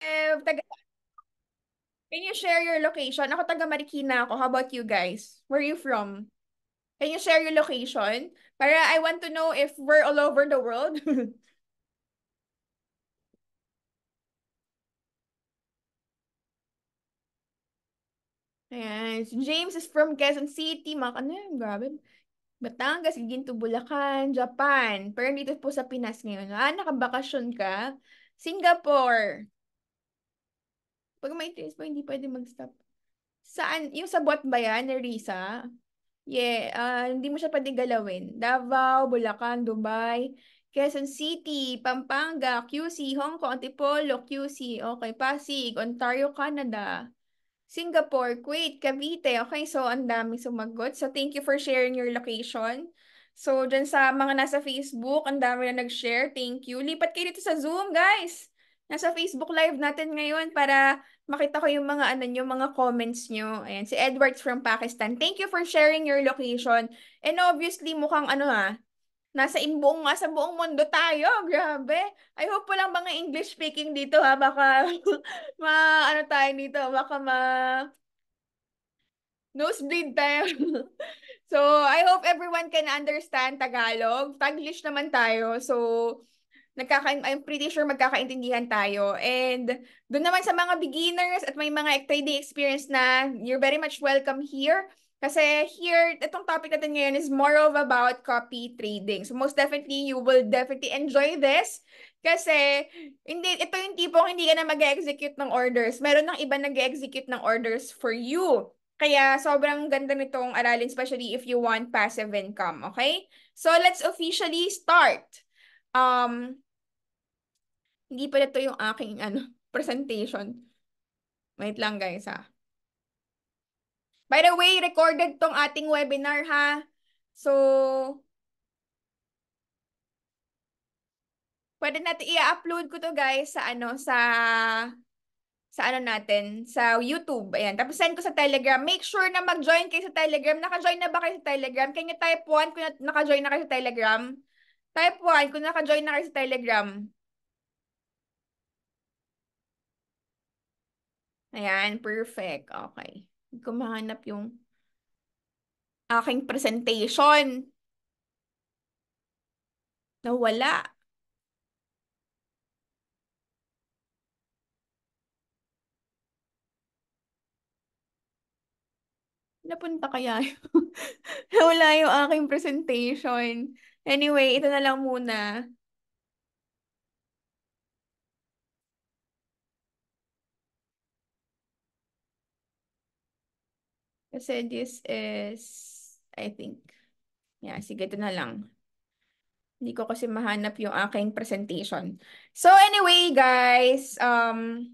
Eh, taga, can you share your location? Ako taga Marikina ako. How about you guys? Where are you from? Can you share your location? Para I want to know if we're all over the world. Ayan. James is from Quezon City. Mga ano yun? Grabe. Batangas, Ginto, Bulacan, Japan. Pero dito po sa Pinas ngayon. Ah, nakabakasyon ka. Singapore. Pag maintenance po, hindi pwede mag-stop. Saan? Yung sa bot ba yan, Risa? Yeah, uh, hindi mo siya pwede galawin. Davao, Bulacan, Dubai, Quezon City, Pampanga, QC, Hong Kong, Antipolo, QC, okay, Pasig, Ontario, Canada, Singapore, Kuwait, Cavite. Okay, so ang daming sumagot. So thank you for sharing your location. So dyan sa mga nasa Facebook, ang dami na nag-share. Thank you. Lipat kayo dito sa Zoom, guys nasa Facebook Live natin ngayon para makita ko yung mga ano nyo, mga comments nyo. Ayan, si Edwards from Pakistan. Thank you for sharing your location. And obviously, mukhang ano ha, nasa imbuong nga sa buong mundo tayo. Grabe. I hope walang mga English speaking dito ha. Baka ma ano tayo dito, baka ma nosebleed tayo. so, I hope everyone can understand Tagalog. Taglish naman tayo. So, nagkaka I'm pretty sure magkakaintindihan tayo. And doon naman sa mga beginners at may mga trading experience na, you're very much welcome here. Kasi here, itong topic natin ngayon is more of about copy trading. So most definitely, you will definitely enjoy this. Kasi hindi, ito yung tipong hindi ka na mag execute ng orders. Meron ng iba nag execute ng orders for you. Kaya sobrang ganda nitong aralin, especially if you want passive income, okay? So let's officially start. Um, hindi pala to yung aking ano, presentation. Wait lang guys ha. Ah. By the way, recorded tong ating webinar ha. So, pwede natin i-upload ko to guys sa ano, sa sa ano natin, sa YouTube. Ayan. Tapos send ko sa Telegram. Make sure na mag-join kayo sa Telegram. Naka-join na ba kayo sa Telegram? Can you type 1 kung naka-join na kayo sa Telegram? Type 1 kung naka-join na kayo sa Telegram. Ayan, perfect. Okay. Kumahanap yung aking presentation. Nawala. Napunta kaya yung... Nawala yung aking presentation. Anyway, ito na lang muna. Kasi this is, I think, yeah, sige, ito na lang. Hindi ko kasi mahanap yung aking presentation. So anyway, guys, um,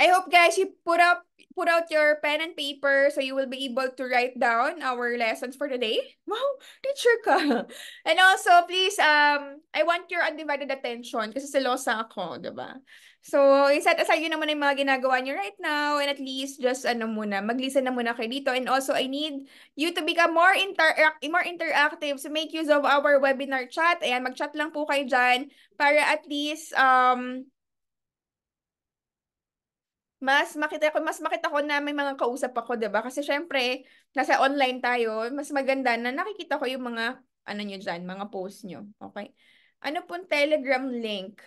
I hope guys you put up put out your pen and paper so you will be able to write down our lessons for today. Wow, teacher ka. And also please um I want your undivided attention kasi selosa ako, 'di ba? So, iset aside yun naman yung mga ginagawa niyo right now and at least just ano muna, mag na muna kayo dito. And also, I need you to become more, interact more interactive. So, make use of our webinar chat. Ayan, mag-chat lang po kayo diyan para at least um, mas makita ko mas makita ko na may mga kausap ako, 'di ba? Kasi syempre, nasa online tayo, mas maganda na nakikita ko yung mga ano niyo diyan, mga post niyo. Okay? Ano po yung Telegram link?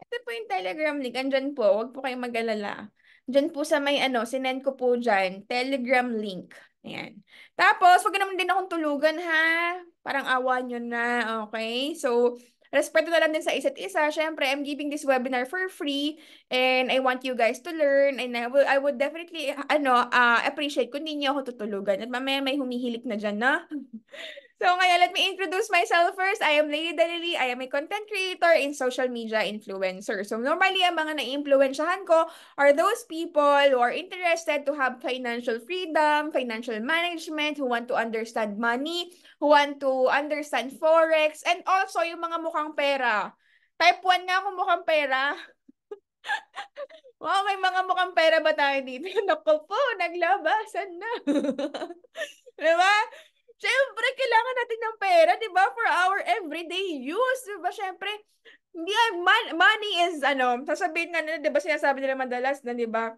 Ito po yung Telegram link. Andiyan po. Huwag po kayong mag-alala. Diyan po sa may ano, sinend ko po diyan, Telegram link. Ayan. Tapos, wag naman din akong tulugan ha. Parang awa nyo na, okay? So, respeto na lang din sa isa't isa. Syempre, I'm giving this webinar for free and I want you guys to learn and I, will, I would definitely ano, uh, appreciate kung hindi niyo ako tutulugan. At mamaya may humihilik na dyan, na? so ngayon, let me introduce myself first. I am Lady Dalili. I am a content creator and social media influencer. So normally, ang mga na-influensyahan ko are those people who are interested to have financial freedom, financial management, who want to understand money, who want to understand Forex, and also yung mga mukhang pera. Type 1 nga ako mukhang pera. wow, may mga mukhang pera ba tayo dito? Naku po, naglabasan na. diba? Siyempre, kailangan natin ng pera, di ba? For our everyday use, di ba? Siyempre, hindi, man, money is, ano, sasabihin nga nila, di ba, sinasabi nila madalas na, di ba,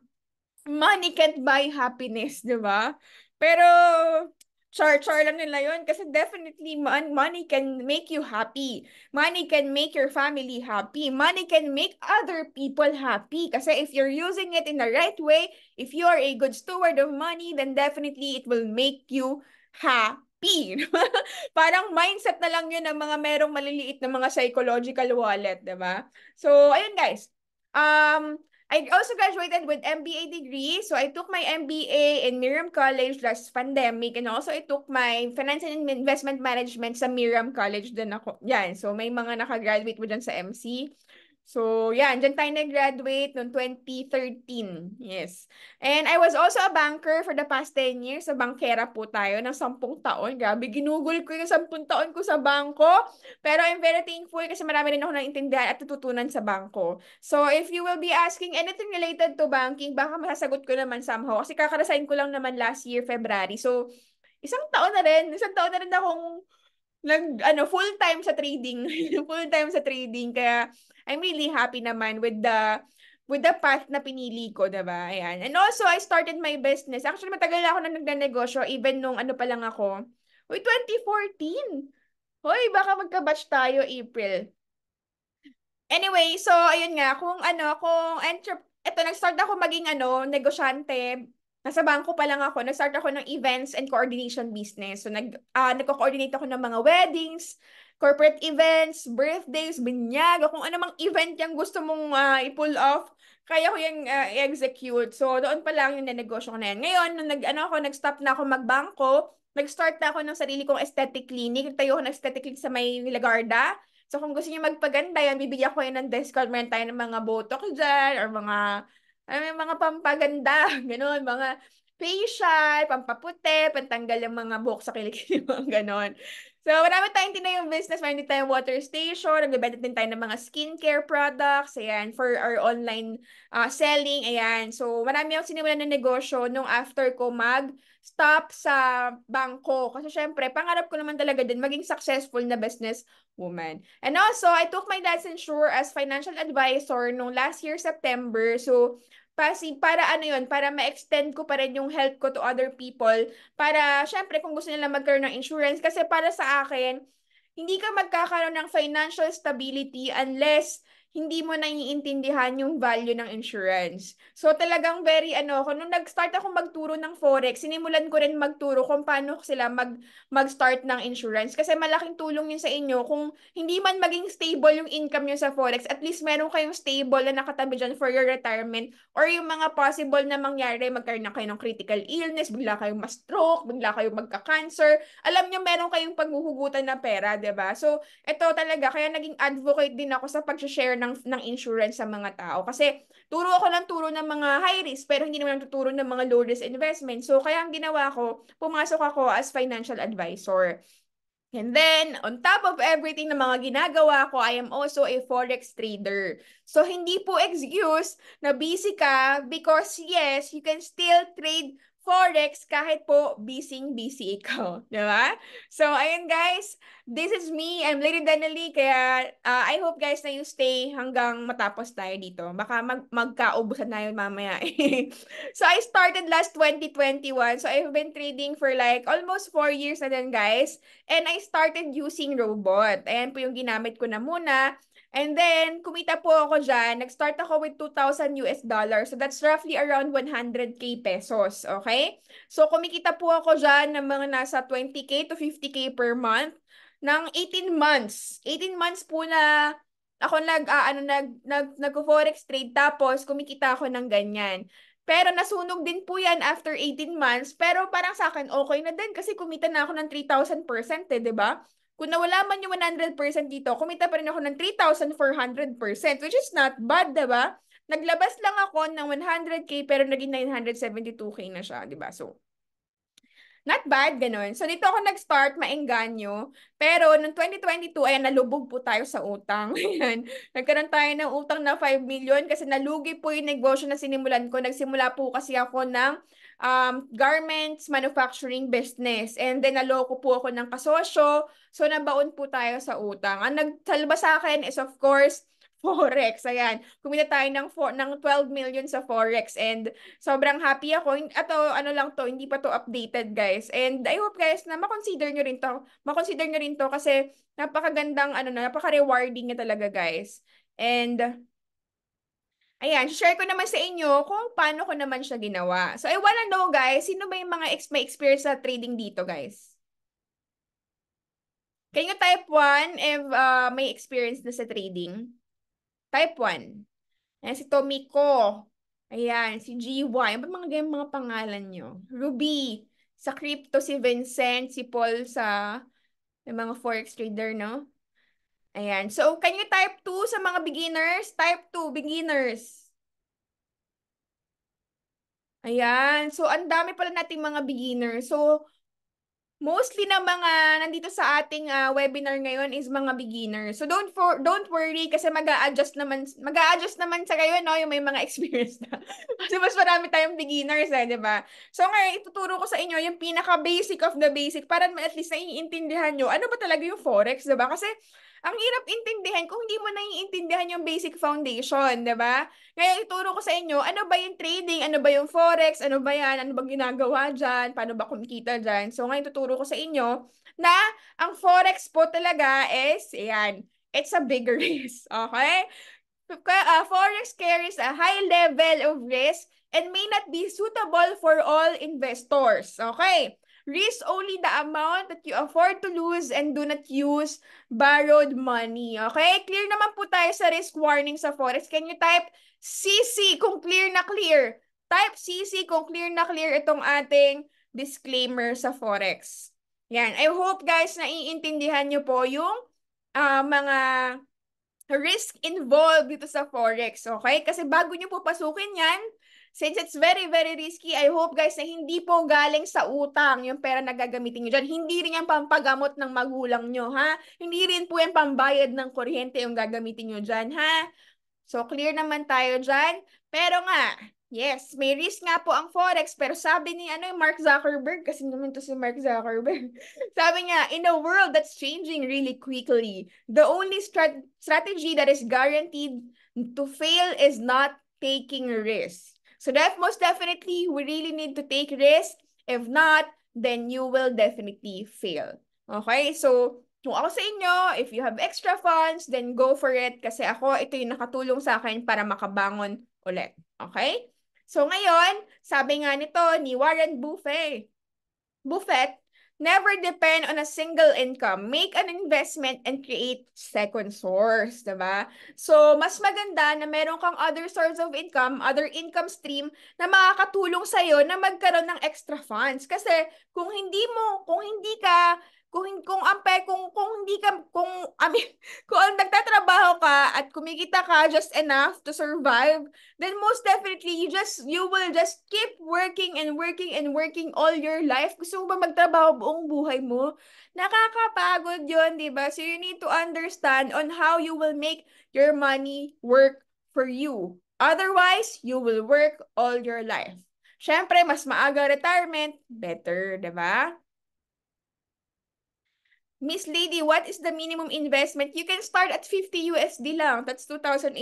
money can't buy happiness, di ba? Pero, char-char lang nila yon kasi definitely money can make you happy. Money can make your family happy. Money can make other people happy. Kasi if you're using it in the right way, if you are a good steward of money, then definitely it will make you happy. Parang mindset na lang yun ng mga merong maliliit na mga psychological wallet, di ba So, ayun guys. Um, I also graduated with MBA degree. So I took my MBA in Miriam College last pandemic. And also I took my Finance and Investment Management sa Miriam College din ako. Yan. So may mga nakagraduate mo dyan sa MC. So, yeah, dyan tayo nag-graduate noong 2013. Yes. And I was also a banker for the past 10 years. Sa so, bankera po tayo ng 10 taon. Grabe, ginugol ko yung 10 taon ko sa banko. Pero I'm very thankful kasi marami rin ako naintindihan at tututunan sa banko. So, if you will be asking anything related to banking, baka masasagot ko naman somehow. Kasi kakarasain ko lang naman last year, February. So, isang taon na rin. Isang taon na rin akong nag, ano, full-time sa trading. full-time sa trading. Kaya, I'm really happy naman with the with the path na pinili ko, diba? Ayan. And also, I started my business. Actually, matagal na ako na nagnanegosyo, even nung ano pa lang ako. Uy, 2014! Hoy, baka magka-batch tayo April. Anyway, so, ayun nga, kung ano, kung entrep... Ito, nag-start ako maging ano, negosyante. Nasa bangko pa lang ako. Nag-start ako ng events and coordination business. So, nag, uh, nagko-coordinate ako ng mga weddings, corporate events, birthdays, binyag, kung ano mang event yung gusto mong uh, i-pull off, kaya ko yung uh, ah, execute. So, doon pa lang yung negosyo ko na yan. Ngayon, nung nag, ano ako, nag-stop na ako magbangko, nag-start na ako ng sarili kong aesthetic clinic. Tayo ako ng aesthetic clinic sa may Lagarda. So, kung gusto niyo magpaganda yan, bibigyan ko yan ng discount. Meron tayo ng mga botox dyan, or mga, ano, mga pampaganda, ganun, mga facial, pampaputi, pantanggal ng mga buhok sa kilikili, mga ganon. So, marami tayong tinayong business. Meron din tayong water station. Nagbebenta din tayo ng mga skincare products. Ayan, for our online uh, selling. Ayan. So, marami akong sinimulan ng negosyo nung after ko mag-stop sa bangko. Kasi syempre, pangarap ko naman talaga din maging successful na business woman. And also, I took my dad's insure as financial advisor nung last year September. So, kasi para ano yun, para ma-extend ko pa rin yung help ko to other people. Para, syempre, kung gusto nila magkaroon ng insurance. Kasi para sa akin, hindi ka magkakaroon ng financial stability unless hindi mo naiintindihan yung value ng insurance. So talagang very ano, ako nung nag-start ako magturo ng forex, sinimulan ko rin magturo kung paano sila mag mag-start ng insurance kasi malaking tulong yun sa inyo kung hindi man maging stable yung income niyo sa forex, at least meron kayong stable na nakatabi diyan for your retirement or yung mga possible na mangyari magkaroon na kayo ng critical illness, bigla kayong ma-stroke, bigla kayong magka-cancer. Alam niyo meron kayong paghuhugutan na pera, 'di ba? So ito talaga kaya naging advocate din ako sa pag-share ng, ng insurance sa mga tao. Kasi turo ako ng turo ng mga high risk pero hindi naman tuturo ng mga low risk investment. So kaya ang ginawa ko, pumasok ako as financial advisor. And then, on top of everything na mga ginagawa ko, I am also a forex trader. So, hindi po excuse na busy ka because yes, you can still trade forex kahit po busy-busy ikaw. Di ba? So, ayun guys, this is me. I'm Lady Donnelly. Kaya uh, I hope guys na you stay hanggang matapos tayo dito. Baka mag magkaubusan na 'yon mamaya. Eh. so, I started last 2021. So, I've been trading for like almost 4 years na din guys. And I started using robot. Ayun po yung ginamit ko na muna. And then, kumita po ako dyan. Nag-start ako with 2,000 US dollars. So, that's roughly around 100k pesos. Okay? So, kumikita po ako dyan ng mga nasa 20k to 50k per month Nang 18 months. 18 months po na ako nag, uh, ano, nag, nag, nag-forex trade tapos kumikita ako ng ganyan. Pero nasunog din po yan after 18 months. Pero parang sa akin, okay na din kasi kumita na ako ng 3,000%, eh, di ba? kung nawala man yung 100% dito, kumita pa rin ako ng 3,400%, which is not bad, ba? Diba? Naglabas lang ako ng 100k pero naging 972k na siya, 'di ba? So Not bad, ganun. So, dito ako nag-start, maengganyo. Pero, noong 2022, ayan, nalubog po tayo sa utang. Ayan. Nagkaroon tayo ng utang na 5 million kasi nalugi po yung negosyo na sinimulan ko. Nagsimula po kasi ako ng um, garments manufacturing business. And then naloko po ako ng kasosyo. So nabaon po tayo sa utang. Ang nagsalba sa akin is of course Forex. Ayan. Kumita tayo ng, for, ng 12 million sa Forex. And sobrang happy ako. Ato, ano lang to, hindi pa to updated, guys. And I hope, guys, na makonsider nyo rin to. Makonsider nyo rin to kasi napakagandang, ano na, napaka-rewarding niya talaga, guys. And Ayan, share ko naman sa inyo kung paano ko naman siya ginawa. So, I wanna know, guys, sino ba yung mga ex may experience sa trading dito, guys? Can type 1 if uh, may experience na sa trading? Type 1. Ayan, si Tomiko. Ayan, si GY. Ano ba mga ganyan mga pangalan nyo? Ruby. Sa crypto, si Vincent, si Paul sa mga forex trader, no? Ayan. So, can you type 2 sa mga beginners? Type 2, beginners. Ayan. So, ang dami pala nating mga beginners. So, mostly na mga nandito sa ating uh, webinar ngayon is mga beginners. So don't for don't worry kasi mag-a-adjust naman mag-a-adjust naman sa kayo no yung may mga experience na. kasi mas marami tayong beginners eh, 'di ba? So ngayon ituturo ko sa inyo yung pinaka basic of the basic para at least naiintindihan niyo ano ba talaga yung forex, 'di ba? Kasi ang hirap intindihan kung hindi mo naiintindihan yung basic foundation, di ba? Kaya ituro ko sa inyo, ano ba yung trading? Ano ba yung forex? Ano ba yan? Ano ba ginagawa dyan? Paano ba kumikita dyan? So, ngayon, tuturo ko sa inyo na ang forex po talaga is, ayan, it's a bigger risk, okay? Uh, forex carries a high level of risk and may not be suitable for all investors, okay? Risk only the amount that you afford to lose and do not use borrowed money. Okay? Clear naman po tayo sa risk warning sa forex. Can you type CC kung clear na clear? Type CC kung clear na clear itong ating disclaimer sa forex. Yan. I hope guys naiintindihan nyo po yung uh, mga risk involved dito sa forex, okay? Kasi bago nyo po pasukin yan, since it's very, very risky, I hope guys na hindi po galing sa utang yung pera na gagamitin nyo dyan. Hindi rin yung pampagamot ng magulang nyo, ha? Hindi rin po yung pambayad ng kuryente yung gagamitin nyo dyan, ha? So, clear naman tayo dyan. Pero nga, yes, may risk nga po ang Forex. Pero sabi ni ano, Mark Zuckerberg, kasi naman to si Mark Zuckerberg, sabi niya, in a world that's changing really quickly, the only strat- strategy that is guaranteed to fail is not taking risk. So def most definitely, we really need to take risk. If not, then you will definitely fail. Okay? So, kung ako sa inyo, if you have extra funds, then go for it. Kasi ako, ito yung nakatulong sa akin para makabangon ulit. Okay? So ngayon, sabi nga nito ni Warren Buffet, Buffett, Never depend on a single income. Make an investment and create second source, ba? Diba? So, mas maganda na meron kang other source of income, other income stream na makakatulong sa'yo na magkaroon ng extra funds. Kasi kung hindi mo, kung hindi ka kung kung ampe kung kung hindi ka kung I mean, kung nagtatrabaho ka at kumikita ka just enough to survive then most definitely you just you will just keep working and working and working all your life gusto mo ba magtrabaho buong buhay mo nakakapagod yon di ba so you need to understand on how you will make your money work for you otherwise you will work all your life Siyempre, mas maaga retirement, better, di ba? Miss Lady, what is the minimum investment? You can start at 50 USD lang. That's 2,800.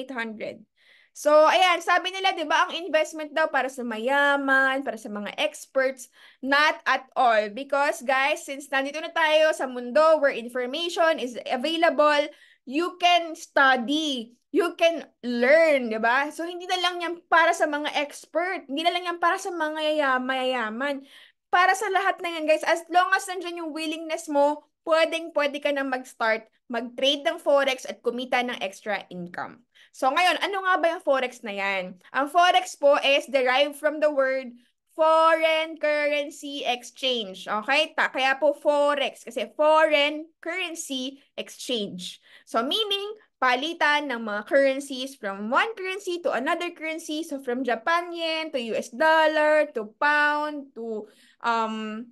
So, ayan, sabi nila, di ba, ang investment daw para sa mayaman, para sa mga experts, not at all. Because, guys, since nandito na tayo sa mundo where information is available, you can study, you can learn, di ba? So, hindi na lang yan para sa mga expert, hindi na lang yan para sa mga mayaman. Para sa lahat na yan, guys, as long as nandiyan yung willingness mo pwedeng pwede ka nang mag-start mag-trade ng forex at kumita ng extra income. So ngayon, ano nga ba yung forex na yan? Ang forex po is derived from the word foreign currency exchange. Okay? Ta kaya po forex kasi foreign currency exchange. So meaning palitan ng mga currencies from one currency to another currency. So from Japan yen to US dollar to pound to um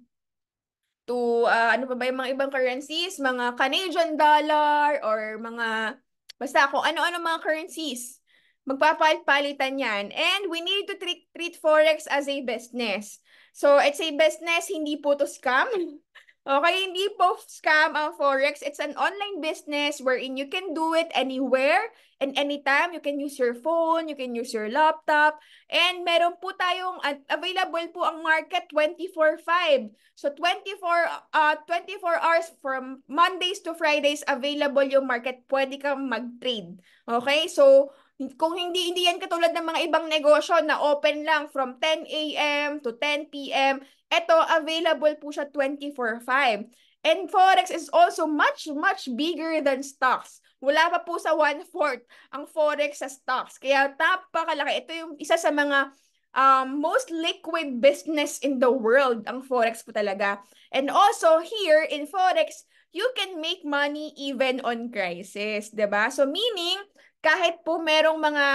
to uh, ano pa ba, yung mga ibang currencies, mga Canadian dollar or mga basta kung ano-ano mga currencies. Magpapalit-palitan yan. And we need to treat, treat Forex as a business. So, it's a business, hindi po to scam. Okay, hindi po scam ang Forex. It's an online business wherein you can do it anywhere and anytime. You can use your phone, you can use your laptop. And meron po tayong, uh, available po ang market 24-5. So 24, uh, 24 hours from Mondays to Fridays, available yung market. Pwede kang mag-trade. Okay, so kung hindi hindi yan katulad ng mga ibang negosyo na open lang from 10 a.m. to 10 p.m. Ito, available po siya 24/5. And forex is also much much bigger than stocks. Wala pa po sa one-fourth ang forex sa stocks. Kaya tapakalaki. Ito yung isa sa mga um, most liquid business in the world, ang forex po talaga. And also here in forex, you can make money even on crisis, 'di ba? So meaning kahit po merong mga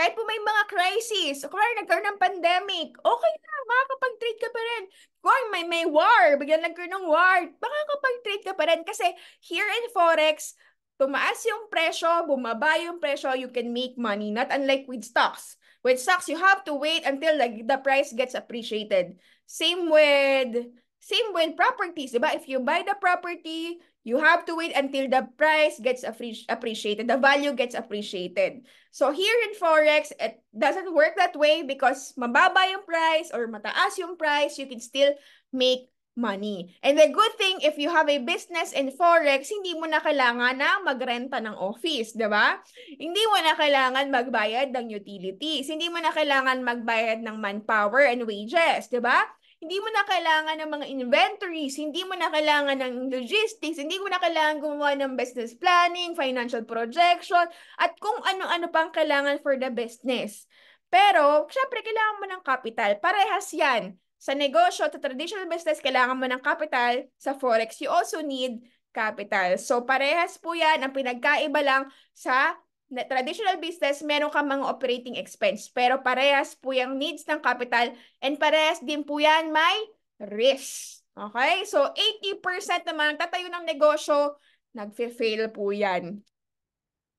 kahit po may mga crisis, o kaya nagkaroon ng pandemic, okay na, makakapag-trade ka pa rin. Kung may, may war, bigyan nagkaroon ng war, makakapag-trade ka pa rin. Kasi here in Forex, tumaas yung presyo, bumaba yung presyo, you can make money. Not unlike with stocks. With stocks, you have to wait until like, the price gets appreciated. Same with same with properties, diba? If you buy the property, You have to wait until the price gets appreciated, the value gets appreciated. So here in Forex, it doesn't work that way because mababa yung price or mataas yung price, you can still make money. And the good thing, if you have a business in Forex, hindi mo na kailangan na magrenta ng office, di ba? Hindi mo na kailangan magbayad ng utilities. Hindi mo na kailangan magbayad ng manpower and wages, di ba? hindi mo na kailangan ng mga inventories, hindi mo na kailangan ng logistics, hindi mo na kailangan gumawa ng business planning, financial projection, at kung ano-ano pang kailangan for the business. Pero, syempre, kailangan mo ng capital. Parehas yan. Sa negosyo, sa traditional business, kailangan mo ng capital. Sa forex, you also need capital. So, parehas po yan. Ang pinagkaiba lang sa traditional business, meron ka mga operating expense. Pero parehas po yung needs ng capital and parehas din po yan may risk. Okay? So, 80% naman tatayo ng negosyo, nag-fail po yan.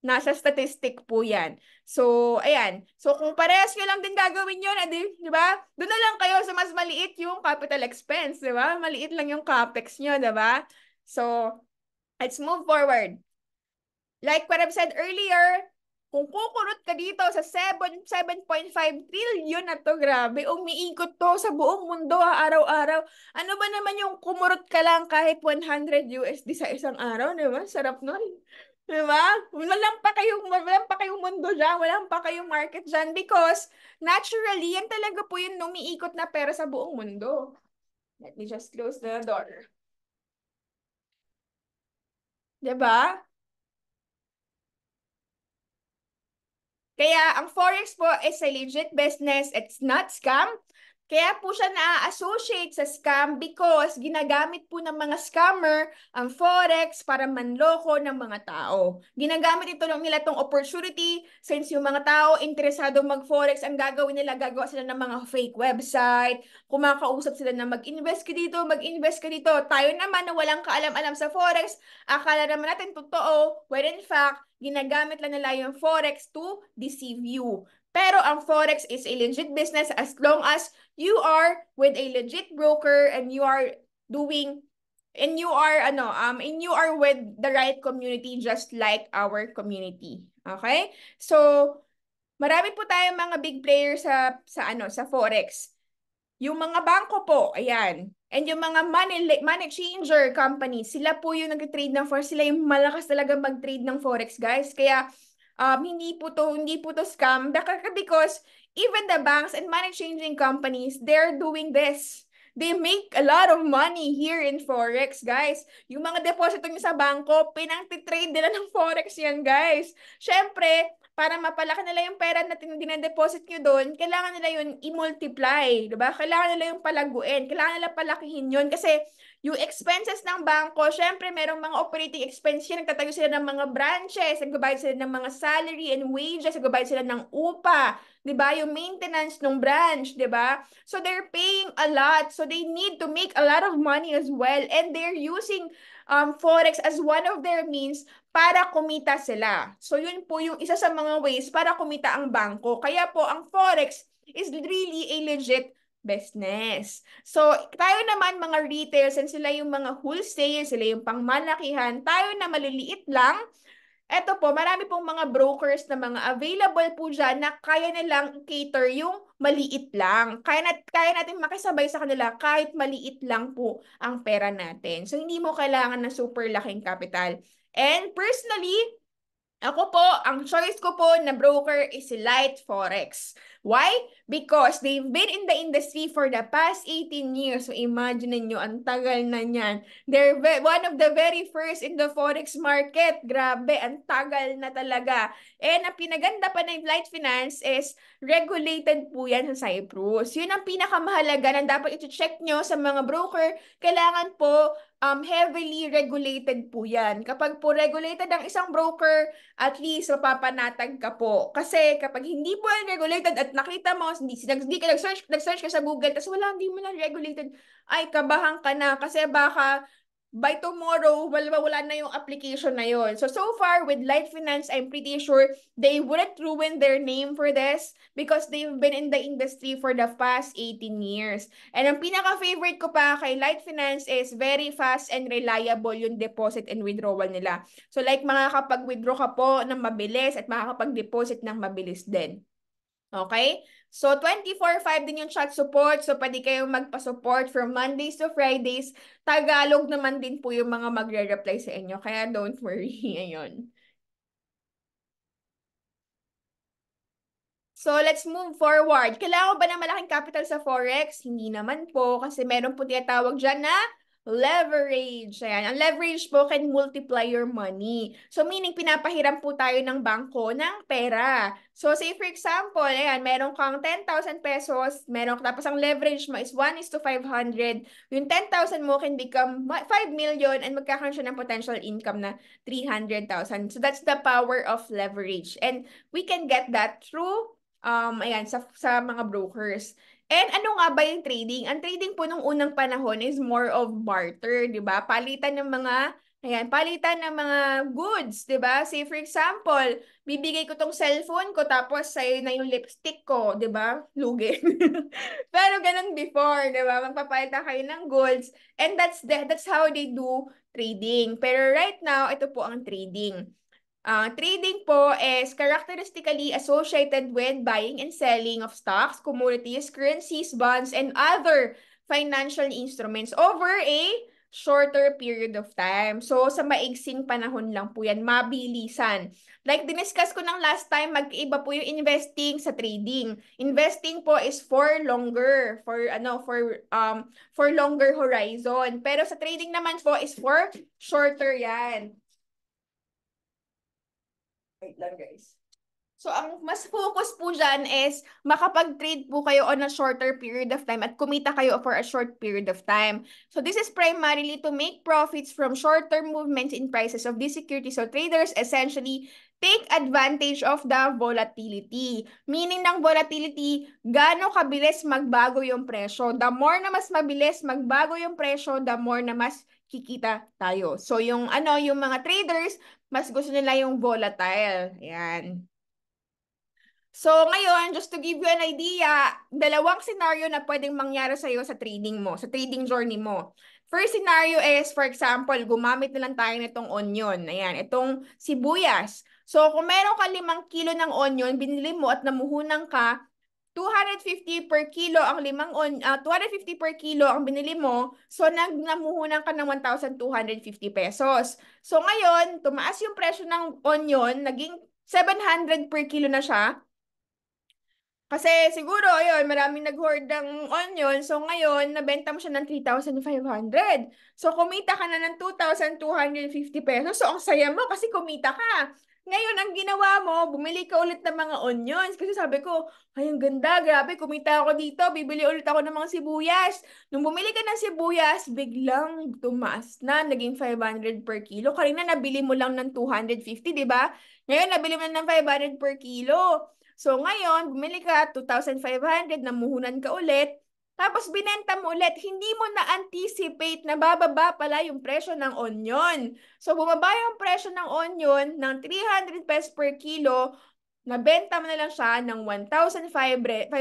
Nasa statistic po yan. So, ayan. So, kung parehas nyo lang din gagawin yun, edi, di ba? Doon na lang kayo sa mas maliit yung capital expense, di ba? Maliit lang yung capex nyo, di ba? So, let's move forward. Like what I've said earlier, kung kukurot ka dito sa 7, 7.5 trillion na to, grabe, umiikot to sa buong mundo ah, araw-araw. Ano ba naman yung kumurot ka lang kahit 100 USD sa isang araw, di ba? Sarap nun. Di ba? Walang pa kayong, walang pa kayong mundo dyan, walang pa kayong market dyan because naturally, yan talaga po yung umiikot na pera sa buong mundo. Let me just close the door. Di ba? Kaya ang forex po is a legit business. It's not scam. Kaya po siya na-associate sa scam because ginagamit po ng mga scammer ang forex para manloko ng mga tao. Ginagamit ito lang nila tong opportunity since yung mga tao interesado mag-forex, ang gagawin nila, gagawa sila ng mga fake website, kumakausap sila na mag-invest ka dito, mag-invest ka dito. Tayo naman na walang kaalam-alam sa forex, akala naman natin totoo, when in fact, ginagamit lang nila yung forex to deceive you. Pero ang Forex is a legit business as long as you are with a legit broker and you are doing and you are ano um and you are with the right community just like our community okay so marami po tayong mga big players sa sa ano sa forex yung mga bangko po ayan and yung mga money money changer company sila po yung nagte-trade ng forex sila yung malakas talaga mag-trade ng forex guys kaya um, hindi po to, hindi po to scam because even the banks and money changing companies, they're doing this. They make a lot of money here in Forex, guys. Yung mga deposito nyo sa banko, pinang-trade nila ng Forex yan, guys. Siyempre, para mapalaki nila yung pera na dinadeposit nyo doon, kailangan nila yun i-multiply, ba diba? Kailangan nila yung palaguin, kailangan nila palakihin yun. Kasi yung expenses ng bangko, syempre merong mga operating expenses, yan. Nagtatayo sila ng mga branches, nagbabayad sila ng mga salary and wages, nagbabayad sila ng upa, 'di ba? Yung maintenance ng branch, 'di ba? So they're paying a lot. So they need to make a lot of money as well and they're using um forex as one of their means para kumita sila. So yun po yung isa sa mga ways para kumita ang bangko. Kaya po ang forex is really a legit business. So, tayo naman mga retailers and sila yung mga wholesalers, sila yung pangmalakihan, tayo na maliliit lang, eto po, marami pong mga brokers na mga available po dyan na kaya nilang cater yung maliit lang. Kaya, nat kaya natin makisabay sa kanila kahit maliit lang po ang pera natin. So, hindi mo kailangan ng super laking capital. And personally, ako po, ang choice ko po na broker is Light Forex. Why? Because they've been in the industry for the past 18 years. So imagine niyo ang tagal na niyan. They're one of the very first in the forex market. Grabe, ang tagal na talaga. And ang pinaganda pa ng Light Finance is regulated po yan sa Cyprus. Yun ang pinakamahalaga na dapat iti-check nyo sa mga broker. Kailangan po um, heavily regulated po yan. Kapag po regulated ang isang broker, at least mapapanatag ka po. Kasi kapag hindi po yan regulated at nakita mo, hindi, hindi ka nag-search, nag-search ka sa Google, tapos wala, hindi mo na regulated. Ay, kabahan ka na kasi baka by tomorrow, wala, wala na yung application na yon. So, so far with Light Finance, I'm pretty sure they wouldn't ruin their name for this because they've been in the industry for the past 18 years. And ang pinaka-favorite ko pa kay Light Finance is very fast and reliable yung deposit and withdrawal nila. So, like makakapag-withdraw ka po ng mabilis at makakapag-deposit ng mabilis din. Okay? So, 24-5 din yung chat support. So, pwede kayong magpa-support from Mondays to Fridays. Tagalog naman din po yung mga magre-reply sa inyo. Kaya don't worry. Ayun. So, let's move forward. Kailangan ba na malaking capital sa Forex? Hindi naman po. Kasi meron po tinatawag dyan na Leverage. Ayan. Ang leverage po can multiply your money. So, meaning pinapahiram po tayo ng bangko ng pera. So, say for example, ayan, meron kang 10,000 pesos, meron, tapos ang leverage mo is 1 is to 500. Yung 10,000 mo can become 5 million and magkakaroon siya ng potential income na 300,000. So, that's the power of leverage. And we can get that through um, ayan, sa, sa mga brokers. And ano nga ba yung trading? Ang trading po nung unang panahon is more of barter, 'di ba? Palitan ng mga Ayan, palitan ng mga goods, 'di ba? Say for example, bibigay ko tong cellphone ko tapos sa'yo na yung lipstick ko, 'di ba? Lugi. Pero ganun before, 'di ba? Magpapalitan kayo ng goods and that's the, that's how they do trading. Pero right now, ito po ang trading. Uh, trading po is characteristically associated with buying and selling of stocks, commodities, currencies, bonds, and other financial instruments over a shorter period of time. So, sa maigsing panahon lang po yan, mabilisan. Like, diniscuss ko ng last time, mag-iba po yung investing sa trading. Investing po is for longer, for ano, for um for longer horizon. Pero sa trading naman po is for shorter yan. Wait lang guys. So, ang mas focus po dyan is makapag-trade po kayo on a shorter period of time at kumita kayo for a short period of time. So, this is primarily to make profits from short-term movements in prices of these securities. So, traders essentially take advantage of the volatility. Meaning ng volatility, gaano kabilis magbago yung presyo. The more na mas mabilis magbago yung presyo, the more na mas kikita tayo. So yung ano, yung mga traders, mas gusto nila yung volatile. Ayan. So ngayon, just to give you an idea, dalawang scenario na pwedeng mangyari sa iyo sa trading mo, sa trading journey mo. First scenario is, for example, gumamit na lang tayo nitong onion. Ayan, itong sibuyas. So kung meron ka limang kilo ng onion, binili mo at namuhunan ka, 250 per kilo ang limang on, uh, ah, 250 per kilo ang binili mo, so nagnamuhunan ka ng 1,250 pesos. So ngayon, tumaas yung presyo ng onion, naging 700 per kilo na siya. Kasi siguro, ayun, maraming nag-hoard ng onion. So ngayon, nabenta mo siya ng 3,500. So kumita ka na ng 2,250 pesos. So ang saya mo kasi kumita ka. Ngayon, ang ginawa mo, bumili ka ulit ng mga onions. Kasi sabi ko, ay, ang ganda, grabe, kumita ako dito, bibili ulit ako ng mga sibuyas. Nung bumili ka ng sibuyas, biglang tumaas na, naging 500 per kilo. Kanina, nabili mo lang ng 250, di ba? Ngayon, nabili mo ng 500 per kilo. So, ngayon, bumili ka, 2,500, namuhunan ka ulit, tapos binenta mo ulit, hindi mo na-anticipate na bababa pala yung presyo ng onion. So bumaba yung presyo ng onion ng 300 pesos per kilo, nabenta mo na lang siya ng 1,500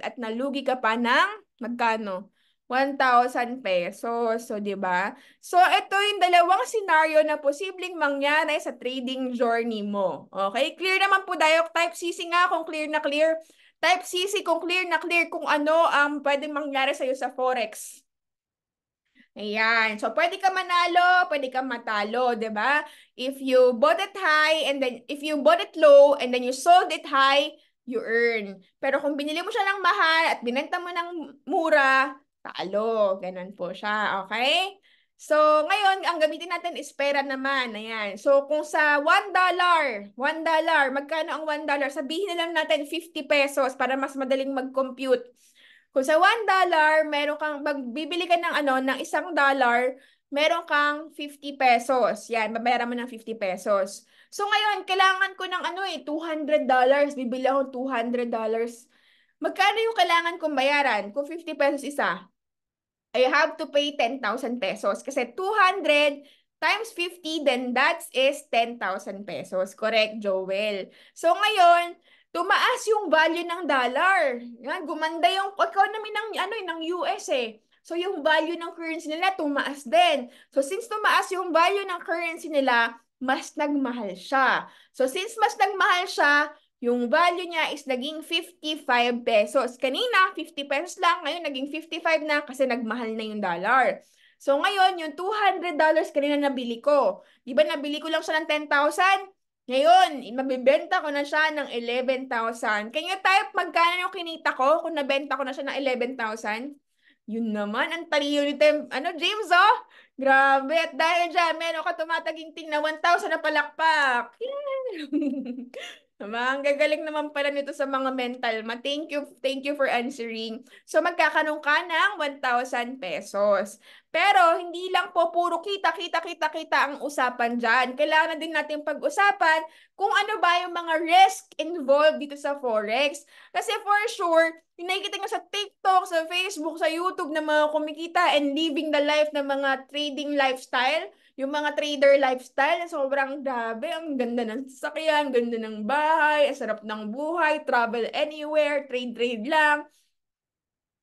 at nalugi ka pa ng magkano? 1,000 pesos. So, di ba? So, ito yung dalawang scenario na posibleng mangyari sa trading journey mo. Okay? Clear naman po, Dayok Type. Sisi nga kung clear na clear. Type CC kung clear na clear kung ano ang um, pwedeng mangyari sa'yo sa Forex. Ayan. So, pwede ka manalo, pwede ka matalo, ba? Diba? If you bought it high and then, if you bought it low and then you sold it high, you earn. Pero kung binili mo siya ng mahal at binenta mo ng mura, talo. Ganun po siya. Okay? So, ngayon, ang gamitin natin is pera naman. Ayan. So, kung sa $1, $1, magkano ang $1? Sabihin na lang natin 50 pesos para mas madaling mag-compute. Kung sa $1, meron kang, magbibili ka ng ano, ng isang dollar, meron kang 50 pesos. Yan, babayaran mo ng 50 pesos. So, ngayon, kailangan ko ng ano eh, $200. Bibili akong $200. Magkano yung kailangan kong bayaran? Kung 50 pesos isa, I have to pay 10,000 pesos. Kasi 200 times 50, then that's is 10,000 pesos. Correct, Joel? So ngayon, tumaas yung value ng dollar. Yan, gumanda yung economy ng, ano, eh, ng US eh. So yung value ng currency nila tumaas din. So since tumaas yung value ng currency nila, mas nagmahal siya. So since mas nagmahal siya, yung value niya is naging 55 pesos. Kanina, 50 pesos lang. Ngayon, naging 55 na kasi nagmahal na yung dollar. So, ngayon, yung $200 kanina nabili ko. Di ba nabili ko lang siya ng 10,000? Ngayon, mabibenta ko na siya ng 11,000. Can you type magkano yung kinita ko kung nabenta ko na siya ng 11,000? Yun naman, ang taliyo ni Tem, ano, James, oh? Grabe, at dahil dyan, meron ka tumataging na 1,000 na palakpak. Yeah. Diba? gagaling naman pala nito sa mga mental ma. Thank you, thank you for answering. So magkakanong ka ng 1,000 pesos. Pero hindi lang po puro kita, kita, kita, kita ang usapan dyan. Kailangan din natin pag-usapan kung ano ba yung mga risk involved dito sa Forex. Kasi for sure, yung nakikita nyo sa TikTok, sa Facebook, sa YouTube na mga kumikita and living the life ng mga trading lifestyle – yung mga trader lifestyle, sobrang dabe, Ang ganda ng sasakyan, ganda ng bahay, ang sarap ng buhay, travel anywhere, trade-trade lang.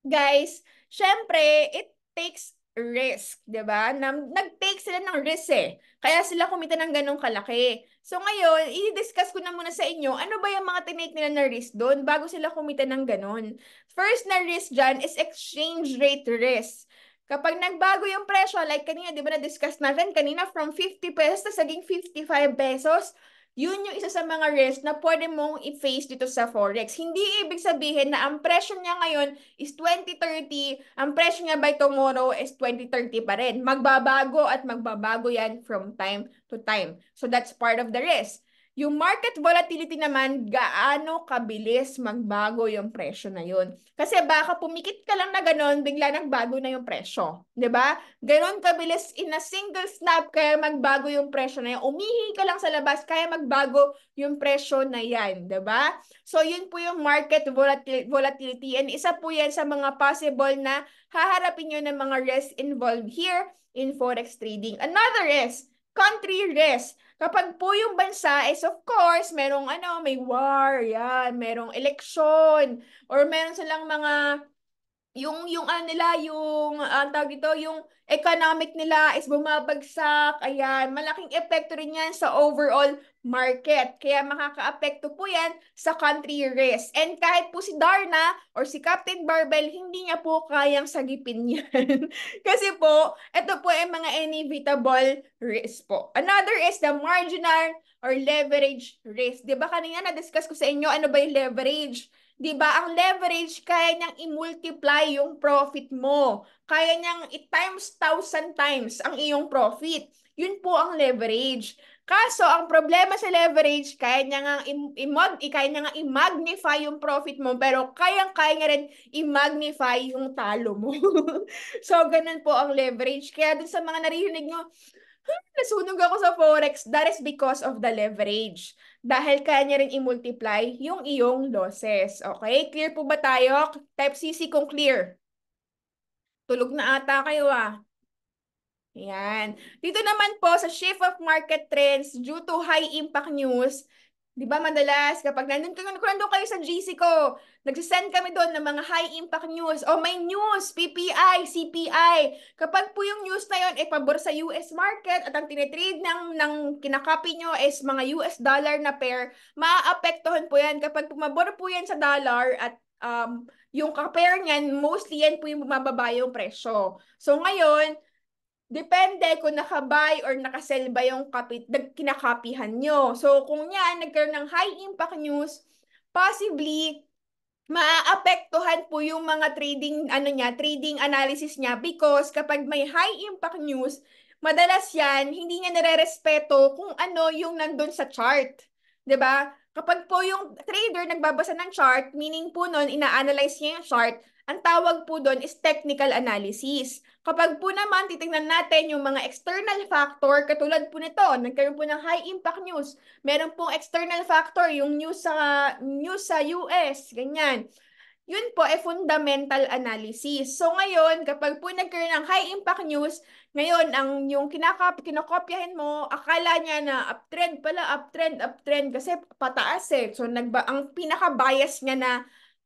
Guys, syempre, it takes risk, 'di ba? Nag-take sila ng risk eh. Kaya sila kumita ng ganong kalaki. So ngayon, i-discuss ko na muna sa inyo, ano ba yung mga tinake nila na risk doon bago sila kumita ng ganon. First na risk dyan is exchange rate risk. Kapag nagbago yung presyo, like kanina, di ba na-discuss natin, kanina from 50 pesos na saging 55 pesos, yun yung isa sa mga risk na pwede mong i-face dito sa Forex. Hindi ibig sabihin na ang presyo niya ngayon is 2030, ang presyo niya by tomorrow is 2030 pa rin. Magbabago at magbabago yan from time to time. So that's part of the risk. Yung market volatility naman, gaano kabilis magbago yung presyo na yun. Kasi baka pumikit ka lang na ganun, bigla nagbago na yung presyo. ba? Diba? Ganon kabilis in a single snap, kaya magbago yung presyo na yan. Umihi ka lang sa labas, kaya magbago yung presyo na yan. ba? Diba? So, yun po yung market volatil- volatility. And isa po yan sa mga possible na haharapin nyo ng mga risk involved here in forex trading. Another is, country risk. Kapag po yung bansa is of course, merong ano, may war, yan, merong eleksyon, or meron silang mga yung yung ano nila yung ang tawag ito yung economic nila is bumabagsak ayan malaking epekto rin yan sa overall market. Kaya makakaapekto po yan sa country risk. And kahit po si Darna or si Captain Barbell, hindi niya po kayang sagipin yan. Kasi po, ito po ay mga inevitable risk po. Another is the marginal or leverage risk. Di ba kanina na-discuss ko sa inyo ano ba yung leverage? 'di ba? Ang leverage kaya niyang i-multiply yung profit mo. Kaya niyang i-times thousand times ang iyong profit. Yun po ang leverage. Kaso, ang problema sa leverage, kaya niya nga, imag, kaya niya nga i-magnify yung profit mo, pero kayang-kaya niya rin i-magnify yung talo mo. so, ganun po ang leverage. Kaya dun sa mga narinig nyo, nasunog ako sa forex, that is because of the leverage. Dahil kaya niya rin i-multiply yung iyong losses. Okay? Clear po ba tayo? Type CC kung clear. Tulog na ata kayo ah. Ayan. Dito naman po sa shift of market trends due to high impact news, 'di ba madalas kapag nandun, nandun, nandun kayo sa GC ko, nagsisend kami doon ng mga high impact news o oh, may news, PPI, CPI. Kapag po yung news na yon ay pabor sa US market at ang tinetrade ng ng kinakopy nyo is mga US dollar na pair, maaapektuhan po yan kapag pumabor po yan sa dollar at um, yung compare niyan, mostly yan po yung bumababa yung presyo. So ngayon, depende kung nakabuy or nakasell ba yung kapit, kinakapihan nyo. So, kung yan, nagkaroon ng high impact news, possibly, maaapektuhan po yung mga trading, ano niya, trading analysis niya because kapag may high impact news, madalas yan, hindi niya nare-respeto kung ano yung nandun sa chart. 'di ba? Kapag po yung trader nagbabasa ng chart, meaning po nun, ina-analyze niya yung chart, ang tawag po doon is technical analysis. Kapag po naman titingnan natin yung mga external factor, katulad po nito, nagkaroon po ng high impact news. Meron pong external factor, yung news sa news sa US, ganyan. Yun po ay fundamental analysis. So ngayon, kapag po nagkaroon ng high impact news, ngayon ang yung kinakap kinokopyahin mo, akala niya na uptrend pala, uptrend, uptrend kasi pataas eh. So nagba ang pinaka bias niya na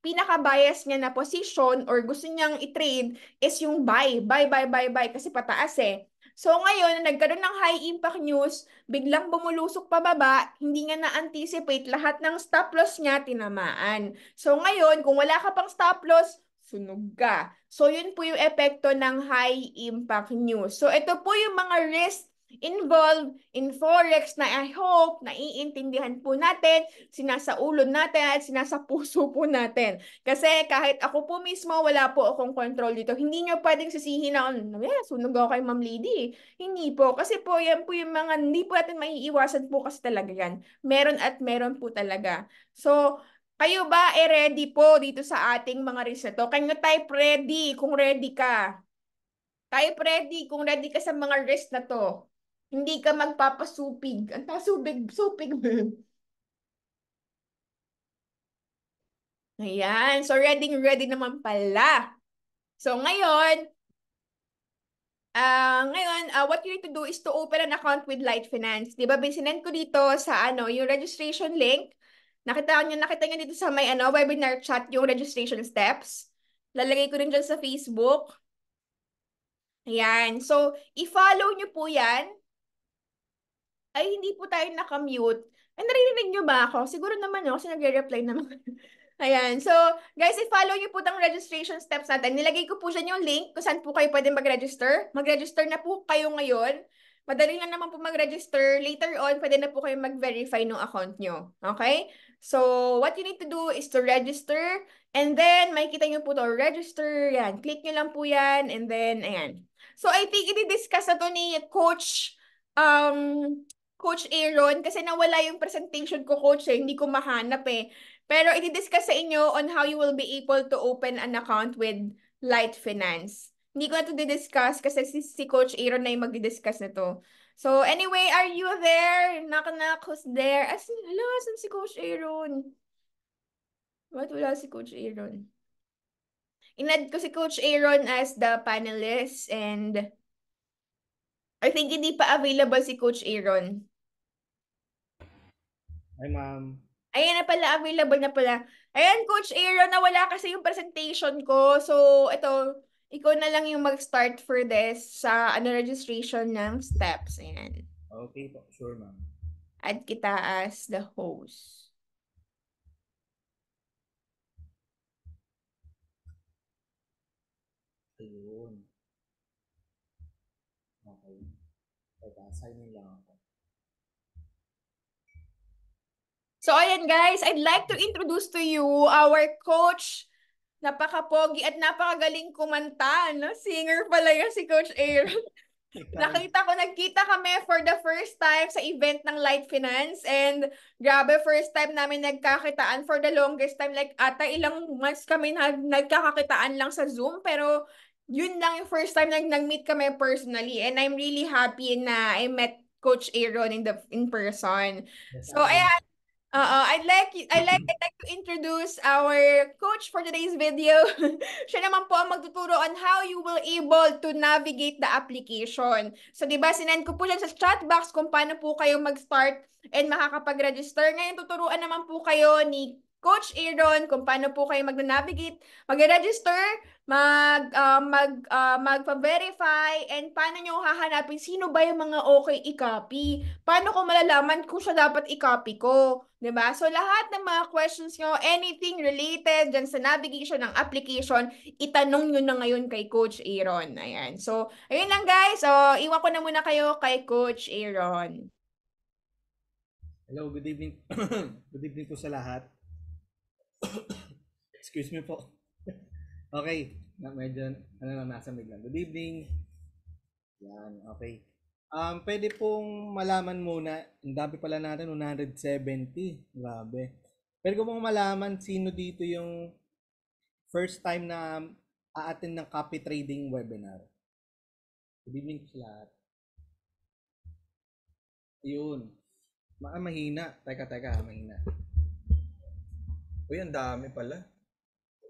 pinaka-bias niya na position or gusto niyang i-trade is yung buy. Buy, buy, buy, buy kasi pataas eh. So ngayon, nagkaroon ng high impact news, biglang bumulusok pababa, hindi nga na-anticipate lahat ng stop loss niya tinamaan. So ngayon, kung wala ka pang stop loss, sunog ka. So yun po yung epekto ng high impact news. So ito po yung mga risk involved in Forex na I hope naiintindihan po natin, sinasaulo natin at sinasapuso po natin. Kasi kahit ako po mismo, wala po akong control dito. Hindi nyo pwedeng sisihin na, ano yeah, sunog ako kay Ma'am Lady. Hindi po. Kasi po, yan po yung mga, hindi po natin maiiwasan po kasi talaga yan. Meron at meron po talaga. So, kayo ba e eh, ready po dito sa ating mga risk na Can you type ready kung ready ka? Type ready kung ready ka sa mga risk na to. Hindi ka magpapasupig. Ang tasubig, supig. Ayan. So, ready, ready naman pala. So, ngayon, uh, ngayon, uh, what you need to do is to open an account with Light Finance. Di ba, binsinend ko dito sa ano, yung registration link. Nakita nyo, nakita nyo dito sa may ano, webinar chat yung registration steps. Lalagay ko rin dyan sa Facebook. Ayan. So, i-follow nyo po yan ay hindi po tayo nakamute. Ay, naririnig nyo ba ako? Siguro naman ako kasi nagre-reply naman. Ayan. So, guys, i-follow nyo po itong registration steps natin. Nilagay ko po dyan yung link kung saan po kayo pwede mag-register. Mag-register na po kayo ngayon. Madali lang naman po mag-register. Later on, pwede na po kayo mag-verify ng account nyo. Okay? So, what you need to do is to register. And then, makikita nyo po to register. Yan. Click nyo lang po yan. And then, ayan. So, I think i-discuss na to ni Coach um, Coach Aaron, kasi nawala yung presentation ko, Coach, eh. hindi ko mahanap eh. Pero itidiscuss sa inyo on how you will be able to open an account with Light Finance. Hindi ko na ito didiscuss kasi si, si Coach Aaron na yung magdidiscuss na to. So anyway, are you there? Knock knock, who's there? As in, hala, asan si Coach Aaron? Ba't wala si Coach Aaron? Inad ko si Coach Aaron as the panelist and I think hindi pa available si Coach Aaron. Hi, ma'am. Ayan na pala, available na pala. Ayan, Coach Aaron, nawala kasi yung presentation ko. So, ito, ikaw na lang yung mag-start for this sa ano, registration ng steps. Ayan. Okay po, sure ma'am. Add kita as the host. Ayun. Okay. Pag-assign nila ako. So ayan guys, I'd like to introduce to you our coach. napaka-pogi at napakagaling kumanta, no? Singer pala yan si Coach Aaron. Nakita ko, nagkita kami for the first time sa event ng Light Finance and grabe, first time namin nagkakitaan for the longest time. Like ata ilang months kami nag nagkakakitaan lang sa Zoom pero yun lang yung first time nag nag-meet kami personally and I'm really happy na I met Coach Aaron in the in person. Yes, so ayan, uh uh, I'd like I like I'd like to introduce our coach for today's video. Siya naman po ang magtuturo on how you will able to navigate the application. So 'di ba sinend ko po dyan sa chat box kung paano po kayo mag-start and makakapag-register. Ngayon tuturuan naman po kayo ni Coach Aaron kung paano po kayo mag-navigate, mag-register, mag uh, mag uh, magpa-verify and paano niyo hahanapin sino ba yung mga okay i-copy? Paano ko malalaman kung siya dapat i-copy ko? 'Di ba? So lahat ng mga questions niyo, anything related dyan sa navigation ng application, itanong niyo na ngayon kay Coach Aaron. Ayan. So, ayun lang guys. So, iwan ko na muna kayo kay Coach Aaron. Hello, good evening. good evening po sa lahat. Excuse me po. Okay, medyo ano lang nasa mid lang. Good evening. Yan, okay. Um, pwede pong malaman muna, ang dami pala natin, 170. Grabe. Pwede ko pong malaman sino dito yung first time na a ng copy trading webinar. Good evening sa lahat. Ayun. Ma ah, mahina. Teka, teka, mahina. Uy, ang dami pala.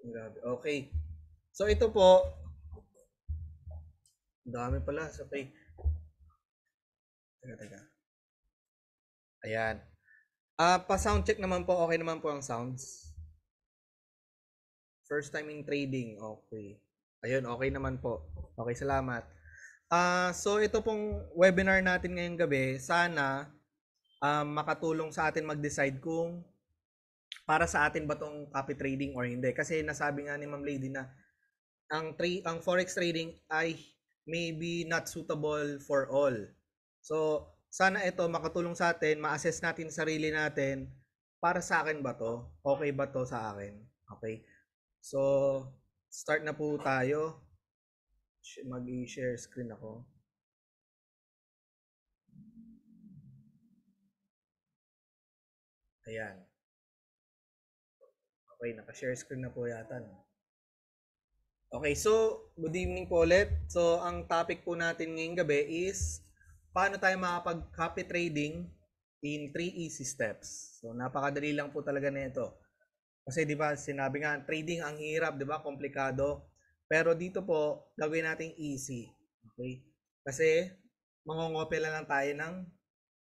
Grabe. Okay. So ito po, dami pala sa pay. Teka, teka. Ayan. Uh, ah, pa sound check naman po, okay naman po ang sounds. First time in trading, okay. Ayun, okay naman po. Okay, salamat. Uh, so ito pong webinar natin ngayong gabi, sana uh, makatulong sa atin mag-decide kung para sa atin ba tong copy trading or hindi. Kasi nasabi nga ni Ma'am Lady na ang tra- ang forex trading ay maybe not suitable for all. So, sana ito makatulong sa atin, ma-assess natin sarili natin para sa akin ba to? Okay ba to sa akin? Okay. So, start na po tayo. Mag-share screen ako. Ayan. Okay, naka-share screen na po yata. No? Okay, so good evening po ulit. So ang topic po natin ngayong gabi is paano tayo makapag-copy trading in 3 easy steps. So napakadali lang po talaga na ito. Kasi di ba sinabi nga trading ang hirap, di ba? Komplikado. Pero dito po gawin natin easy. Okay? Kasi mangongopya lang, lang tayo ng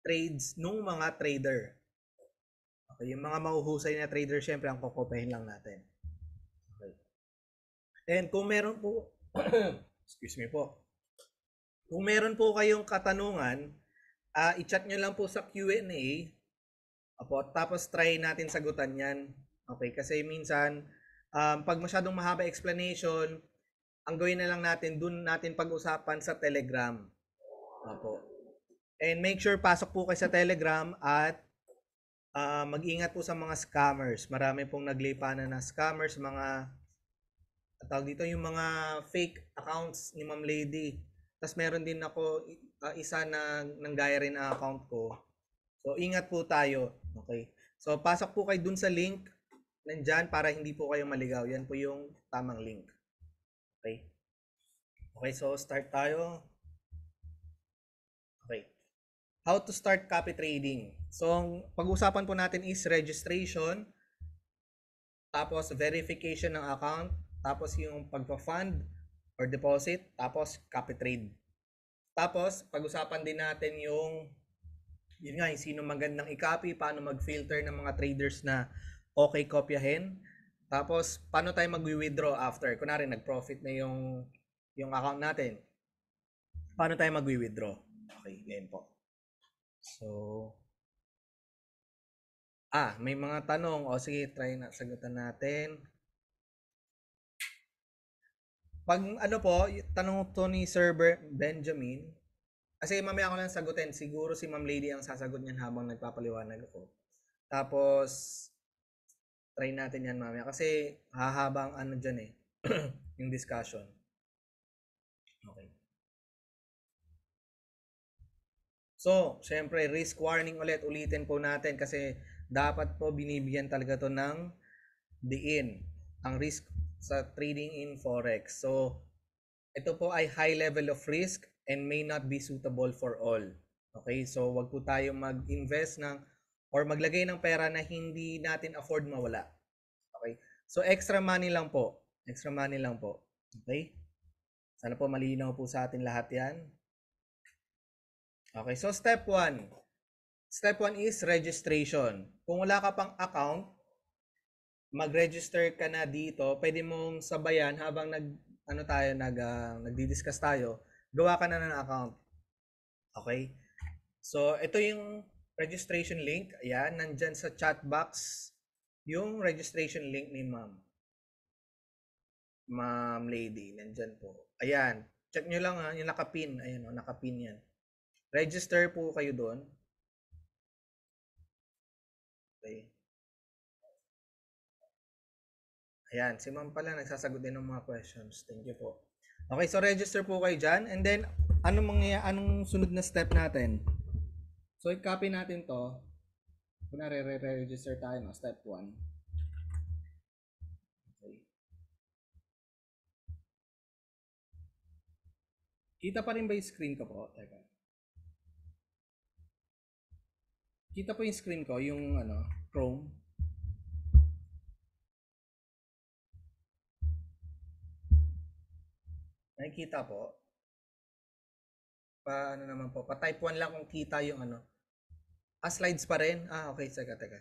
trades nung mga trader. Okay, yung mga mahuhusay na trader, syempre ang kokopyahin lang natin. And kung meron po, excuse me po, kung meron po kayong katanungan, uh, i-chat nyo lang po sa Q&A. Apo, tapos try natin sagutan yan. Okay, kasi minsan, um, pag masyadong mahaba explanation, ang gawin na lang natin, dun natin pag-usapan sa Telegram. Apo. And make sure pasok po kayo sa Telegram at uh, mag-ingat po sa mga scammers. Marami pong naglipa na na scammers, mga tawag dito yung mga fake accounts ni Ma'am Lady. Tapos meron din ako uh, isa na nanggaya rin na account ko. So ingat po tayo. Okay. So pasok po kayo dun sa link nandiyan para hindi po kayo maligaw. Yan po yung tamang link. Okay. Okay, so start tayo. Okay. How to start copy trading. So, pag-usapan po natin is registration, tapos verification ng account, tapos yung pagpa-fund or deposit, tapos copy trade. Tapos, pag-usapan din natin yung yun nga, yung sino magandang i-copy, paano mag-filter ng mga traders na okay kopyahin. Tapos, paano tayo mag-withdraw after? Kunwari, nag-profit na yung, yung account natin. Paano tayo mag-withdraw? Okay, ganyan po. So, ah, may mga tanong. O sige, try na sagutan natin. Pag ano po, tanong to ni Sir Benjamin, kasi mamaya ako lang sagutin, siguro si Ma'am Lady ang sasagot niyan habang nagpapaliwanag ako. Tapos, try natin yan mamaya. Kasi hahabang ano dyan eh, yung discussion. Okay. So, syempre, risk warning ulit. Ulitin po natin kasi dapat po binibigyan talaga to ng diin. Ang risk sa trading in forex. So ito po ay high level of risk and may not be suitable for all. Okay? So wag po tayo mag-invest ng or maglagay ng pera na hindi natin afford mawala. Okay? So extra money lang po. Extra money lang po. Okay? Sana po malinaw po sa atin lahat 'yan. Okay, so step 1. Step 1 is registration. Kung wala ka pang account, mag-register ka na dito, pwede mong sabayan habang nag ano tayo nag uh, nagdi-discuss tayo, gawa ka na ng account. Okay? So, ito yung registration link. Ayan, nandyan sa chat box yung registration link ni ma'am. Ma'am lady, nandyan po. Ayan, check nyo lang ha, yung nakapin. Ayan o, oh, nakapin yan. Register po kayo doon. Okay. Ayan, si ma'am pala nagsasagot din ng mga questions. Thank you po. Okay, so register po kayo dyan. And then, anong, mangyay, anong sunod na step natin? So, i-copy natin to. Kunwari, re-register tayo, no? Step 1. Okay. Kita pa rin ba yung screen ko po? Teka. Kita po yung screen ko, yung ano, Chrome. Nakikita po. Pa, ano naman po, pa type 1 lang kung kita yung ano. Ah, slides pa rin? Ah, okay, teka, teka.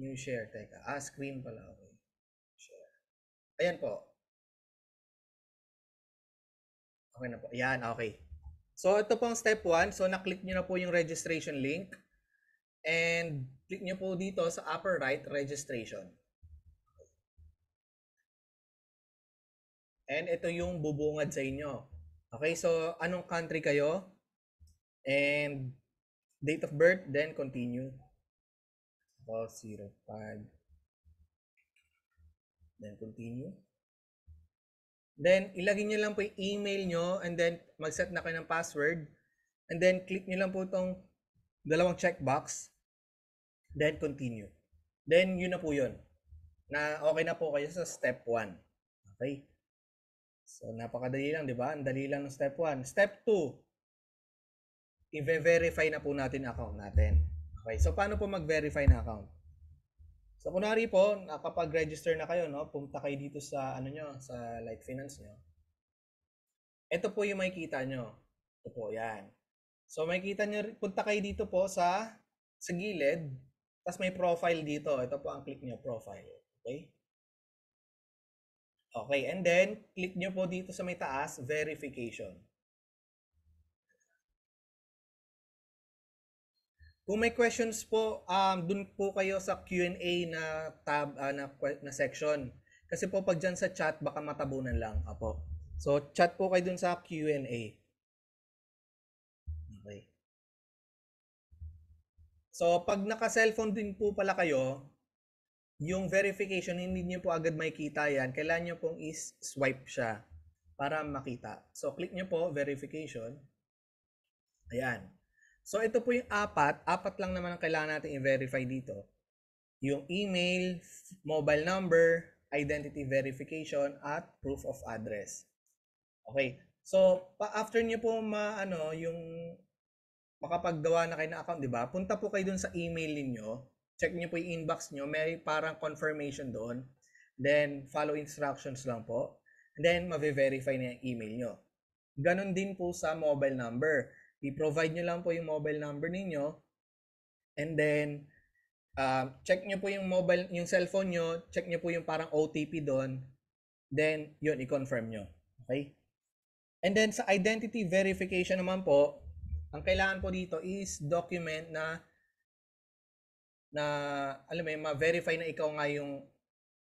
New share, teka. Ah, screen pala, okay. Share. Ayan po. Okay na po. Ayan, okay. So, ito pong step 1. So, na-click nyo na po yung registration link. And click nyo po dito sa upper right, registration. And ito yung bubungad sa inyo. Okay, so anong country kayo? And date of birth, then continue. Ako, 05. Then continue. Then, ilagay nyo lang po yung email nyo and then mag-set na kayo ng password. And then, click nyo lang po itong dalawang checkbox. Then, continue. Then, yun na po yun. Na okay na po kayo sa step 1. Okay? So, napakadali lang, di ba? Ang dali lang ng step 1. Step 2, i-verify na po natin account natin. Okay, so paano po mag-verify na account? So, kunwari po, nakapag-register na kayo, no? Pumunta kayo dito sa, ano nyo, sa Light Finance nyo. Ito po yung makikita nyo. Ito po, yan. So, makikita nyo, punta kayo dito po sa, sa gilid. Tapos may profile dito. Ito po ang click nyo, profile. Okay? Okay, and then click nyo po dito sa may taas, verification. Kung may questions po, um, dun po kayo sa Q&A na tab, uh, na, na section. Kasi po pag dyan sa chat, baka matabunan lang. Apo. So, chat po kayo dun sa Q&A. Okay. So, pag naka-cellphone din po pala kayo, yung verification, hindi nyo po agad makikita yan. Kailangan nyo pong is-swipe siya para makita. So, click nyo po, verification. Ayan. So, ito po yung apat. Apat lang naman ang kailangan natin i-verify dito. Yung email, mobile number, identity verification, at proof of address. Okay. So, pa after nyo po ma, ano, yung makapagdawa na kayo ng account, di ba? Punta po kayo dun sa email ninyo check niyo po yung inbox niyo, may parang confirmation doon. Then, follow instructions lang po. And then, ma-verify na yung email nyo. Ganon din po sa mobile number. I-provide nyo lang po yung mobile number ninyo. And then, uh, check nyo po yung mobile, yung cellphone nyo. Check nyo po yung parang OTP doon. Then, yun, i-confirm nyo. Okay? And then, sa identity verification naman po, ang kailangan po dito is document na na alam mo ma-verify na ikaw nga yung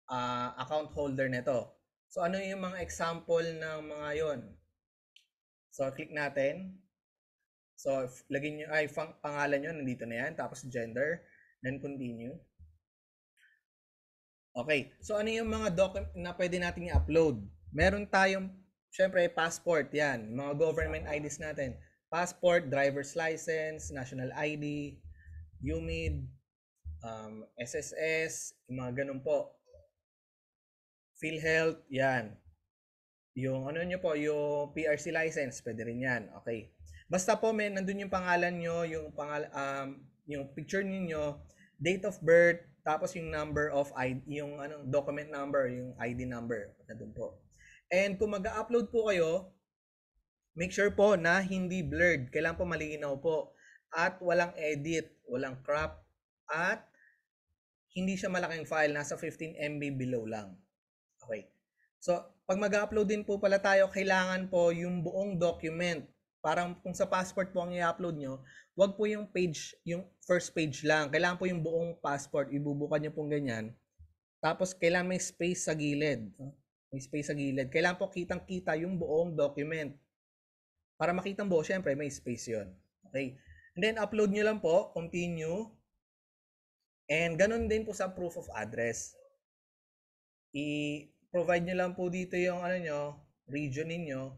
uh, account holder nito. So ano yung mga example ng mga yon? So click natin. So lagay niyo ay pang, pangalan niyo nandito na yan tapos gender then continue. Okay. So ano yung mga document na pwede nating i-upload? Meron tayong syempre passport 'yan, mga government IDs natin. Passport, driver's license, national ID, UMID, um, SSS, mga ganun po. PhilHealth, yan. Yung ano nyo po, yung PRC license, pwede rin yan. Okay. Basta po, men, nandun yung pangalan nyo, yung, pangal, um, yung picture niyo date of birth, tapos yung number of ID, yung anong document number, yung ID number, nandun po. And kung mag-upload po kayo, make sure po na hindi blurred. Kailangan po malinaw po. At walang edit, walang crop, at hindi siya malaking file, nasa 15 MB below lang. Okay. So, pag mag-upload din po pala tayo, kailangan po yung buong document. Parang kung sa passport po ang i-upload nyo, wag po yung page, yung first page lang. Kailangan po yung buong passport, ibubukan nyo pong ganyan. Tapos, kailangan may space sa gilid. May space sa gilid. Kailangan po kitang-kita yung buong document. Para makita mo, syempre, may space yon Okay. And then, upload nyo lang po. Continue. And ganun din po sa proof of address. I-provide nyo lang po dito yung ano nyo, region ninyo.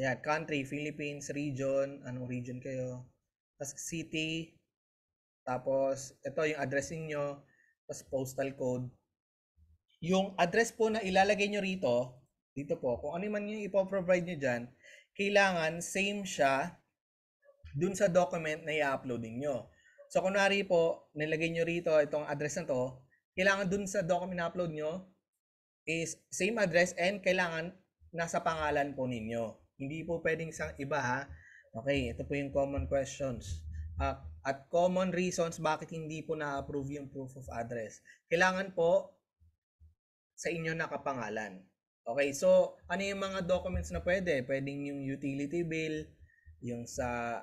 Ayan, country, Philippines, region, anong region kayo. Tapos city, tapos ito yung address niyo, tapos postal code. Yung address po na ilalagay nyo rito, dito po, kung ano man yung ipoprovide nyo dyan, kailangan same siya dun sa document na i-upload niyo So kunwari po, nilagay nyo rito itong address na to, kailangan dun sa document na upload nyo is same address and kailangan nasa pangalan po ninyo. Hindi po pwedeng isang iba ha. Okay, ito po yung common questions. Uh, at common reasons bakit hindi po na-approve yung proof of address. Kailangan po sa inyo nakapangalan. Okay, so ano yung mga documents na pwede? Pwedeng yung utility bill, yung sa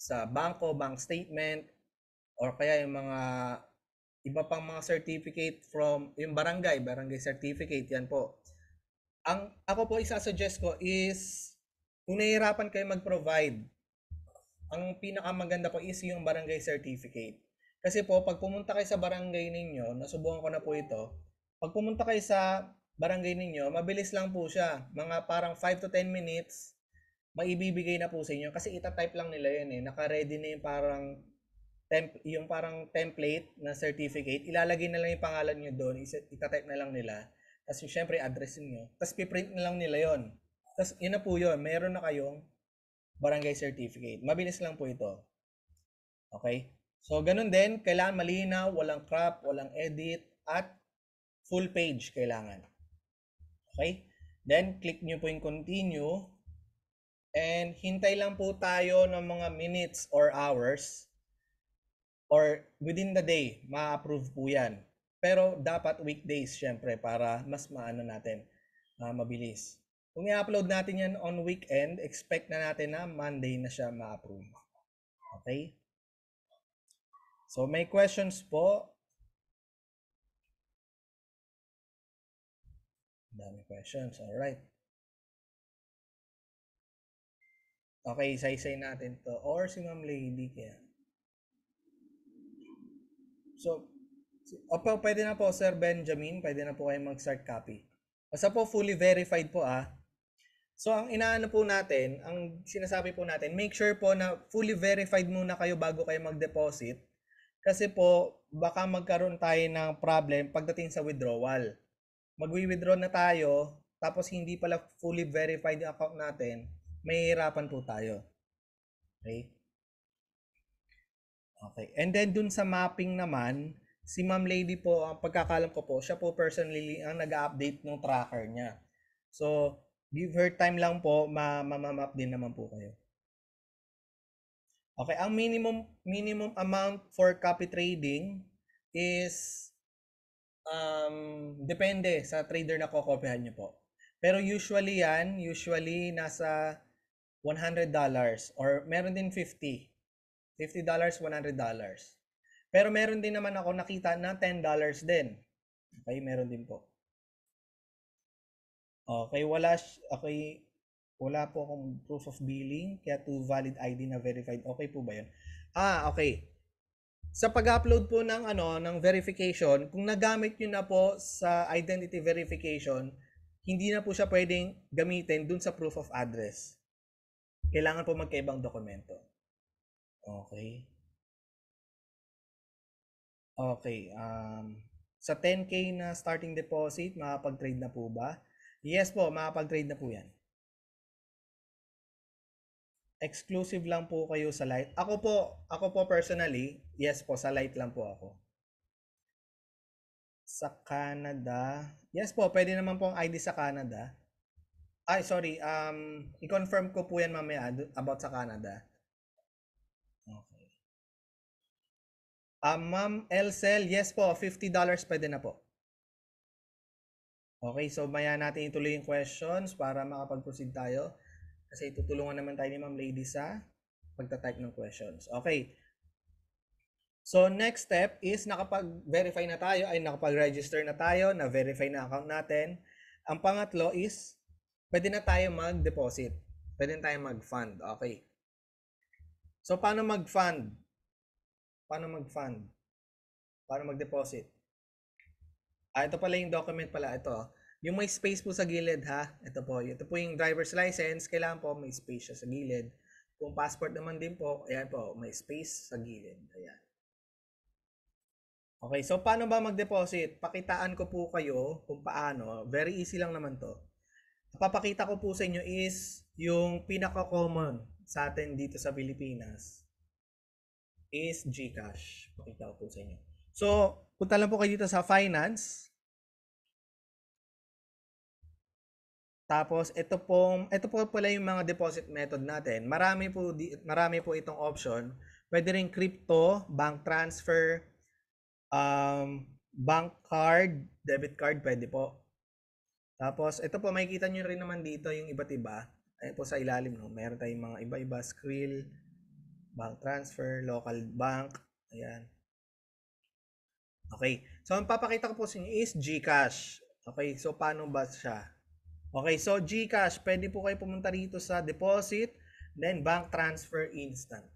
sa banko, bank statement, or kaya yung mga iba pang mga certificate from yung barangay, barangay certificate, yan po. Ang ako po isa-suggest ko is kung nahihirapan kayo mag-provide, ang pinakamaganda po is yung barangay certificate. Kasi po, pag pumunta kayo sa barangay ninyo, nasubukan ko na po ito, pag pumunta kayo sa barangay ninyo, mabilis lang po siya. Mga parang 5 to 10 minutes, maibibigay na po sa inyo kasi ita-type lang nila yun eh. Naka-ready na yung parang temp- yung parang template na certificate. Ilalagay na lang yung pangalan niyo doon, ita-type na lang nila. Tapos syempre address niyo. Tapos piprint na lang nila yon. Tapos yun na po yun, meron na kayong barangay certificate. Mabilis lang po ito. Okay? So, ganun din, kailangan malinaw, walang crop, walang edit, at full page kailangan. Okay? Then, click nyo po yung continue. And hintay lang po tayo ng mga minutes or hours or within the day, ma-approve po yan. Pero dapat weekdays, syempre, para mas maano natin, uh, mabilis. Kung i-upload natin yan on weekend, expect na natin na Monday na siya ma-approve. Okay? So may questions po. Dami questions. All right. Okay, isaysay natin to. Or si Ma'am Lady kaya. So, opo, pwede na po Sir Benjamin, pwede na po kayo mag-start copy. Basta po fully verified po ah. So ang inaano po natin, ang sinasabi po natin, make sure po na fully verified muna kayo bago kayo mag-deposit. Kasi po, baka magkaroon tayo ng problem pagdating sa withdrawal. Magwi-withdraw na tayo, tapos hindi pala fully verified yung account natin, mahihirapan po tayo. Okay? Okay. And then dun sa mapping naman, si Ma'am Lady po, ang pagkakalam ko po, siya po personally ang nag-update ng tracker niya. So, give her time lang po, ma-map din naman po kayo. Okay, ang minimum minimum amount for copy trading is um, depende sa trader na kokopyahan niyo po. Pero usually yan, usually nasa $100 or meron din 50. $50, $100. Pero meron din naman ako nakita na $10 din. Okay, meron din po. Okay, wala okay, wala po akong proof of billing, kaya two valid ID na verified. Okay po ba 'yon? Ah, okay. Sa pag-upload po ng ano, ng verification, kung nagamit niyo na po sa identity verification, hindi na po siya pwedeng gamitin dun sa proof of address. Kailangan po magkaibang dokumento. Okay. Okay. Um, sa 10K na starting deposit, makapag-trade na po ba? Yes po, makapag-trade na po yan. Exclusive lang po kayo sa light. Ako po, ako po personally, yes po, sa light lang po ako. Sa Canada, yes po, pwede naman po ang ID sa Canada. Ay, sorry. Um, i-confirm ko po yan mamaya about sa Canada. Okay. Um, Ma'am Elsel, yes po, $50 pwede na po. Okay, so maya natin ituloy yung questions para makapag-proceed tayo. Kasi tutulungan naman tayo ni Ma'am Lady sa pagta-type ng questions. Okay. So, next step is nakapag-verify na tayo, ay nakapag-register na tayo, na-verify na account natin. Ang pangatlo is pwede na tayo mag-deposit. Pwede na tayo mag-fund. Okay. So, paano mag-fund? Paano mag-fund? Paano mag-deposit? Ah, ito pala yung document pala. Ito. Ah. Yung may space po sa gilid ha. Ito po. Ito po yung driver's license. Kailangan po may space siya sa gilid. Kung passport naman din po, ayan po, may space sa gilid. Ayan. Okay, so paano ba mag-deposit? Pakitaan ko po kayo kung paano. Very easy lang naman to papakita ko po sa inyo is yung pinaka-common sa atin dito sa Pilipinas is GCash. Pakita ko po sa inyo. So, punta lang po kayo dito sa finance. Tapos ito po, ito po pala yung mga deposit method natin. Marami po marami po itong option. Pwede rin crypto, bank transfer, um, bank card, debit card pwede po. Tapos, ito po, makikita nyo rin naman dito yung iba't iba. Ayan po sa ilalim, no? meron tayong mga iba-iba, Skrill, bank transfer, local bank, ayan. Okay, so ang papakita ko po sa inyo is GCash. Okay, so paano ba siya? Okay, so GCash, pwede po kayo pumunta rito sa deposit, then bank transfer instant.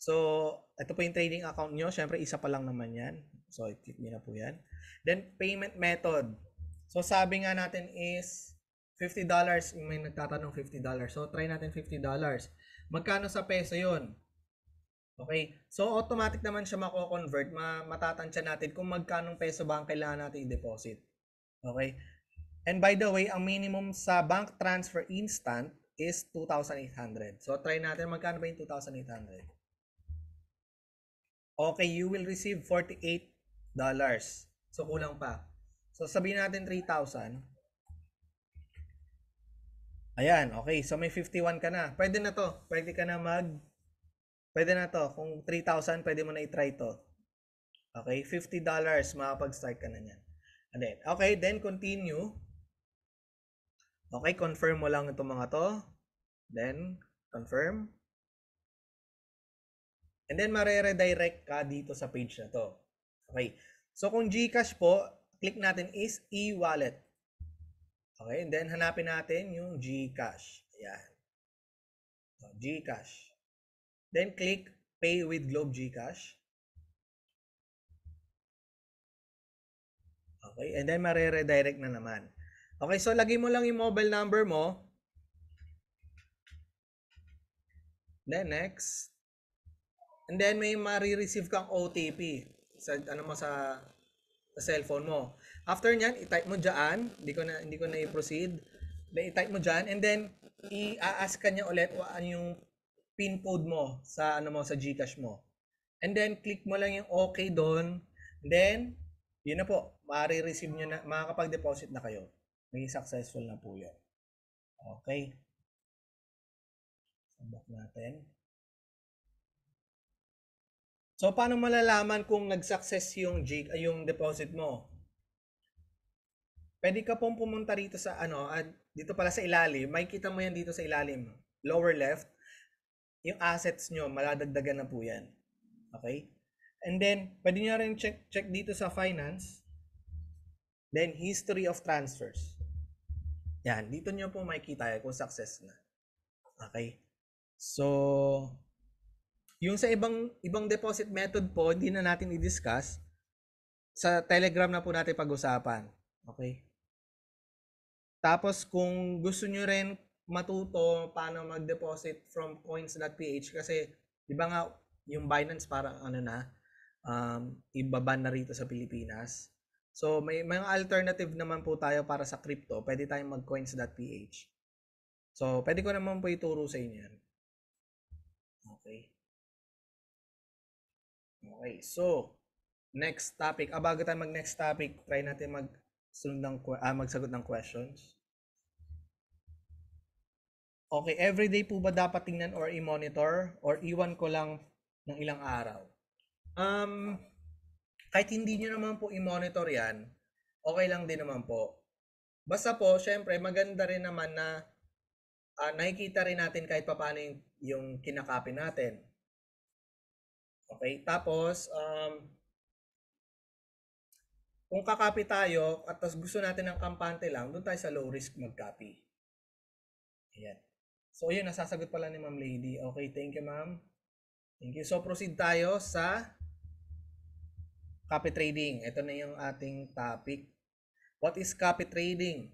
So, ito po yung trading account nyo. Siyempre, isa pa lang naman yan. So, i-click nyo na po yan. Then, payment method. So, sabi nga natin is $50. Yung May nagtatanong $50. So, try natin $50. Magkano sa peso yon Okay? So, automatic naman siya mako-convert. Ma matatansya natin kung magkanong peso ba ang kailangan natin i-deposit. Okay? And by the way, ang minimum sa bank transfer instant is 2,800. So, try natin magkano ba yung 2,800. Okay, you will receive $48. So, kulang pa. So, sabihin natin 3,000. Ayan, okay. So, may 51 ka na. Pwede na to. Pwede ka na mag... Pwede na to. Kung 3,000, pwede mo na itry to. Okay, $50. Makapag-start ka na yan. And then, okay, then continue. Okay, confirm mo lang itong mga to. Then, confirm. And then, mare-redirect ka dito sa page na to. Okay. So, kung Gcash po, click natin is e-wallet. Okay. And then, hanapin natin yung Gcash. Ayan. So, Gcash. Then, click Pay with Globe Gcash. Okay. And then, mare-redirect na naman. Okay. So, lagay mo lang yung mobile number mo. Then, next. And then may marireceive kang OTP sa ano mo sa, sa cellphone mo. After niyan, i-type mo diyan, hindi ko na hindi ko na i-proceed. Then i-type mo diyan and then i-ask kanya ulit kung ano yung pin code mo sa ano mo sa GCash mo. And then click mo lang yung okay doon. Then yun na po, marireceive niyo na makakapag-deposit na kayo. May successful na po 'yon. Okay. Sabak natin. So, paano malalaman kung nag-success yung, G, yung deposit mo? Pwede ka pong pumunta rito sa, ano, at dito pala sa ilalim. Makikita mo yan dito sa ilalim. Lower left. Yung assets nyo, maladagdagan na po yan. Okay? And then, pwede nyo rin check, check dito sa finance. Then, history of transfers. Yan. Dito nyo po makikita kung success na. Okay? So, yung sa ibang ibang deposit method po, hindi na natin i-discuss. Sa Telegram na po natin pag-usapan. Okay? Tapos kung gusto nyo rin matuto paano mag-deposit from coins.ph kasi di ba nga yung Binance para ano na um, ibaban na rito sa Pilipinas. So may mga alternative naman po tayo para sa crypto. Pwede tayong mag-coins.ph. So pwede ko naman po ituro sa inyo yan. Okay, so next topic. Ah, bago tayo mag next topic, try natin mag sunod ng ah, magsagot ng questions. Okay, everyday po ba dapat tingnan or i-monitor or iwan ko lang ng ilang araw? Um, kahit hindi nyo naman po i-monitor yan, okay lang din naman po. Basta po, syempre, maganda rin naman na uh, nakikita rin natin kahit paano yung, yung kinakapin natin. Okay, tapos um, kung kakapi tayo at tas gusto natin ng kampante lang, doon tayo sa low risk mag-copy. Ayan. So, yun, nasasagot pala ni Ma'am Lady. Okay, thank you, Ma'am. Thank you. So, proceed tayo sa copy trading. Ito na yung ating topic. What is copy trading?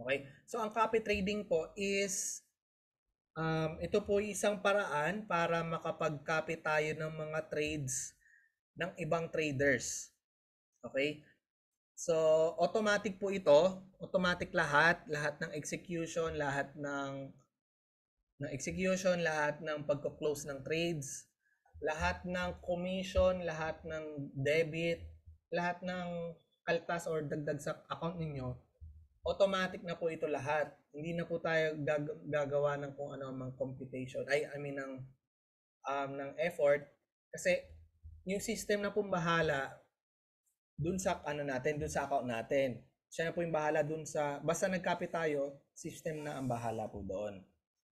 Okay. So, ang copy trading po is Um, ito po isang paraan para makapag-copy tayo ng mga trades ng ibang traders. Okay? So, automatic po ito. Automatic lahat. Lahat ng execution, lahat ng, ng execution, lahat ng pagko-close ng trades, lahat ng commission, lahat ng debit, lahat ng kaltas or dagdag sa account ninyo, automatic na po ito lahat hindi na po tayo gag- gagawa ng kung ano mang computation. Ay, I mean, ng, um, ng effort. Kasi yung system na pong bahala dun sa ano natin, dun sa account natin. Siya na po yung bahala dun sa, basta nag-copy tayo, system na ang bahala po doon.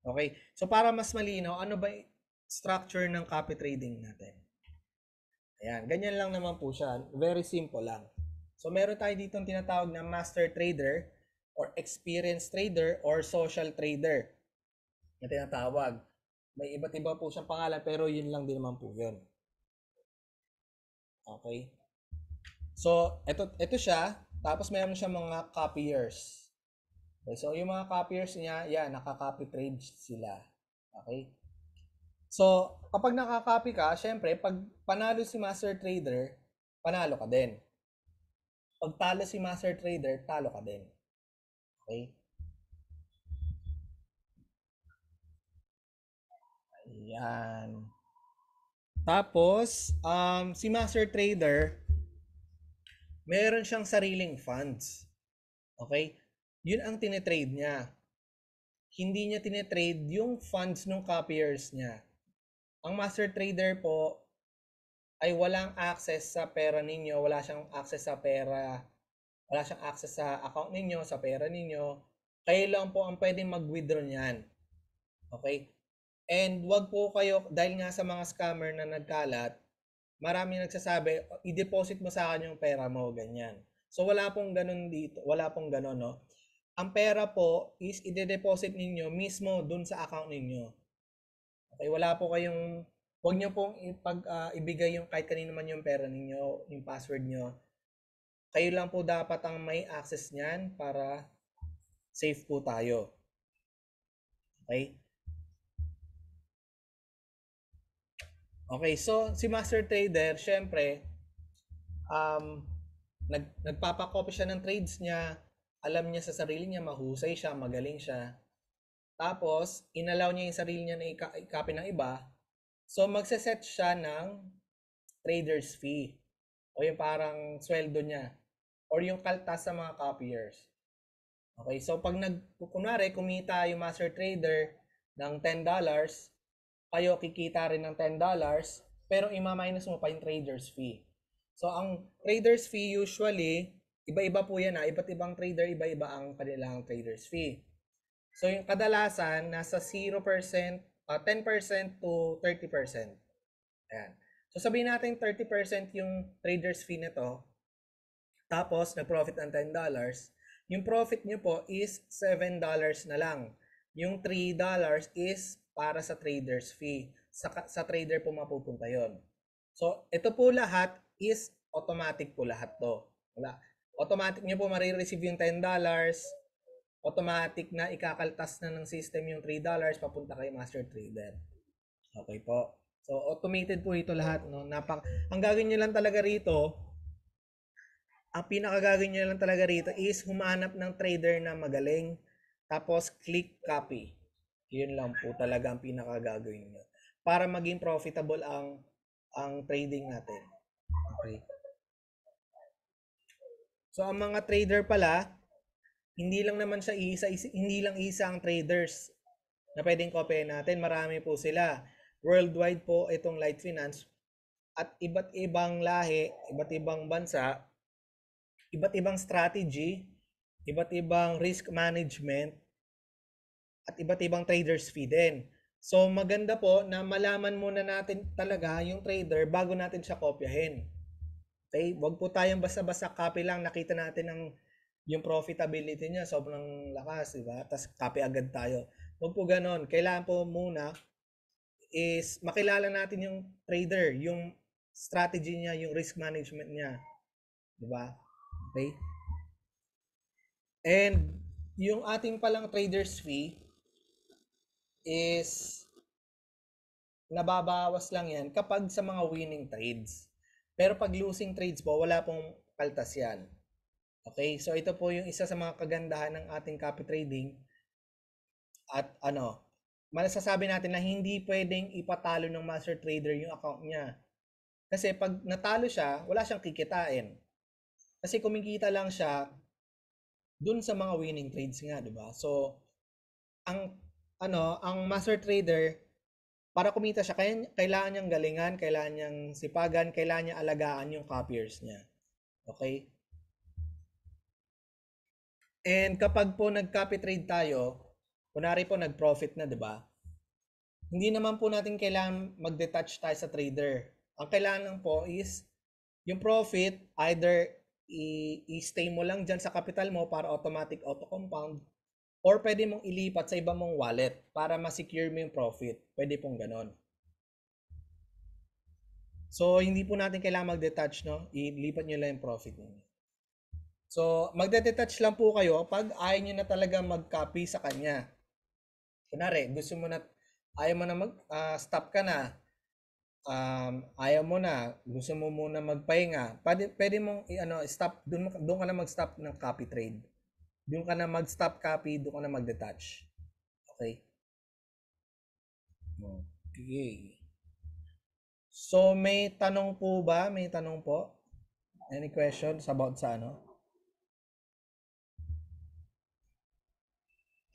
Okay? So para mas malinaw, ano ba yung structure ng copy trading natin? Ayan, ganyan lang naman po siya. Very simple lang. So meron tayo dito ang tinatawag na master trader or experienced trader or social trader na tinatawag. May iba't iba po siyang pangalan pero yun lang din naman po yun. Okay? So, ito, ito siya. Tapos mayroon siya mga copiers. Okay, so, yung mga copiers niya, yan, nakaka-copy trade sila. Okay? So, kapag nakaka-copy ka, syempre, pag panalo si master trader, panalo ka din. Pag talo si master trader, talo ka din. Okay? Ayan. Tapos, um, si Master Trader, meron siyang sariling funds. Okay? Yun ang tinetrade niya. Hindi niya tinetrade yung funds ng copiers niya. Ang Master Trader po ay walang access sa pera ninyo, wala siyang access sa pera wala siyang access sa account ninyo, sa pera ninyo, kayo lang po ang pwedeng mag-withdraw niyan. Okay? And wag po kayo, dahil nga sa mga scammer na nagkalat, marami nagsasabi, i-deposit mo sa akin yung pera mo, ganyan. So wala pong ganun dito, wala pong ganun, no? Ang pera po is i-deposit ninyo mismo dun sa account ninyo. Okay, wala po kayong, wag nyo pong ipag, uh, ibigay yung kahit kanino man yung pera ninyo, yung password nyo, kayo lang po dapat ang may access niyan para safe po tayo. Okay? Okay, so si Master Trader, syempre, um, nag, nagpapakopy siya ng trades niya, alam niya sa sarili niya, mahusay siya, magaling siya. Tapos, inalaw niya yung sarili niya na i-copy ng iba. So, magsaset siya ng trader's fee o yung parang sweldo niya or yung kaltas sa mga copiers. Okay, so pag nag, kumita yung master trader ng $10, kayo kikita rin ng $10, pero ima-minus mo pa yung trader's fee. So ang trader's fee usually, iba-iba po yan ha, ah. iba't ibang trader, iba-iba ang kanilang trader's fee. So yung kadalasan, nasa 0%, uh, 10% to 30%. Ayan. So sabihin natin 30% yung trader's fee na to, tapos nag-profit ng $10, yung profit nyo po is $7 na lang. Yung $3 is para sa trader's fee. Sa, sa trader po mapupunta yon. So, ito po lahat is automatic po lahat to. Wala. Automatic nyo po marireceive yung $10. Automatic na ikakaltas na ng system yung $3 papunta kay master trader. Okay po. So automated po ito lahat no. Napak ang gagawin niyo lang talaga rito ang pinakagagawin niyo lang talaga rito is humanap ng trader na magaling tapos click copy. Yun lang po talaga ang pinakagagawin niyo para maging profitable ang ang trading natin. Okay. So ang mga trader pala hindi lang naman siya isa, isa hindi lang isa ang traders na pwedeng kopyahin natin. Marami po sila worldwide po itong Light Finance at iba't ibang lahi, iba't ibang bansa, iba't ibang strategy, iba't ibang risk management, at iba't ibang traders fee din. So maganda po na malaman muna natin talaga yung trader bago natin siya kopyahin. Okay? wag po tayong basta-basta copy lang. Nakita natin ang yung profitability niya sobrang lakas, di ba? Tapos copy agad tayo. Huwag po ganon. Kailangan po muna is makilala natin yung trader, yung strategy niya, yung risk management niya. 'Di ba? Okay? And yung ating palang trader's fee is nababawas lang yan kapag sa mga winning trades. Pero pag losing trades po, wala pong kaltas yan. Okay, so ito po yung isa sa mga kagandahan ng ating copy trading at ano, masasabi natin na hindi pwedeng ipatalo ng master trader yung account niya. Kasi pag natalo siya, wala siyang kikitain. Kasi kumikita lang siya dun sa mga winning trades nga, 'di ba? So ang ano, ang master trader para kumita siya, kailangan niyang galingan, kailangan niyang sipagan, kailangan niya alagaan yung copiers niya. Okay? And kapag po nag-copy trade tayo, Kunari po nag-profit na, 'di ba? Hindi naman po natin kailangan mag-detach tayo sa trader. Ang kailangan lang po is yung profit either i- stay mo lang diyan sa capital mo para automatic auto-compound or pwede mong ilipat sa iba mong wallet para ma-secure mo yung profit. Pwede pong ganon. So, hindi po natin kailangan mag-detach, no? Ilipat nyo lang yung profit ninyo. So, magde-detach lang po kayo pag ayaw nyo na talaga mag-copy sa kanya. Kunwari, gusto mo na, ayaw mo na mag, uh, stop ka na, um, ayaw mo na, gusto mo muna magpahinga, pwede, pwede mong, ano, stop, doon, doon ka na mag-stop ng copy trade. Doon ka na mag-stop copy, doon ka na mag-detach. Okay? Okay. So, may tanong po ba? May tanong po? Any questions about sa ano?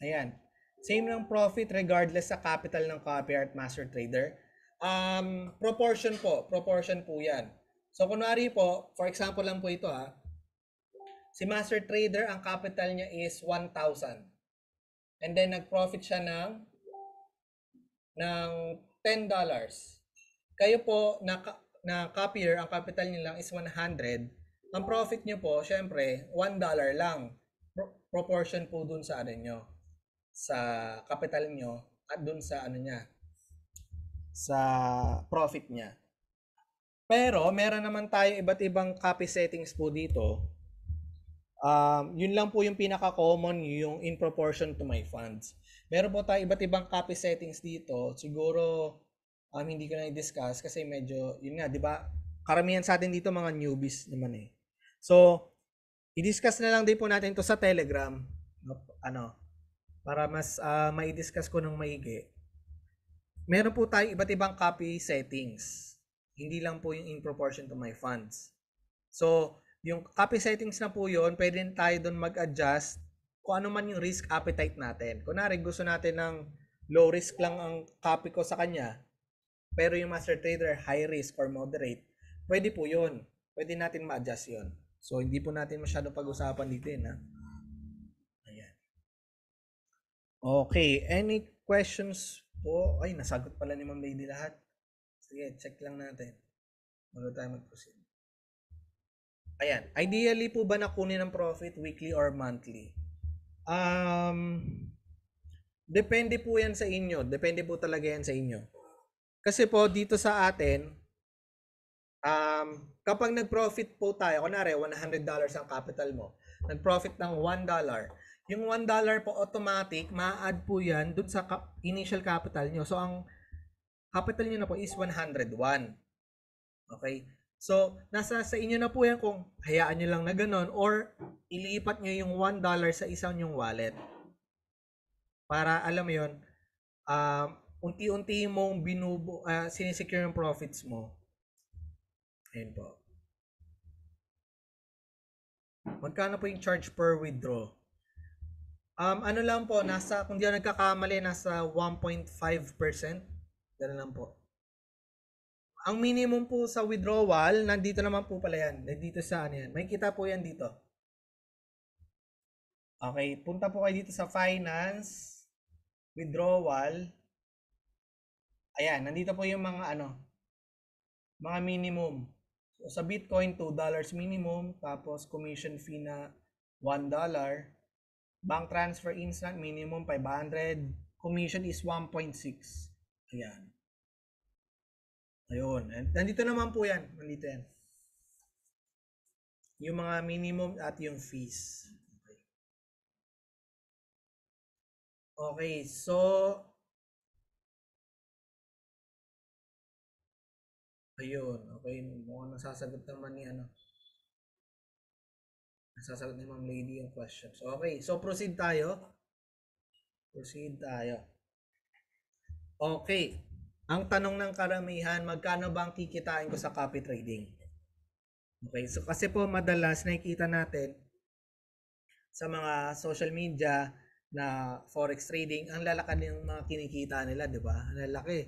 Ayan. Same ng profit regardless sa capital ng copy master trader. Um, proportion po, proportion po yan. So kunwari po, for example lang po ito ha, si master trader ang capital niya is 1,000. And then nag-profit siya ng ng $10. Kayo po na, na copier, ang capital niyo lang is 100. Ang profit niyo po, syempre, $1 lang. Pro- proportion po dun sa ano niyo sa capital nyo at dun sa ano niya sa profit niya. Pero meron naman tayo iba't ibang copy settings po dito. Um, yun lang po yung pinaka-common yung in proportion to my funds. Meron po tayo iba't ibang copy settings dito. Siguro um, hindi ko na i-discuss kasi medyo yun nga, 'di ba? Karamihan sa atin dito mga newbies naman eh. So, i-discuss na lang din po natin to sa Telegram. Ano, para mas uh, mai-discuss ko ng maigi. Meron po tayong iba't ibang copy settings. Hindi lang po yung in proportion to my funds. So, yung copy settings na po yun, pwede tayo doon mag-adjust kung ano man yung risk appetite natin. Kunwari, gusto natin ng low risk lang ang copy ko sa kanya, pero yung master trader high risk or moderate, pwede po yun. Pwede natin ma-adjust yun. So, hindi po natin masyado pag-usapan dito yun. Eh, ha? Okay, any questions po? Ay, nasagot pala ni Ma'am Lady lahat. Sige, check lang natin. Bago tayo mag-proceed. Ayan, ideally po ba nakunin ng profit weekly or monthly? Um, depende po yan sa inyo. Depende po talaga yan sa inyo. Kasi po dito sa atin, um, kapag nag-profit po tayo, kunwari $100 ang capital mo, nag-profit ng $1, yung $1 po automatic, ma-add po yan dun sa cap- initial capital nyo. So, ang capital nyo na po is 101. Okay? So, nasa sa inyo na po yan kung hayaan nyo lang na ganun or ilipat nyo yung $1 sa isang yung wallet. Para alam mo yun, um, unti-unti mong binubo, uh, ah, sinisecure yung profits mo. Ayun po. Magkano po yung charge per withdraw? Um, ano lang po, nasa, kung di ako nagkakamali, nasa 1.5%. Ganun lang po. Ang minimum po sa withdrawal, nandito naman po pala yan. Nandito sa ano yan. May kita po yan dito. Okay, punta po kayo dito sa finance, withdrawal. Ayan, nandito po yung mga ano, mga minimum. So, sa Bitcoin, $2 minimum, tapos commission fee na $1. Bank transfer instant, minimum 500. Commission is 1.6. Ayan. Ayun. And nandito naman po yan. Nandito yan. Yung mga minimum at yung fees. Okay, okay so Ayun, okay. Mukhang nasasagot naman ni ano. Nasasagot ni Ma'am Lady yung questions. Okay, so proceed tayo. Proceed tayo. Okay. Ang tanong ng karamihan, magkano ba ang kikitain ko sa copy trading? Okay, so kasi po madalas nakikita natin sa mga social media na forex trading, ang lalaki ng mga kinikita nila, di ba? Ang lalaki.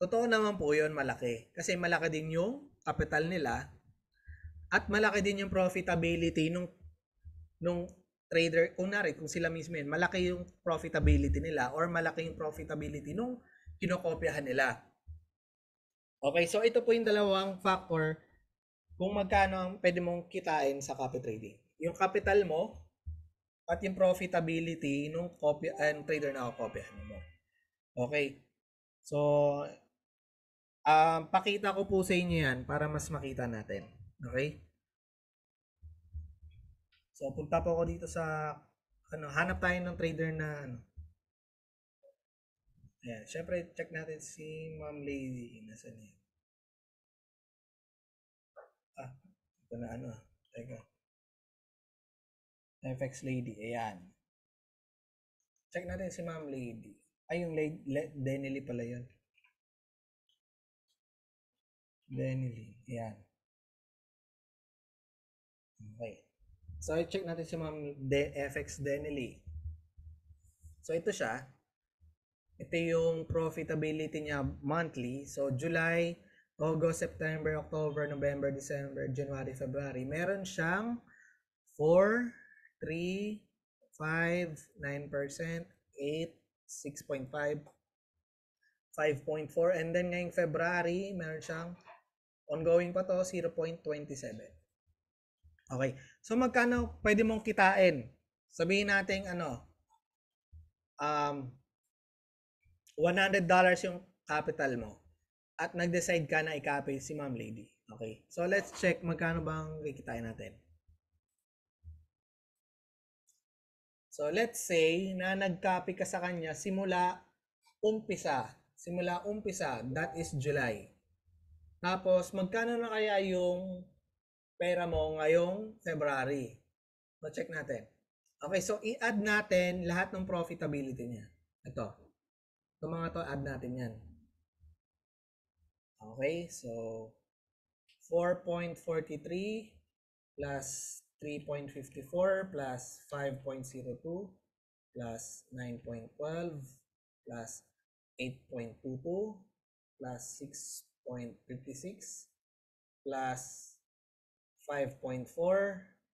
Totoo naman po yun, malaki. Kasi malaki din yung capital nila at malaki din yung profitability nung nung trader, kung nari kung sila mismo yun, malaki yung profitability nila or malaki yung profitability nung kinokopyahan nila. Okay, so ito po yung dalawang factor kung magkano ang pwede mong kitain sa copy trading. Yung capital mo at yung profitability nung copy, uh, ah, trader na kakopyahan mo. Okay, so um, pakita ko po sa inyo yan para mas makita natin. Okay? So, punta po ako dito sa, ano, hanap tayo ng trader na, ano, Ayan, syempre, check natin si Ma'am Lady. Nasaan niya? Ah, ito na ano. Ah. Teka. FX Lady. Ayan. Check natin si Ma'am Lady. Ay, yung lady, le, Denily pala yun. Denily. Ayan. Okay. So, i-check natin si Ma'am De- FX Denily. So, ito siya. Ito yung profitability niya monthly. So, July, August, September, October, November, December, January, February. Meron siyang 4, 3, 5, 9%, 8, 6.5, 5.4. And then ngayong February, meron siyang ongoing pa to, 0.27. Okay. So magkano pwede mong kitain? Sabihin natin ano um $100 yung capital mo at nag-decide ka na i-copy si Ma'am Lady. Okay. So let's check magkano bang kikitain natin. So let's say na nag-copy ka sa kanya simula umpisa. Simula umpisa, that is July. Tapos magkano na kaya yung pera mo ngayong February. So, check natin. Okay, so i-add natin lahat ng profitability niya. Ito. Itong mga to, add natin yan. Okay, so 4.43 plus 3.54 plus 5.02 plus 9.12 plus 8.22 plus 6.56 plus 5.4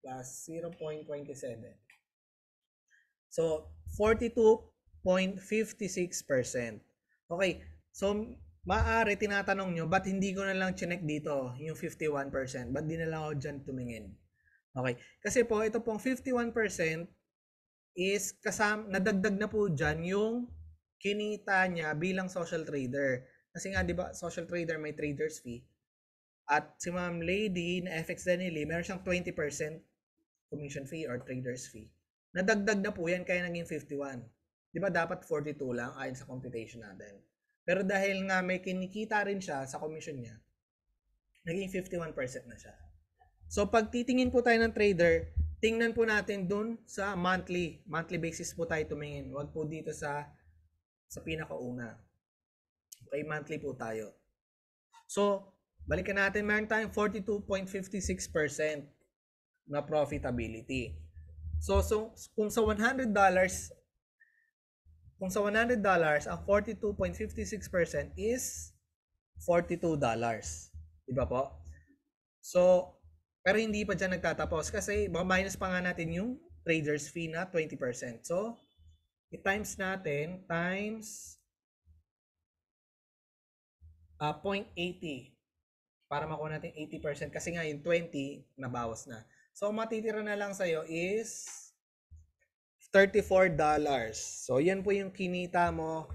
plus 0.27. So, 42.56%. Okay, so maaari tinatanong nyo, ba't hindi ko na lang chinek dito yung 51%? Ba't di na lang ako dyan tumingin? Okay, kasi po ito pong 51% is kasam, nadagdag na po dyan yung kinita niya bilang social trader. Kasi nga, di ba, social trader may trader's fee. At si Ma'am Lady na FX Danili, meron siyang 20% commission fee or trader's fee. Nadagdag na po yan kaya naging 51. Di ba dapat 42 lang ayon sa computation natin. Pero dahil nga may kinikita rin siya sa commission niya, naging 51% na siya. So pag titingin po tayo ng trader, tingnan po natin dun sa monthly. Monthly basis po tayo tumingin. Huwag po dito sa sa pinakauna. Okay, monthly po tayo. So, Balikan natin, meron tayong 42.56% na profitability. So, so kung sa $100, kung sa $100, ang 42.56% is $42. Di ba po? So, pero hindi pa dyan nagtatapos kasi baka minus pa nga natin yung trader's fee na 20%. So, i-times natin times uh, ah, 0.80 para makuha natin 80% kasi nga yung 20 nabawas na. So matitira na lang sa iyo is $34. So yan po yung kinita mo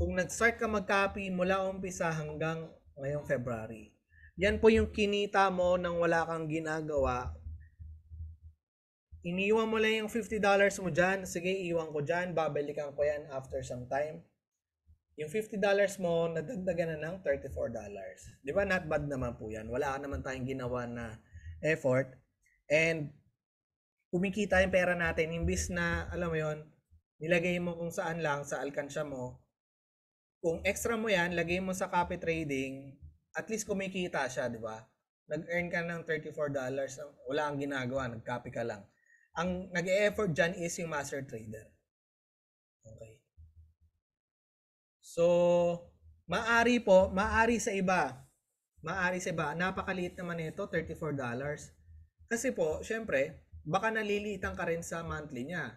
kung nag-start ka mag-copy mula umpisa hanggang ngayong February. Yan po yung kinita mo nang wala kang ginagawa. Iniwan mo lang yung $50 mo dyan. Sige, iwan ko dyan. Babalikan ko yan after some time yung $50 mo, nadagdagan na ng $34. Di ba? Not bad naman po yan. Wala naman tayong ginawa na effort. And kumikita yung pera natin. Imbis na, alam mo yon nilagay mo kung saan lang, sa alkansya mo. Kung extra mo yan, lagay mo sa copy trading, at least kumikita siya, di ba? Nag-earn ka ng $34. Wala ang ginagawa, nag-copy ka lang. Ang nag-e-effort dyan is yung master trader. Okay. So, maari po, maari sa iba. Maari sa iba. Napakaliit naman nito, $34. Kasi po, syempre, baka naliliitan ka rin sa monthly niya.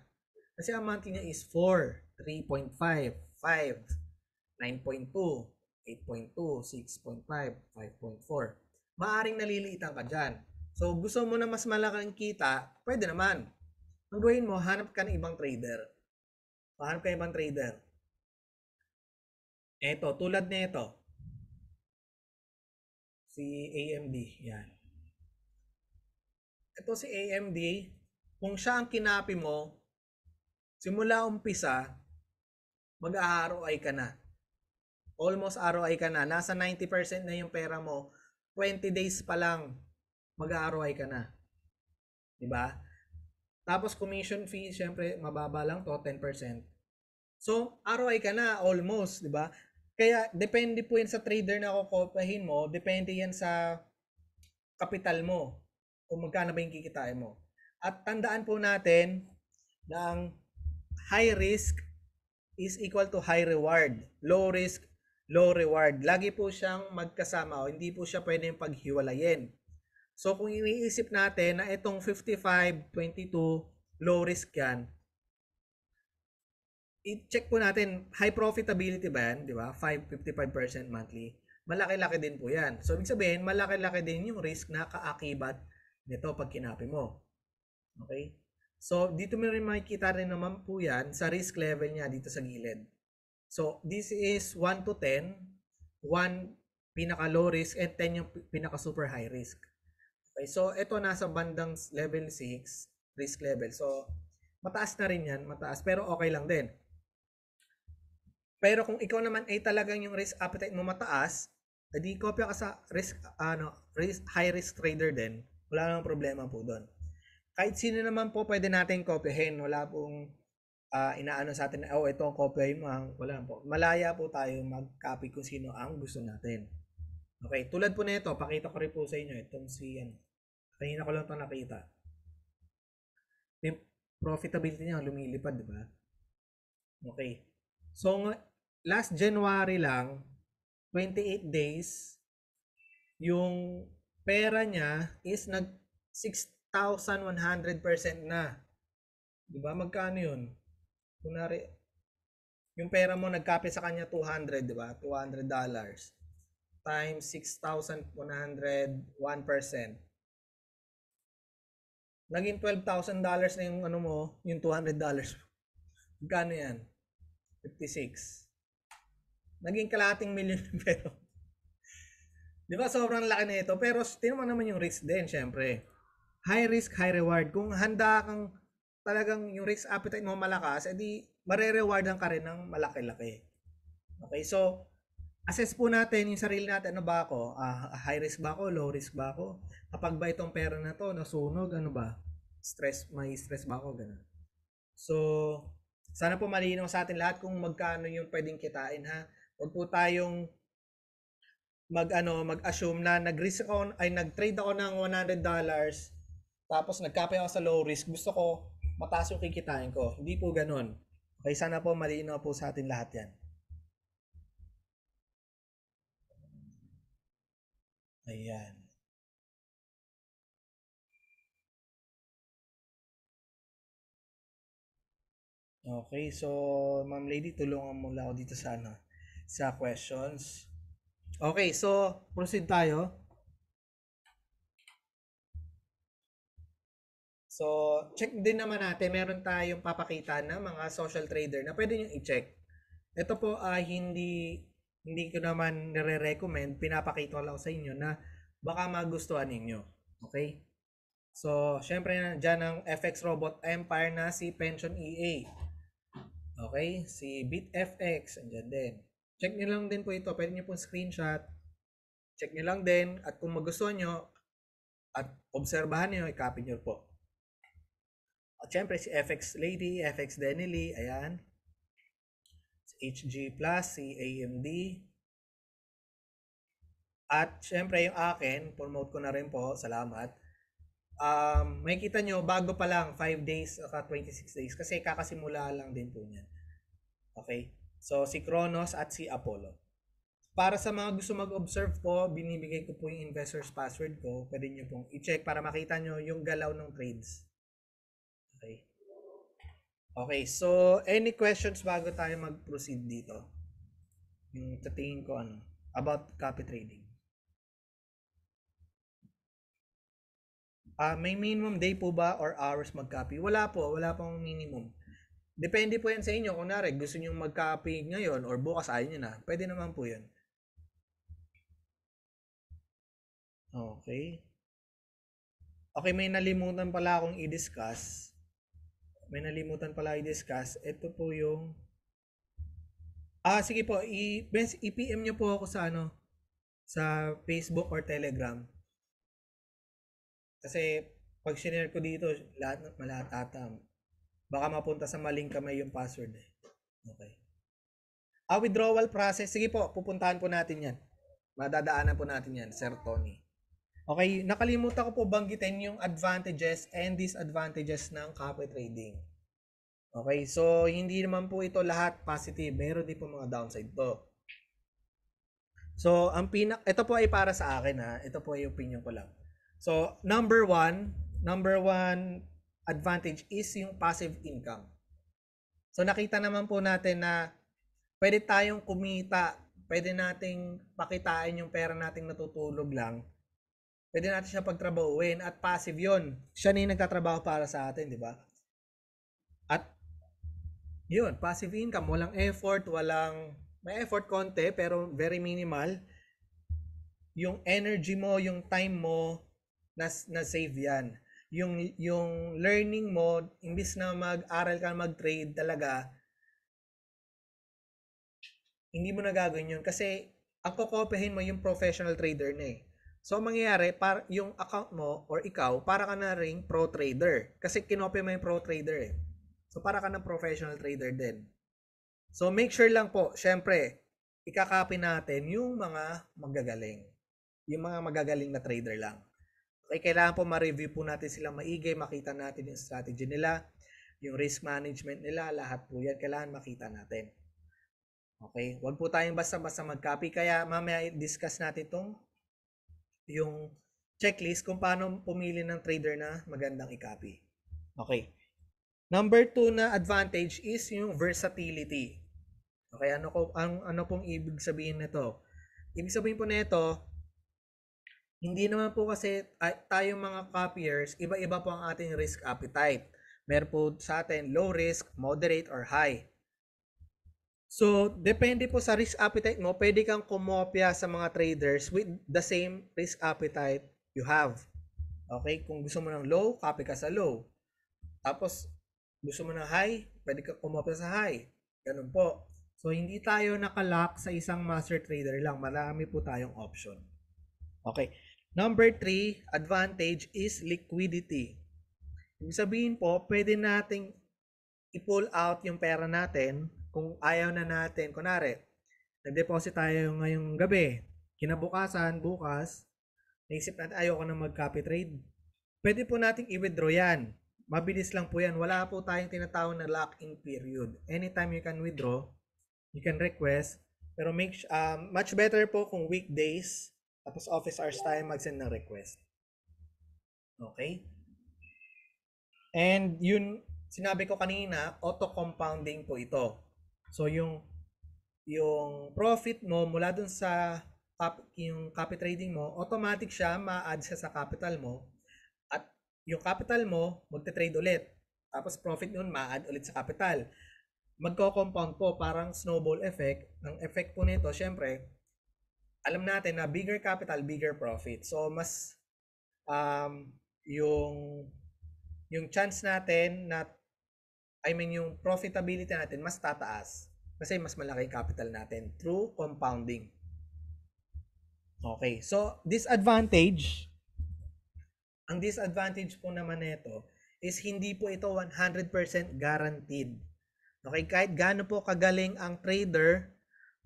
Kasi ang monthly niya is 4, 3.5, 5, 9.2, 8.2, 6.5, 5.4. Maaring naliliitan ka dyan. So, gusto mo na mas malaking kita, pwede naman. Ang gawin mo, hanap ka ng ibang trader. Hanap ka ng ibang trader. Eto, tulad nito. Si AMD, yan. Ito si AMD, kung siya ang kinapi mo, simula umpisa, mag-ROI ka na. Almost ROI ka na. Nasa 90% na yung pera mo. 20 days pa lang, mag-ROI ka na. 'Di ba? Tapos commission fee, syempre mababa lang to, 10%. So, ROI ka na almost, 'di ba? Kaya, depende po yan sa trader na kukopahin mo. Depende yan sa kapital mo. Kung magkano ba yung kikitain mo. At tandaan po natin na ang high risk is equal to high reward. Low risk, low reward. Lagi po siyang magkasama o hindi po siya pwedeng paghiwalayin. So kung iniisip natin na itong 55, 22, low risk yan, i-check po natin, high profitability ba yan? Di ba? 555% monthly. Malaki-laki din po yan. So, ibig sabihin, malaki-laki din yung risk na kaakibat nito pag kinapi mo. Okay? So, dito mo rin makikita rin naman po yan sa risk level niya dito sa gilid. So, this is 1 to 10. 1 pinaka low risk and 10 yung pinaka super high risk. Okay, so ito nasa bandang level 6 risk level. So, mataas na rin yan, mataas. Pero okay lang din. Pero kung ikaw naman ay talagang yung risk appetite mo mataas, edi kopya ka sa risk ano, risk high risk trader din. Wala namang problema po doon. Kahit sino naman po pwede nating kopyahin. Wala pong uh, inaano sa atin, oh, ito ang kopyahin mo. Wala po. Malaya po tayo mag-copy kung sino ang gusto natin. Okay, tulad po nito, pakita ko rin po sa inyo itong si ano. Kanina ko lang 'to nakita. Yung profitability niya lumilipad, di ba? Okay. So, last January lang, 28 days, yung pera niya is nag 6,100% na. 'Di ba? Magkano 'yun? Kunari yung pera mo nagkapit sa kanya 200, 'di ba? 200 dollars times 6,101%. Naging $12,000 na yung ano mo, yung $200. Magkano 'yan? 56. Naging kalating million pero. Di ba sobrang laki nito? Pero tinan mo naman yung risk din, syempre. High risk, high reward. Kung handa kang talagang yung risk appetite mo malakas, edi marerewardan ka rin ng malaki-laki. Okay, so assess po natin yung sarili natin. Ano ba ako? Uh, high risk ba ako? Low risk ba ako? Kapag ba itong pera na to, nasunog, ano ba? Stress, may stress ba ako? Ganun. So, sana po malinaw sa atin lahat kung magkano yung pwedeng kitain ha. Huwag po tayong mag ano, mag-assume na nag-risk ako ay nag-trade ako ng $100 dollars tapos nagkape ako sa low risk, gusto ko mataas yung kikitain ko. Hindi po ganoon. Okay, sana po malino po sa atin lahat 'yan. Ayan. Okay, so Ma'am Lady, tulungan mo lang ako dito sana. Ano sa questions. Okay, so proceed tayo. So, check din naman natin, meron tayong papakita na mga social trader na pwede nyo i-check. Ito po ay uh, hindi hindi ko naman nire-recommend, pinapakita ko lang sa inyo na baka magustuhan ninyo. Okay? So, syempre nandiyan ang FX Robot Empire na si Pension EA. Okay? Si BitFX, andyan din. Check nyo lang din po ito. Pwede nyo pong screenshot. Check nyo lang din. At kung magustuhan nyo at obserbahan nyo, i-copy nyo po. At syempre si FX Lady, FX Denily, ayan. Si HG Plus, si AMD. At syempre yung akin, promote ko na rin po. Salamat um, makikita nyo, bago pa lang, 5 days at 26 days. Kasi kakasimula lang din po niyan. Okay? So, si Kronos at si Apollo. Para sa mga gusto mag-observe po, binibigay ko po yung investor's password ko. Pwede nyo pong i-check para makita nyo yung galaw ng trades. Okay. Okay, so any questions bago tayo mag-proceed dito? Yung tatingin ko ano, about copy trading. Ah, uh, may minimum day po ba or hours mag-copy? Wala po, wala pong minimum. Depende po yan sa inyo. Kung nari, gusto nyo mag-copy ngayon or bukas ayaw nyo na, pwede naman po yun. Okay. Okay, may nalimutan pala akong i-discuss. May nalimutan pala i-discuss. Ito po yung... Ah, sige po. I- best, i-PM nyo po ako sa ano, sa Facebook or Telegram. Kasi pag share ko dito, lahat, malahat ata Baka mapunta sa maling kamay yung password eh. Okay. Ah, withdrawal process. Sige po, pupuntahan po natin yan. Madadaanan po natin yan, Sir Tony. Okay, nakalimutan ko po banggitin yung advantages and disadvantages ng copy trading. Okay, so hindi naman po ito lahat positive. Meron din po mga downside po. So, ang pinak... Ito po ay para sa akin ha. Ito po ay opinion ko lang. So, number one, number one advantage is yung passive income. So nakita naman po natin na pwede tayong kumita, pwede nating pakitain yung pera nating natutulog lang. Pwede natin siya pagtrabahuin at passive yon. Siya na yung nagtatrabaho para sa atin, di ba? At yun, passive income, walang effort, walang may effort konti pero very minimal. Yung energy mo, yung time mo, na, na save yan yung yung learning mo imbis na mag-aral ka mag-trade talaga hindi mo nagagawin yun kasi ang kokopihin mo yung professional trader na eh. So, mangyayari, par, yung account mo or ikaw, para ka na ring pro trader. Kasi kinopy mo yung pro trader eh. So, para ka ng professional trader din. So, make sure lang po, syempre, ikakopy natin yung mga magagaling. Yung mga magagaling na trader lang ay kailangan po ma-review po natin sila maigay, makita natin yung strategy nila, yung risk management nila, lahat po yan kailangan makita natin. Okay? Huwag po tayong basta-basta mag-copy. Kaya mamaya discuss natin itong yung checklist kung paano pumili ng trader na magandang i-copy. Okay. Number two na advantage is yung versatility. Okay, ano ko ang ano pong ibig sabihin nito? Ibig sabihin po nito, hindi naman po kasi tayong mga copiers, iba-iba po ang ating risk appetite. Meron po sa atin low risk, moderate, or high. So, depende po sa risk appetite mo, pwede kang kumopya sa mga traders with the same risk appetite you have. Okay? Kung gusto mo ng low, copy ka sa low. Tapos, gusto mo ng high, pwede kang kumopya sa high. Ganun po. So, hindi tayo nakalock sa isang master trader lang. Marami po tayong option. Okay. Number three, advantage is liquidity. Ibig sabihin po, pwede nating i-pull out yung pera natin kung ayaw na natin. Kunwari, nag-deposit tayo ngayong gabi. Kinabukasan, bukas, naisip natin ayoko na mag-copy trade. Pwede po nating i-withdraw yan. Mabilis lang po yan. Wala po tayong tinatawag na lock-in period. Anytime you can withdraw, you can request. Pero make, um, much better po kung weekdays tapos office hours tayo mag-send ng request. Okay? And yun, sinabi ko kanina, auto-compounding po ito. So yung yung profit mo mula dun sa cap, yung copy trading mo, automatic siya ma-add siya sa capital mo at yung capital mo magte-trade ulit. Tapos profit nun ma-add ulit sa capital. Magko-compound po parang snowball effect. Ang effect po nito, syempre, alam natin na bigger capital, bigger profit. So mas um, yung yung chance natin na I mean yung profitability natin mas tataas kasi mas malaki capital natin through compounding. Okay. So disadvantage ang disadvantage po naman nito is hindi po ito 100% guaranteed. Okay, kahit gaano po kagaling ang trader,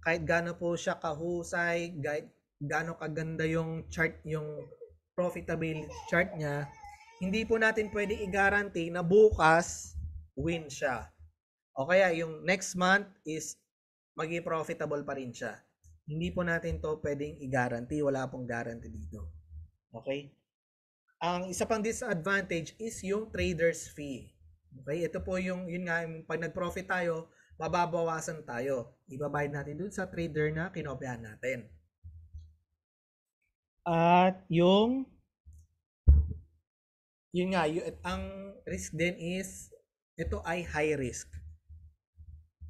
kahit gaano po siya kahusay, kahit gaano kaganda yung chart, yung profitability chart niya, hindi po natin pwede i-guarantee na bukas win siya. O kaya yung next month is maging profitable pa rin siya. Hindi po natin to pwedeng i-guarantee. Wala pong guarantee dito. Okay? Ang isa pang disadvantage is yung trader's fee. Okay? Ito po yung, yun nga, pag nag-profit tayo, mababawasan tayo. Ibabayad natin dun sa trader na kinopyahan natin. At yung yun nga, yun, ang risk din is ito ay high risk.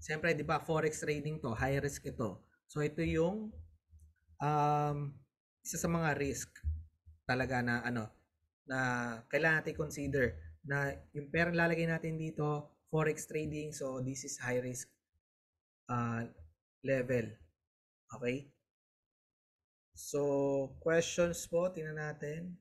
Siyempre, di ba, forex trading to, high risk ito. So, ito yung um, isa sa mga risk talaga na ano, na kailangan natin consider na yung pera lalagay natin dito, forex trading. So, this is high risk uh, level. Okay? So, questions po, tingnan natin.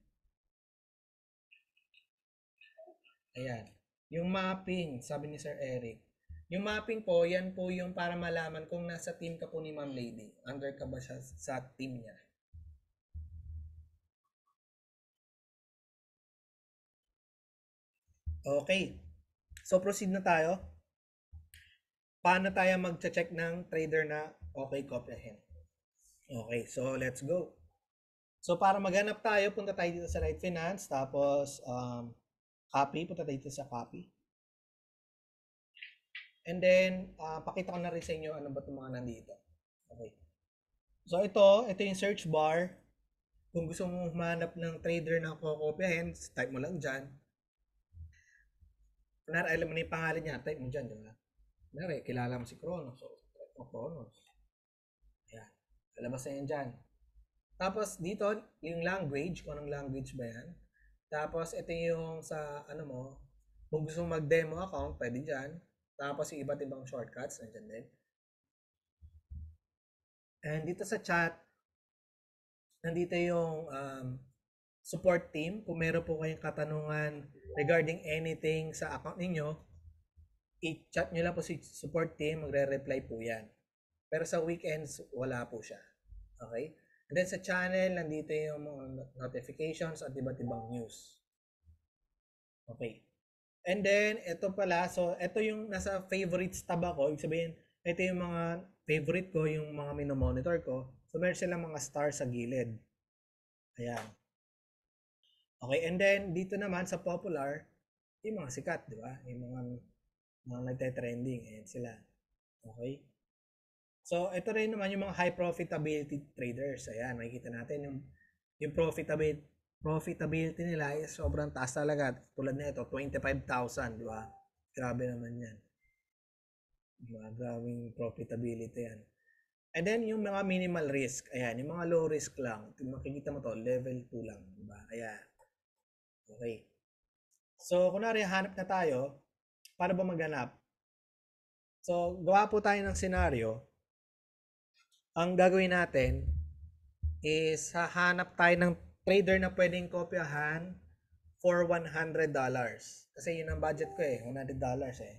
Ayan. Yung mapping, sabi ni Sir Eric. Yung mapping po, yan po yung para malaman kung nasa team ka po ni Ma'am Lady. Under ka ba siya sa team niya? Okay. So proceed na tayo. Paano tayo mag-check ng trader na okay comprehend? Okay, so let's go. So para maghanap tayo, punta tayo dito sa Right Finance, tapos um, copy, punta tayo dito sa copy. And then, uh, pakita ko na rin sa inyo ano ba itong mga nandito. Okay. So ito, ito yung search bar. Kung gusto mong humanap ng trader na kukopiahin, type mo lang dyan. Kunwari, alam mo na yung pangalan niya, type mo dyan, di ba? Kunwari, kilala mo si Kronos. So, type mo Kronos. Ayan. Lalabas na yan dyan. Tapos, dito, yung language, kung anong language ba yan. Tapos, ito yung sa, ano mo, kung gusto mong mag-demo account, pwede dyan. Tapos, yung iba't ibang shortcuts, nandyan din. And dito sa chat, nandito yung um, support team. Kung meron po kayong katanungan regarding anything sa account ninyo, i-chat nyo lang po si support team, magre-reply po yan. Pero sa weekends, wala po siya. Okay? And then sa channel, nandito yung mga notifications at iba't ibang news. Okay. And then, ito pala, so ito yung nasa favorites tab ako. Ibig sabihin, ito yung mga favorite ko, yung mga minomonitor ko. So, meron silang mga stars sa gilid. Ayan. Okay, and then dito naman sa popular, yung mga sikat, di ba? Yung mga, mga nagte-trending, ayan sila. Okay? So, ito rin naman yung mga high profitability traders. Ayan, makikita natin yung, yung profitability, profitability nila ay sobrang taas talaga. Tulad na ito, 25,000, di ba? Grabe naman yan. Diba? Grabing profitability yan. And then, yung mga minimal risk, ayan, yung mga low risk lang, makikita mo to, level 2 lang, di ba? Ayan, Okay. So, kunwari, hanap na tayo. Paano ba maghanap? So, gawa po tayo ng senaryo. Ang gagawin natin is hahanap tayo ng trader na pwedeng kopyahan for $100. Kasi yun ang budget ko eh, $100 eh.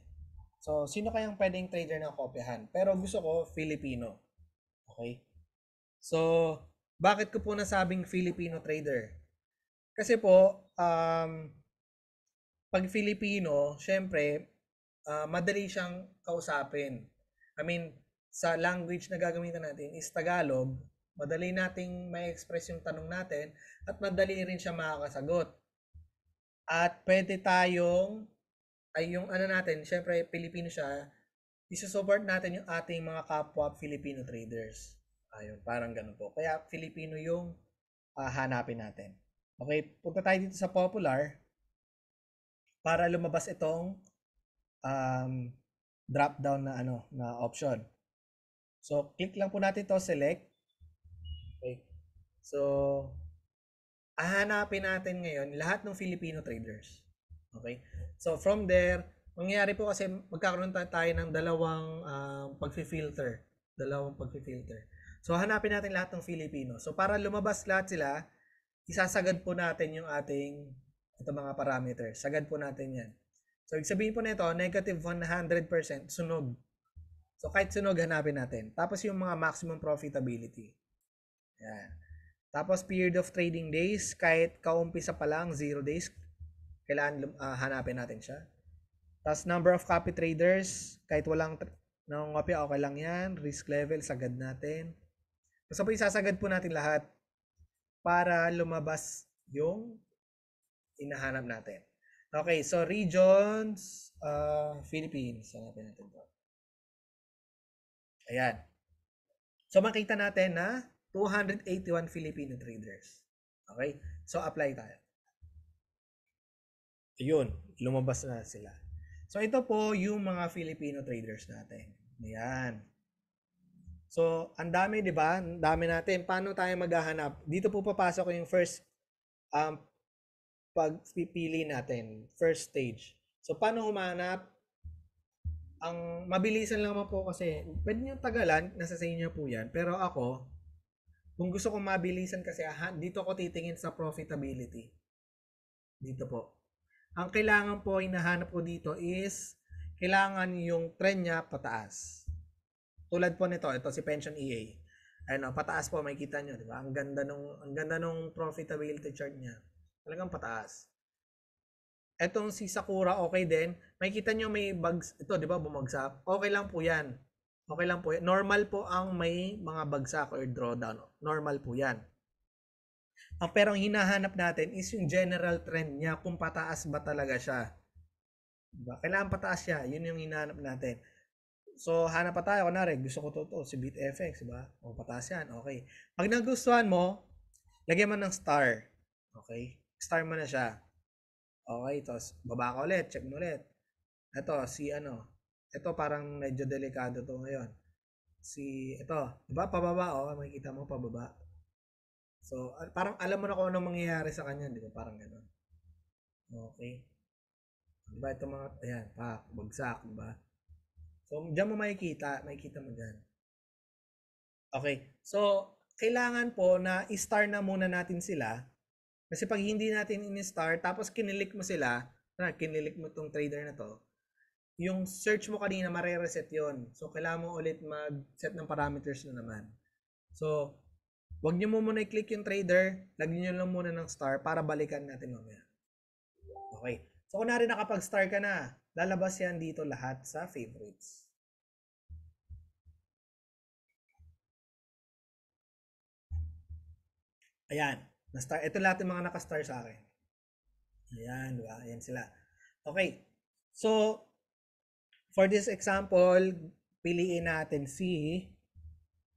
So, sino kayang pwedeng trader na kopyahan? Pero gusto ko, Filipino. Okay? So, bakit ko po nasabing Filipino trader? Kasi po, um, pag Filipino, syempre, uh, madali siyang kausapin. I mean, sa language na gagamitin natin is Tagalog, madali nating ma-express yung tanong natin at madali rin siya makakasagot. At pwede tayong, ay yung ano natin, syempre Filipino siya, isusupport natin yung ating mga kapwa Filipino traders. Ayun, parang ganun po. Kaya Filipino yung uh, hanapin natin. Okay, punta tayo dito sa popular para lumabas itong um, drop down na ano na option. So, click lang po natin to select. Okay. So, hahanapin natin ngayon lahat ng Filipino traders. Okay? So, from there, mangyayari po kasi magkakaroon tayo ng dalawang uh, um, pag-filter. Dalawang pag-filter. So, hanapin natin lahat ng Filipino. So, para lumabas lahat sila, isasagad po natin yung ating ito mga parameters. Sagad po natin yan. So, ibig sabihin po nito, negative 100% sunog. So, kahit sunog, hanapin natin. Tapos yung mga maximum profitability. Yan. Tapos, period of trading days, kahit kaumpisa pa lang, 0 days, kailangan uh, hanapin natin siya. Tapos, number of copy traders, kahit walang nangungopya, okay lang yan. Risk level, sagad natin. So, po isasagad po natin lahat para lumabas yung inahanap natin. Okay, so regions, uh, Philippines. Hanapin natin ito. Ayan. So makita natin na 281 Filipino traders. Okay? So apply tayo. Ayun, lumabas na sila. So ito po yung mga Filipino traders natin. Ayan. So, ang dami, di ba? Ang dami natin. Paano tayo maghahanap? Dito po papasok yung first um, pagpipili natin, first stage. So, paano humanap? Ang mabilisan lang po kasi, pwede nyo tagalan, nasa sa inyo po yan. Pero ako, kung gusto kong mabilisan kasi, aha, dito ko titingin sa profitability. Dito po. Ang kailangan po, hinahanap ko dito is, kailangan yung trend niya pataas. Tulad po nito, ito si Pension EA. Ano, oh, pataas po makikita niyo, di ba? Ang ganda nung ang ganda nung profitability chart niya. Talagang pataas. Etong si Sakura okay din. Makikita niyo may bugs ito, di ba? Bumagsak. Okay lang po 'yan. Okay lang po. Normal po ang may mga bagsak or drawdown. Normal po 'yan. Ang ah, pero ang hinahanap natin is yung general trend niya kung pataas ba talaga siya. Diba? Kailangan pataas siya. Yun yung hinahanap natin. So, hanap pa tayo. Kunwari, gusto ko to, to si BitFX, di ba? O, oh, pataas yan. Okay. Pag nagustuhan mo, lagyan mo ng star. Okay? Star mo na siya. Okay, tapos baba ka ulit. Check mo ulit. Ito, si ano. Ito parang medyo delikado to ngayon. Si, ito. Di ba? Pababa, o. Oh, makikita mo, pababa. So, ah, parang alam mo na kung anong mangyayari sa kanya. Di Parang gano'n. Okay. Di ba? Ito mga, ayan, pa, bagsak. Di ba? So, diyan mo makikita, makikita mo diyan. Okay. So, kailangan po na i-star na muna natin sila. Kasi pag hindi natin in-star, tapos kinilik mo sila, kinilik mo tong trader na to, yung search mo kanina, mare-reset yon So, kailangan mo ulit mag-set ng parameters na naman. So, wag nyo mo muna i-click yung trader, lagyan nyo lang muna ng star para balikan natin mamaya. Okay. So, kunwari nakapag-star ka na, lalabas yan dito lahat sa favorites. Ayan. Na-star. Ito lahat yung mga naka-star sa akin. Ayan, di ba? Ayan sila. Okay. So, for this example, piliin natin si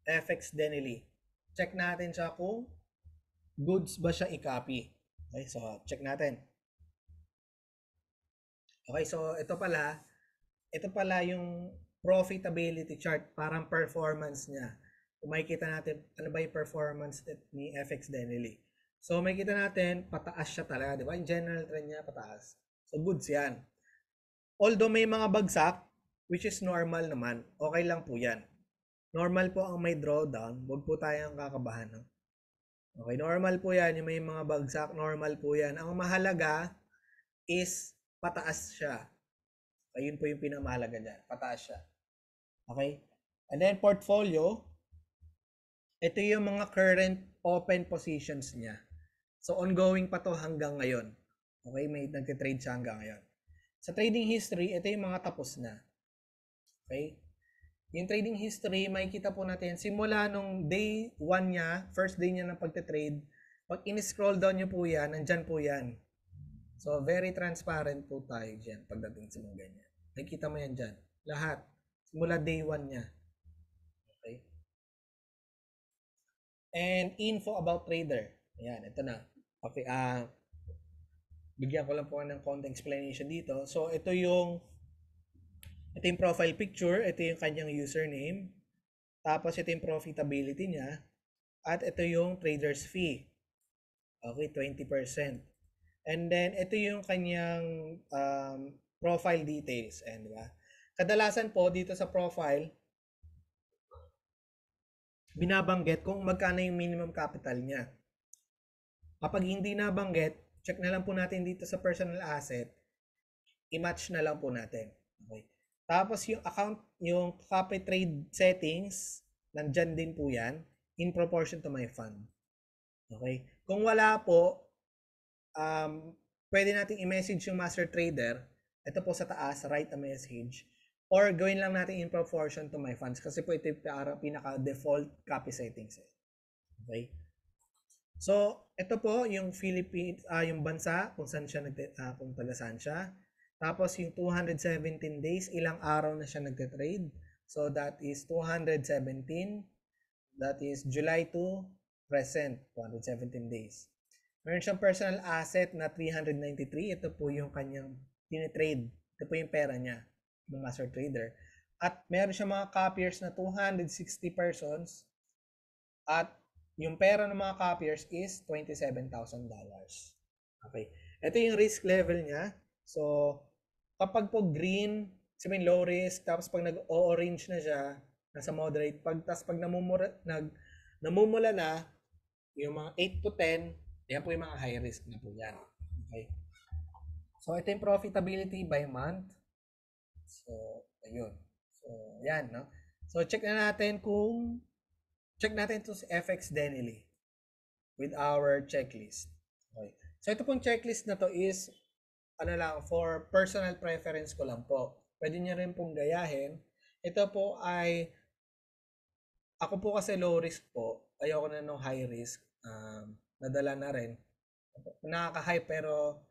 FX Denily. Check natin siya kung goods ba siya i-copy. Okay, so check natin. Okay, so ito pala, ito pala yung profitability chart, parang performance niya. Kung makikita natin, ano ba yung performance ni FX Denily. So makikita natin, pataas siya talaga, di ba? In general trend niya, pataas. So goods yan. Although may mga bagsak, which is normal naman, okay lang po yan. Normal po ang may drawdown, huwag po tayong kakabahan. No? Okay, normal po yan, yung may mga bagsak, normal po yan. Ang mahalaga is pataas siya. Ayun po yung pinamahalaga niya. Pataas siya. Okay? And then portfolio, ito yung mga current open positions niya. So ongoing pa to hanggang ngayon. Okay, may nagte-trade siya hanggang ngayon. Sa trading history, ito yung mga tapos na. Okay? Yung trading history, may kita po natin simula nung day 1 niya, first day niya ng pagte-trade, pag in-scroll down niyo po yan, nandyan po yan. So, very transparent po tayo dyan pagdating sa mga ganyan. Nakikita mo yan dyan. Lahat. Simula day one niya. Okay? And info about trader. Ayan, ito na. Okay, ah, uh, bigyan ko lang po ng konti explanation dito. So, ito yung ito yung profile picture, ito yung kanyang username. Tapos ito yung profitability niya at ito yung trader's fee. Okay, 20%. And then, ito yung kanyang um, profile details. And, eh, di ba? Kadalasan po, dito sa profile, binabanggit kung magkano yung minimum capital niya. Kapag hindi nabanggit, check na lang po natin dito sa personal asset, i-match na lang po natin. Okay. Tapos yung account, yung copy trade settings, nandyan din po yan, in proportion to my fund. Okay? Kung wala po, um, pwede nating i-message yung master trader. Ito po sa taas, write a message. Or gawin lang natin in proportion to my funds kasi po ito yung pinaka-default copy settings. Eh. Okay? So, ito po yung Philippines, uh, ah, yung bansa kung saan siya nag uh, ah, kung taga saan siya. Tapos yung 217 days, ilang araw na siya nagte-trade. So that is 217. That is July 2, present, 217 days. Meron siyang personal asset na 393. Ito po yung kanyang tinitrade. Ito po yung pera niya, ng master trader. At meron siyang mga copiers na 260 persons. At yung pera ng mga copiers is $27,000. Okay. Ito yung risk level niya. So, kapag po green, sabihin low risk, tapos pag nag-orange na siya, nasa moderate, pag, tapos pag namumura, nag, namumula na, yung mga 8 to 10, yan po yung mga high risk na po yan. Okay. So, ito yung profitability by month. So, ayun. So, yan, no? So, check na natin kung, check natin ito sa FX Denily with our checklist. Okay. So, ito pong checklist na to is, ano lang, for personal preference ko lang po. Pwede nyo rin pong gayahin. Ito po ay, ako po kasi low risk po. Ayoko na nung high risk. Um, nadala na rin. Nakaka-hype pero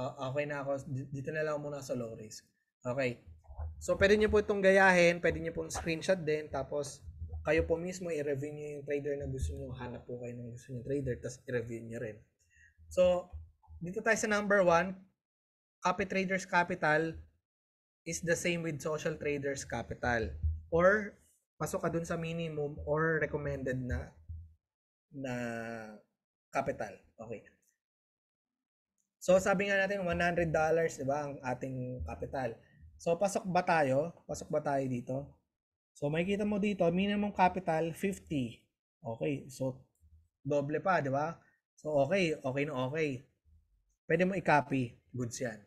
uh, okay na ako. Dito na lang muna sa low risk. Okay. So, pwede nyo po itong gayahin. Pwede nyo pong screenshot din. Tapos, kayo po mismo i-review nyo yung trader na gusto nyo. Hanap po kayo ng gusto nyo trader. Tapos, i-review nyo rin. So, dito tayo sa number one. Copy traders capital is the same with social traders capital. Or, pasok ka dun sa minimum or recommended na na capital. Okay. So sabi nga natin $100, dollars, 'di ba, ang ating capital. So pasok ba tayo? Pasok ba tayo dito? So makikita mo dito, minimum capital 50. Okay. So doble pa, 'di ba? So okay, okay na okay. Pwede mo i-copy. Goods 'yan.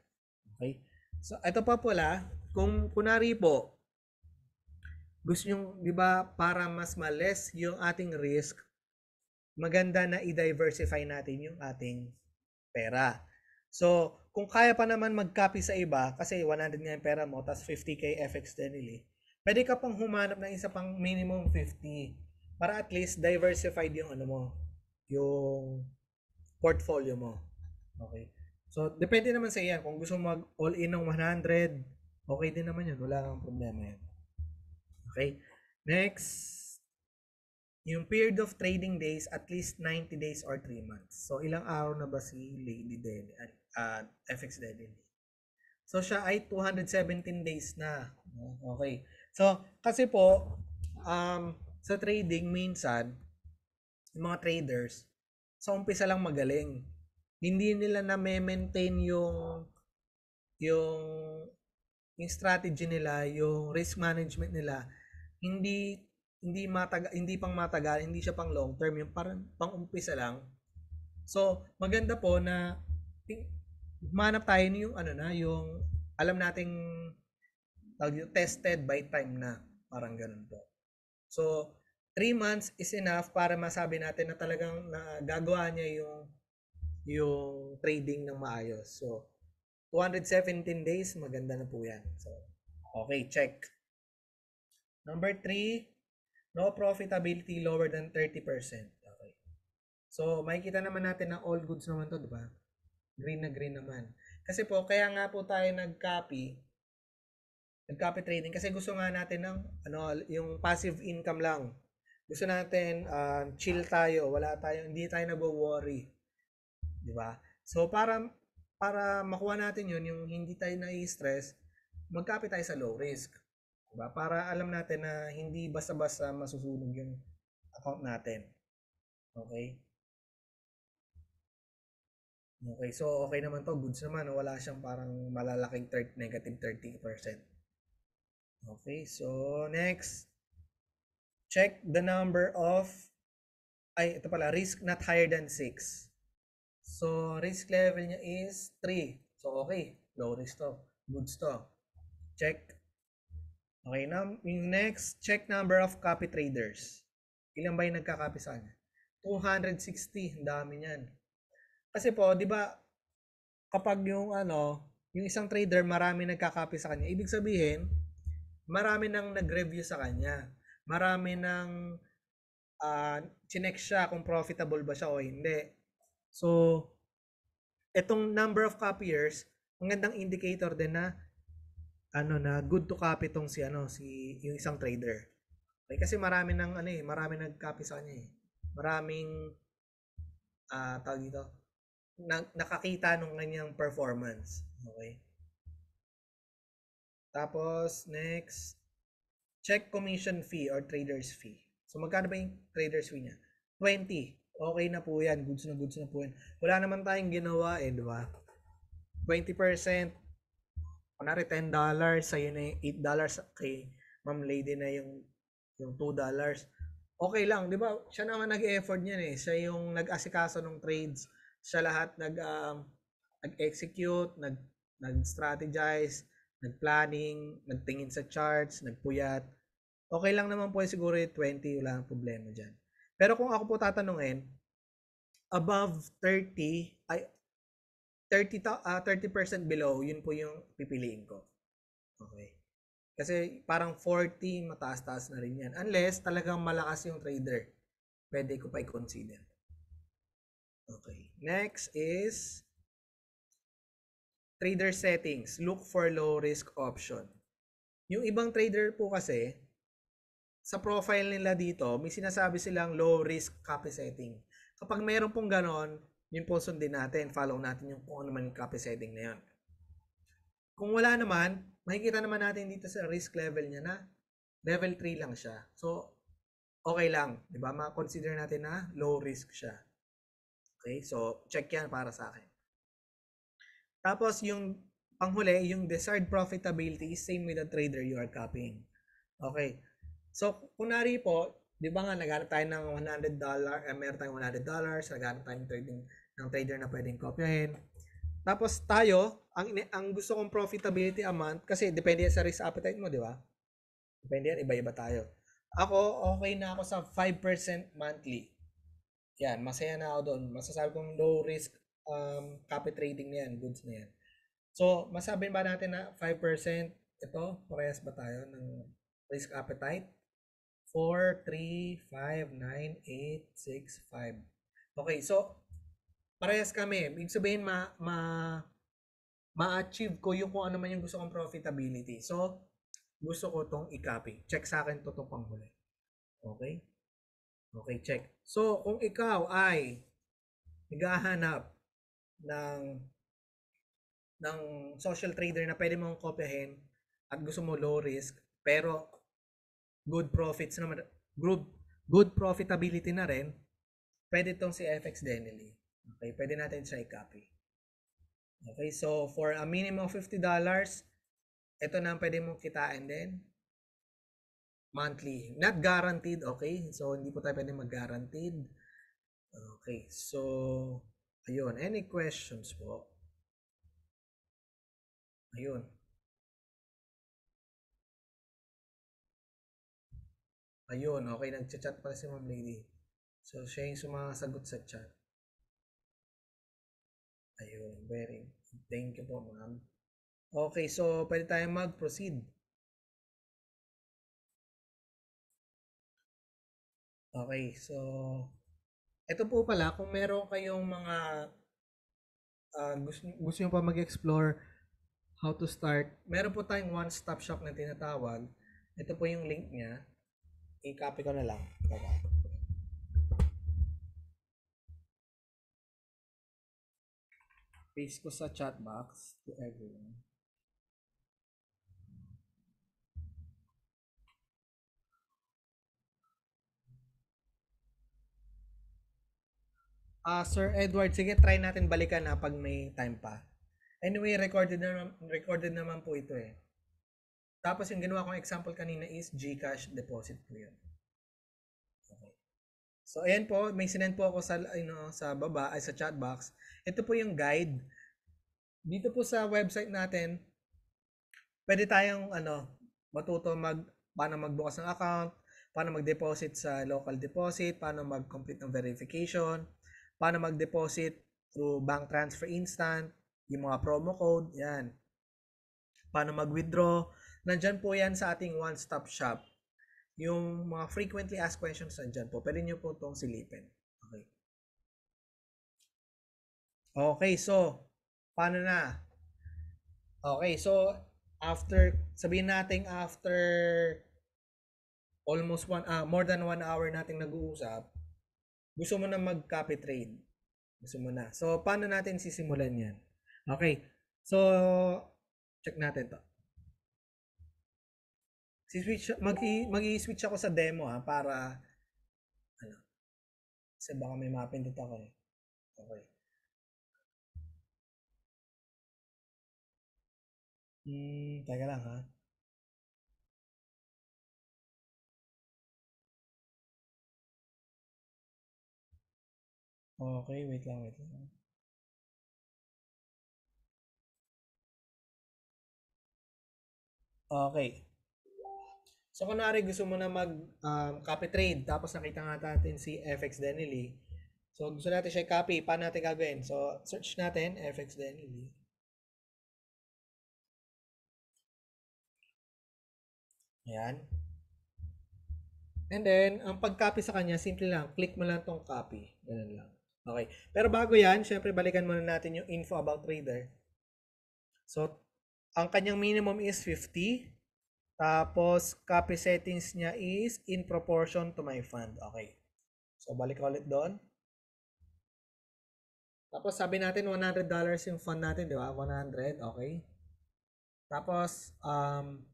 Okay? So ito pa pala, kung kunari po gusto nyo, 'di ba, para mas ma-less yung ating risk, maganda na i-diversify natin yung ating pera. So, kung kaya pa naman mag-copy sa iba, kasi 100 nga yung pera mo, tapos 50k FX daily, pwede ka pang humanap ng isa pang minimum 50 para at least diversified yung ano mo, yung portfolio mo. Okay? So, depende naman sa iyan. Kung gusto mag all in ng 100, okay din naman yun. Wala kang problema yan. Okay? Next. Yung period of trading days, at least 90 days or 3 months. So, ilang araw na ba si Lady Deli, uh, ah, FX Deli? So, siya ay 217 days na. Okay. So, kasi po, um, sa trading, minsan, yung mga traders, sa umpisa lang magaling. Hindi nila na maintain yung yung yung strategy nila, yung risk management nila. Hindi hindi mataga hindi pang matagal, hindi siya pang long term, yung parang pang-umpisa lang. So, maganda po na manap tayo ng yung ano na, yung alam nating tested by time na, parang ganun po. So, 3 months is enough para masabi natin na talagang nagagawa niya yung yung trading ng maayos. So, 217 days, maganda na po yan. So, okay, check. Number 3, No profitability lower than 30%. Okay. So, makikita naman natin na all goods naman to, di ba? Green na green naman. Kasi po, kaya nga po tayo nag-copy, nag-copy trading kasi gusto nga natin ng, ano, yung passive income lang. Gusto natin, uh, chill tayo, wala tayo, hindi tayo nagwo worry Di ba? So, para para makuha natin yun, yung hindi tayo nai-stress, mag-copy tayo sa low risk. Diba? Para alam natin na hindi basta-basta masusunog yung account natin. Okay? Okay, so okay naman to. Goods naman. Wala siyang parang malalaking 30, negative 30%. Okay, so next. Check the number of, ay ito pala, risk not higher than 6. So risk level niya is 3. So okay, low risk to. Goods to. Check Okay, now, yung next, check number of copy traders. Ilan ba yung nagka sa kanya? 260, ang dami niyan. Kasi po, di ba, kapag yung ano, yung isang trader marami nagka sa kanya, ibig sabihin, marami nang nag-review sa kanya. Marami nang uh, chinek siya kung profitable ba siya o hindi. So, itong number of copiers, magandang indicator din na ano na good to copy tong si ano si yung isang trader. Okay, kasi marami nang ano eh, marami nag-copy sa kanya eh. Maraming ah uh, tawag dito na, nakakita nung kanyang performance. Okay? Tapos next check commission fee or trader's fee. So magkano ba yung trader's fee niya? 20. Okay na po yan. Goods na goods na po yan. Wala naman tayong ginawa eh, di ba? 20% kunwari $10, sa'yo na yung $8, kay Ma'am Lady na yung, yung $2. Okay lang, di ba? Siya naman nag-effort niyan eh. Siya yung nag-asikaso ng trades. Siya lahat nag, um, nag-execute, nag, nag-strategize, nag-planning, nagtingin sa charts, nagpuyat. Okay lang naman po yung eh, siguro eh, yung 20, wala nang problema diyan Pero kung ako po tatanungin, above 30, ay, 30, uh, 30% below, yun po yung pipiliin ko. Okay. Kasi parang 40, mataas-taas na rin yan. Unless talagang malakas yung trader. Pwede ko pa i-consider. Okay. Next is trader settings. Look for low risk option. Yung ibang trader po kasi, sa profile nila dito, may sinasabi silang low risk copy setting. Kapag meron pong ganon, yun po sundin natin. Follow natin yung kung ano man yung copy setting na yun. Kung wala naman, makikita naman natin dito sa risk level niya na level 3 lang siya. So, okay lang. Di ba? Ma-consider natin na low risk siya. Okay? So, check yan para sa akin. Tapos, yung panghuli, yung desired profitability is same with the trader you are copying. Okay. So, kunari po, di ba nga, naghanap tayo ng $100, eh, meron tayong $100, naghanap tayo trading ng trader na pwedeng kopyahin. Tapos tayo, ang, ang gusto kong profitability a month, kasi depende sa risk appetite mo, di ba? Depende yan, iba-iba tayo. Ako, okay na ako sa 5% monthly. Yan, masaya na ako doon. Masasabi kong low risk um, copy trading na yan, goods na yan. So, masabi ba natin na 5% ito, parehas ba tayo ng risk appetite? 4, 3, 5, 9, 8, 6, 5. Okay, so parehas kami. Ibig sabihin, ma, ma, ma-achieve ko yung kung ano man yung gusto kong profitability. So, gusto ko tong i-copy. Check sa akin to itong panghuli. Okay? Okay, check. So, kung ikaw ay naghahanap ng ng social trader na pwede mong kopyahin at gusto mo low risk pero good profits naman group good profitability na rin pwede tong si FX Denily Okay, pwede natin try copy. Okay, so for a minimum of $50, ito na ang pwede mong kitain din. Monthly. Not guaranteed, okay? So, hindi po tayo pwede mag-guaranteed. Okay, so, ayun. Any questions po? Ayun. Ayun, okay. Nag-chat pala si Ma'am Lady. So, siya yung sumasagot sa chat. Ayun, very Thank you po, ma'am. Okay, so pwede tayo mag-proceed. Okay, so ito po pala kung meron kayong mga uh, ah, gusto, gusto nyo pa mag-explore how to start, meron po tayong one-stop shop na tinatawag. Ito po yung link niya. I-copy ko na lang. Bye-bye. paste ko sa chat box to everyone. Ah, uh, Sir Edward, sige try natin balikan ha pag may time pa. Anyway, recorded na recorded naman po ito eh. Tapos yung ginawa kong example kanina is GCash deposit po 'yun. So ayan po, may sinend po ako sa you ano, sa baba ay sa chat box. Ito po yung guide. Dito po sa website natin, pwede tayong ano, matuto mag paano magbukas ng account, paano mag-deposit sa local deposit, paano mag-complete ng verification, paano mag-deposit through bank transfer instant, yung mga promo code, yan. Paano mag-withdraw, nandyan po yan sa ating one-stop shop. Yung mga frequently asked questions nandyan po. Pwede nyo po itong silipin. Okay. Okay, so, paano na? Okay, so, after, sabihin natin after almost one, ah, more than one hour nating nag-uusap, gusto mo na mag-copy trade. Gusto mo na. So, paano natin sisimulan yan? Okay, so, check natin to. Si switch magi-switch ako sa demo ha ah, para ano. Kasi baka may mapindot ako eh. Okay. Hmm, teka lang ha. Okay, wait lang, wait lang. Okay. So, kunwari gusto mo na mag um, copy trade, tapos nakita nga natin si FX Denily. So, gusto natin siya copy. Paano natin gagawin? So, search natin FX Denily. Ayan. And then, ang pag-copy sa kanya, simple lang. Click mo lang tong copy. Ganun lang. Okay. Pero bago yan, syempre balikan muna natin yung info about trader. So, ang kanyang minimum is 50. Tapos, copy settings niya is in proportion to my fund. Okay. So, balik ulit doon. Tapos, sabi natin $100 yung fund natin, di ba? 100, okay. Tapos, um,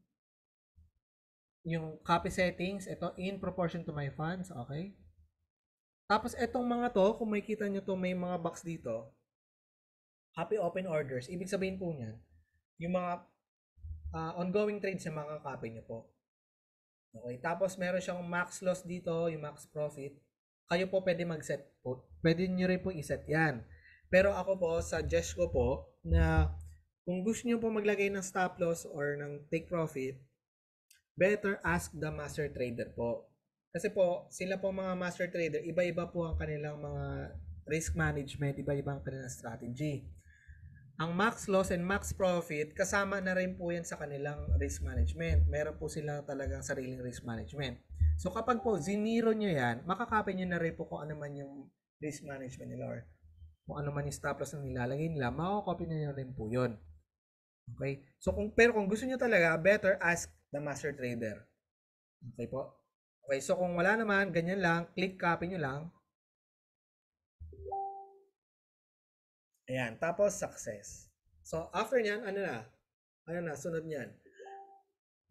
yung copy settings, ito in proportion to my funds, okay. Tapos, itong mga to, kung makikita nyo to, may mga box dito. Copy open orders. Ibig sabihin po niyan, yung mga uh, ongoing trades yung copy nyo po. Okay, tapos meron siyang max loss dito, yung max profit. Kayo po pwede mag-set po. Pwede nyo rin po i-set yan. Pero ako po, suggest ko po na kung gusto nyo po maglagay ng stop loss or ng take profit, better ask the master trader po. Kasi po, sila po mga master trader, iba-iba po ang kanilang mga risk management, iba-iba ang kanilang strategy. Ang max loss and max profit, kasama na rin po yan sa kanilang risk management. Meron po sila talagang sariling risk management. So kapag po ziniro nyo yan, makakapin nyo na rin po kung ano man yung risk management nila or kung ano man yung stop loss na nilalagay nila, makakopy nyo rin po yun. Okay? So kung, pero kung gusto nyo talaga, better ask the master trader. Okay po? Okay, so kung wala naman, ganyan lang, click copy nyo lang, Ayan, tapos success. So, after niyan, ano na? Ano na, sunod niyan.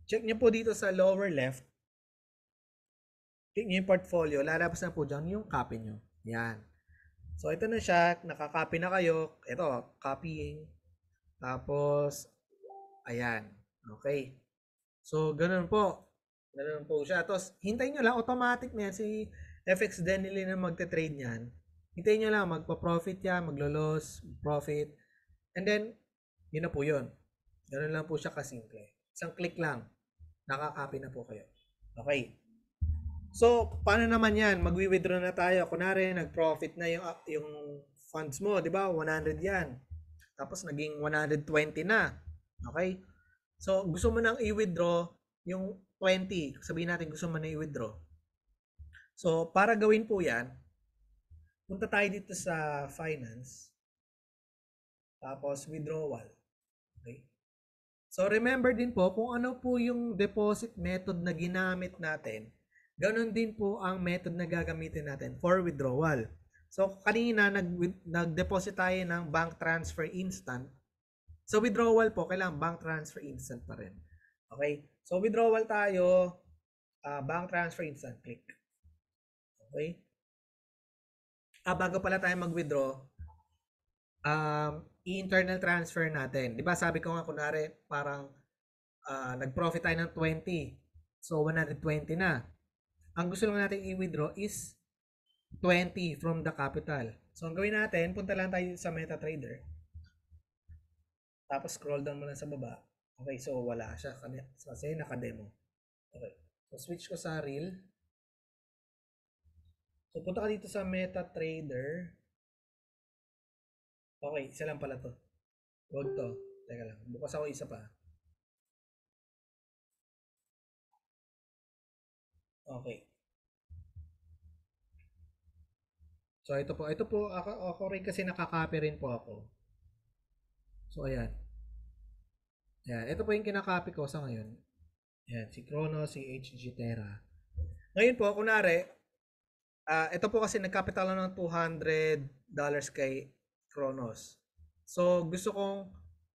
Check niyo po dito sa lower left. Click niyo yung portfolio. Lalabas na po dyan yung copy niyo. Ayan. So, ito na siya. Nakakopy na kayo. Ito, copying. Tapos, ayan. Okay. So, ganun po. Ganun po siya. Tapos, hintay nyo lang. Automatic na yan. Si FX Denily na magte-trade niyan. Hintayin nyo lang, magpa-profit yan, maglo-loss, profit. And then, yun na po yun. Ganun lang po siya kasimple. Isang click lang, nakaka na po kayo. Okay. So, paano naman yan? Magwi-withdraw na tayo. Kunwari, nag-profit na yung, yung funds mo, di ba? 100 yan. Tapos, naging 120 na. Okay? So, gusto mo nang i-withdraw yung 20. Sabihin natin gusto mo na i-withdraw. So, para gawin po yan, Punta tayo dito sa finance. Tapos withdrawal. Okay? So remember din po kung ano po yung deposit method na ginamit natin. ganun din po ang method na gagamitin natin for withdrawal. So kanina nag nag tayo ng bank transfer instant. So withdrawal po kailangan bank transfer instant pa rin. Okay? So withdrawal tayo uh, bank transfer instant click. Okay? ah, bago pala tayo mag-withdraw, um, i-internal transfer natin. Di ba sabi ko nga, kunwari, parang uh, nag-profit tayo ng 20. So, 120 na. Ang gusto lang natin i-withdraw is 20 from the capital. So, ang gawin natin, punta lang tayo sa MetaTrader. Tapos, scroll down mo lang sa baba. Okay, so wala siya kasi naka-demo. Okay. So, switch ko sa real. So, punta ka dito sa MetaTrader. Okay, isa lang pala to. Huwag to. Teka lang. Bukas ako isa pa. Okay. So, ito po. Ito po, ako, ako rin kasi nakaka-copy rin po ako. So, ayan. Ayan. Ito po yung kinaka-copy ko sa ngayon. Ayan. Si Chrono, si HG Terra. Ngayon po, kunari, Uh, ito po kasi nagkapital ng $200 dollars kay Kronos. So gusto kong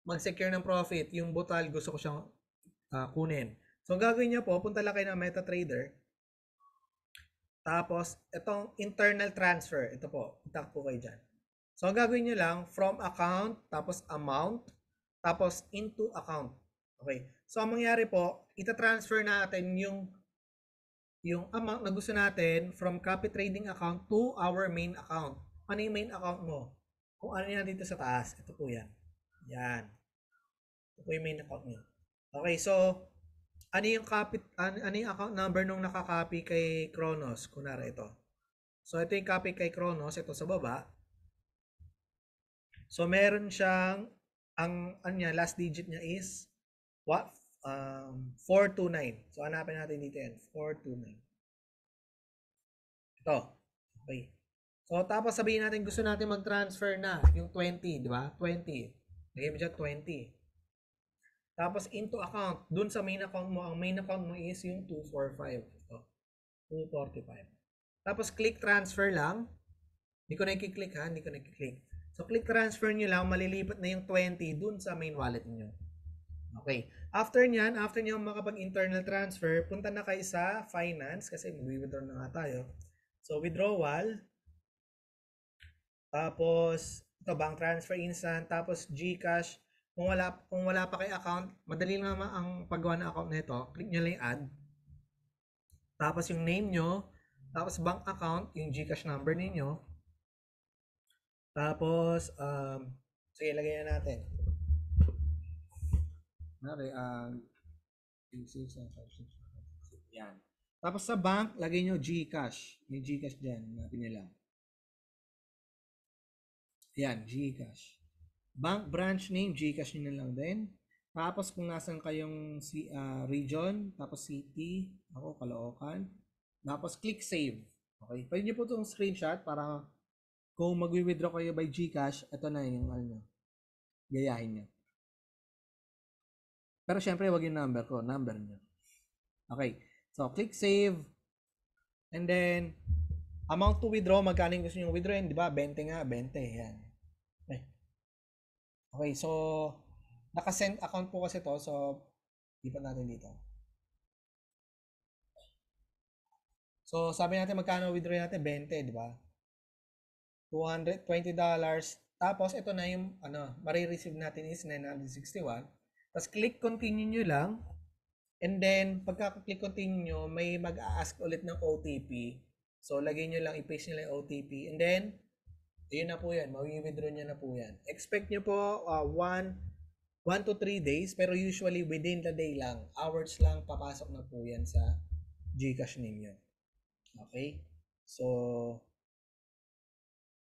mag-secure ng profit. Yung Butal gusto ko siyang uh, kunin. So gagawin niya po, punta lang kayo ng MetaTrader. Tapos itong internal transfer, ito po, itak po kayo dyan. So ang gagawin niyo lang from account tapos amount tapos into account. Okay. So ang mangyari po, ita-transfer natin yung yung amount na gusto natin from copy trading account to our main account. Ano yung main account mo? Kung ano yan dito sa taas, ito po yan. Yan. Ito po yung main account niyo. Okay, so ano yung copy ano, ano yung account number nung nakakopy kay Kronos? Kunara ito. So ito yung copy kay Kronos, ito sa baba. So meron siyang ang ano niya, last digit niya is what um, 429. So, hanapin natin dito yan. 429. Ito. Okay. So, tapos sabihin natin gusto natin mag-transfer na yung 20, di ba? 20. Lagay mo dyan 20. Tapos into account, dun sa main account mo, ang main account mo is yung 245. Ito. 245. Tapos click transfer lang. Hindi ko nakiklik ha, hindi ko nakiklik. So click transfer nyo lang, malilipat na yung 20 dun sa main wallet nyo. Okay. After niyan, after niyo makapag-internal transfer, punta na kayo sa finance kasi mag-withdraw na nga tayo. So, withdrawal. Tapos, ito bank transfer instant. Tapos, GCash. Kung wala, kung wala pa kay account, madali lang naman ang paggawa ng account nito. Click nyo lang yung add. Tapos, yung name nyo. Tapos, bank account, yung GCash number ninyo. Tapos, um, sige, lagay na natin. Nari, ah, uh, yan. Tapos sa bank, lagay nyo GCash. May GCash dyan na pinila. Yan, GCash. Bank branch name, GCash nyo na lang din. Tapos kung nasan kayong si, uh, region, tapos city, ako, Caloocan. Tapos click save. Okay, pwede nyo po itong screenshot para kung magwi-withdraw kayo by GCash, ito na yung ano nyo. Gayahin nyo. Pero syempre, wag yung number ko. Number niya. Okay. So, click save. And then, amount to withdraw. Magkano yung gusto nyo withdrawin? Di ba? 20 nga. 20. Yan. Okay. Eh. Okay. So, nakasend account po kasi to. So, lipat natin dito. So, sabi natin magkano withdraw natin? 20, di ba? 220 dollars. Tapos, ito na yung, ano, marireceive natin is 961. Tapos click continue nyo lang. And then, pagka-click continue nyo, may mag-ask ulit ng OTP. So, lagay nyo lang, i-paste nyo lang OTP. And then, ayun na po yan. Mag-withdraw nyo na po yan. Expect nyo po 1 uh, to 3 days. Pero usually, within the day lang. Hours lang, papasok na po yan sa Gcash ninyo. Okay? So,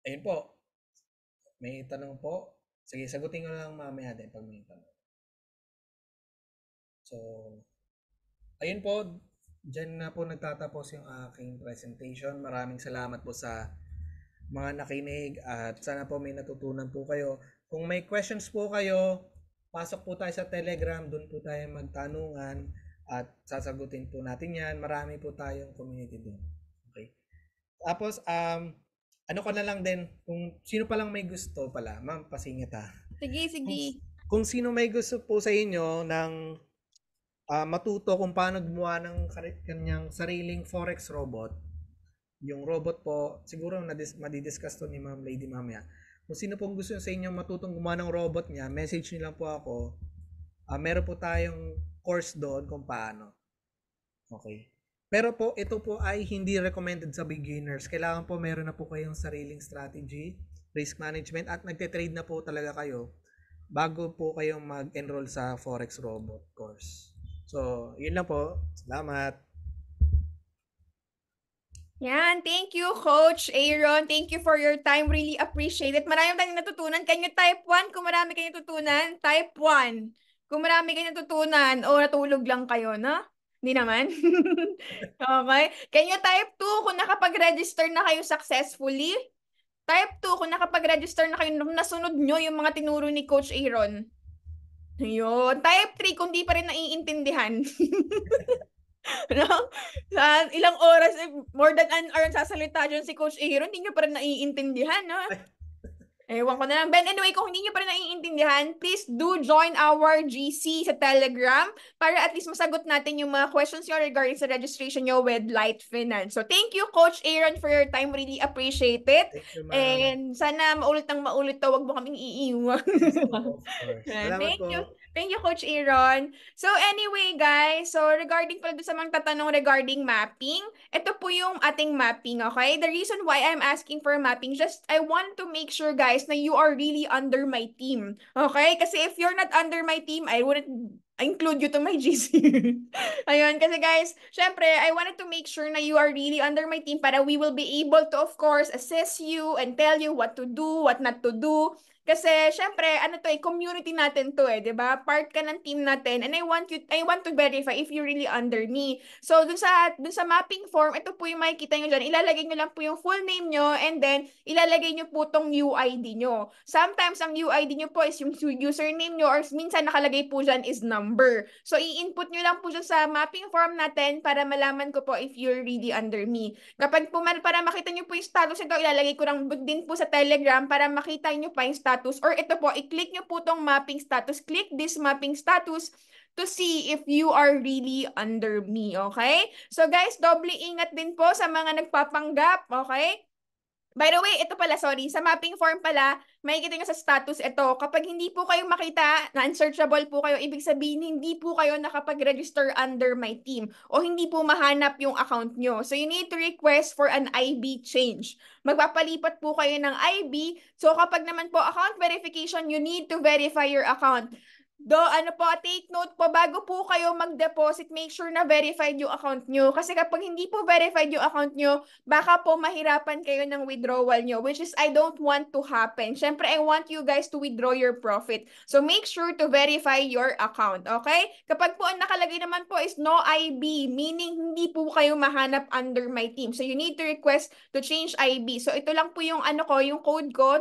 ayun po. May tanong po. Sige, sagutin ko lang mamaya din pag may tanong. So, ayun po, dyan na po nagtatapos yung aking presentation. Maraming salamat po sa mga nakinig at sana po may natutunan po kayo. Kung may questions po kayo, pasok po tayo sa Telegram, doon po tayo magtanungan at sasagutin po natin yan. Marami po tayong community doon. Okay. Tapos, um, ano ko na lang din, kung sino pa lang may gusto pala, ma'am, pasingit ha. Ah. Sige, sige. Kung, kung sino may gusto po sa inyo ng uh, matuto kung paano gumawa ng kanyang sariling forex robot. Yung robot po, siguro nadis- madidiscuss to ni Ma'am Lady mamaya. Kung sino pong gusto sa inyo matutong gumawa ng robot niya, message niyo lang po ako. Uh, meron po tayong course doon kung paano. Okay. Pero po, ito po ay hindi recommended sa beginners. Kailangan po meron na po kayong sariling strategy, risk management, at nagte-trade na po talaga kayo bago po kayong mag-enroll sa Forex Robot course. So, yun lang po. Salamat. Yan, thank you Coach Aaron. Thank you for your time. Really appreciate it. Marami tayong natutunan. Kanyo type 1, kung marami kayong natutunan, type 1. Kung marami kayong natutunan o oh, natulog lang kayo, no? Hindi naman. okay. Can you type 2 kung nakapag-register na kayo successfully? Type 2 kung nakapag-register na kayo, nasunod nyo yung mga tinuro ni Coach Aaron. Ayun. Type 3, kung di pa rin naiintindihan. no? Sa ilang oras, eh, more than an hour sasalita dyan si Coach Aaron, hindi nyo pa rin naiintindihan, no? Ewan ko na lang. Ben, anyway, kung hindi nyo pa rin naiintindihan, please do join our GC sa Telegram para at least masagot natin yung mga questions nyo regarding sa registration nyo with Light Finance. So, thank you, Coach Aaron, for your time. Really appreciate it. Thank you, And sana maulit ng maulit to. Huwag mo kaming iiwan. thank po. you. Thank you, Coach Aaron. So anyway, guys, so regarding pala sa mga tatanong regarding mapping, ito po yung ating mapping, okay? The reason why I'm asking for mapping, just I want to make sure, guys, guys, na you are really under my team. Okay? Kasi if you're not under my team, I wouldn't I include you to my GC. Ayun, kasi guys, syempre, I wanted to make sure na you are really under my team para we will be able to, of course, assess you and tell you what to do, what not to do, kasi syempre, ano to eh, community natin to eh, 'di ba? Part ka ng team natin and I want you I want to verify if you really under me. So dun sa dun sa mapping form, ito po yung makikita niyo diyan. Ilalagay niyo lang po yung full name niyo and then ilalagay niyo po tong UID niyo. Sometimes ang UID niyo po is yung username niyo or minsan nakalagay po diyan is number. So i-input niyo lang po dyan sa mapping form natin para malaman ko po if you're really under me. Kapag po para makita niyo po yung status nito, ilalagay ko lang din po sa Telegram para makita niyo pa yung status status or ito po, i-click nyo po tong mapping status. Click this mapping status to see if you are really under me, okay? So guys, doble ingat din po sa mga nagpapanggap, okay? By the way, ito pala, sorry, sa mapping form pala, may makikita nyo sa status ito. Kapag hindi po kayo makita, na unsearchable po kayo, ibig sabihin, hindi po kayo nakapag-register under my team o hindi po mahanap yung account nyo. So you need to request for an IB change. Magpapalipat po kayo ng IB. So kapag naman po account verification, you need to verify your account. Do, ano po, take note po, bago po kayo mag-deposit, make sure na verified yung account nyo. Kasi kapag hindi po verified yung account nyo, baka po mahirapan kayo ng withdrawal nyo, which is I don't want to happen. Siyempre, I want you guys to withdraw your profit. So, make sure to verify your account, okay? Kapag po ang nakalagay naman po is no IB, meaning hindi po kayo mahanap under my team. So, you need to request to change IB. So, ito lang po yung ano ko, yung code ko,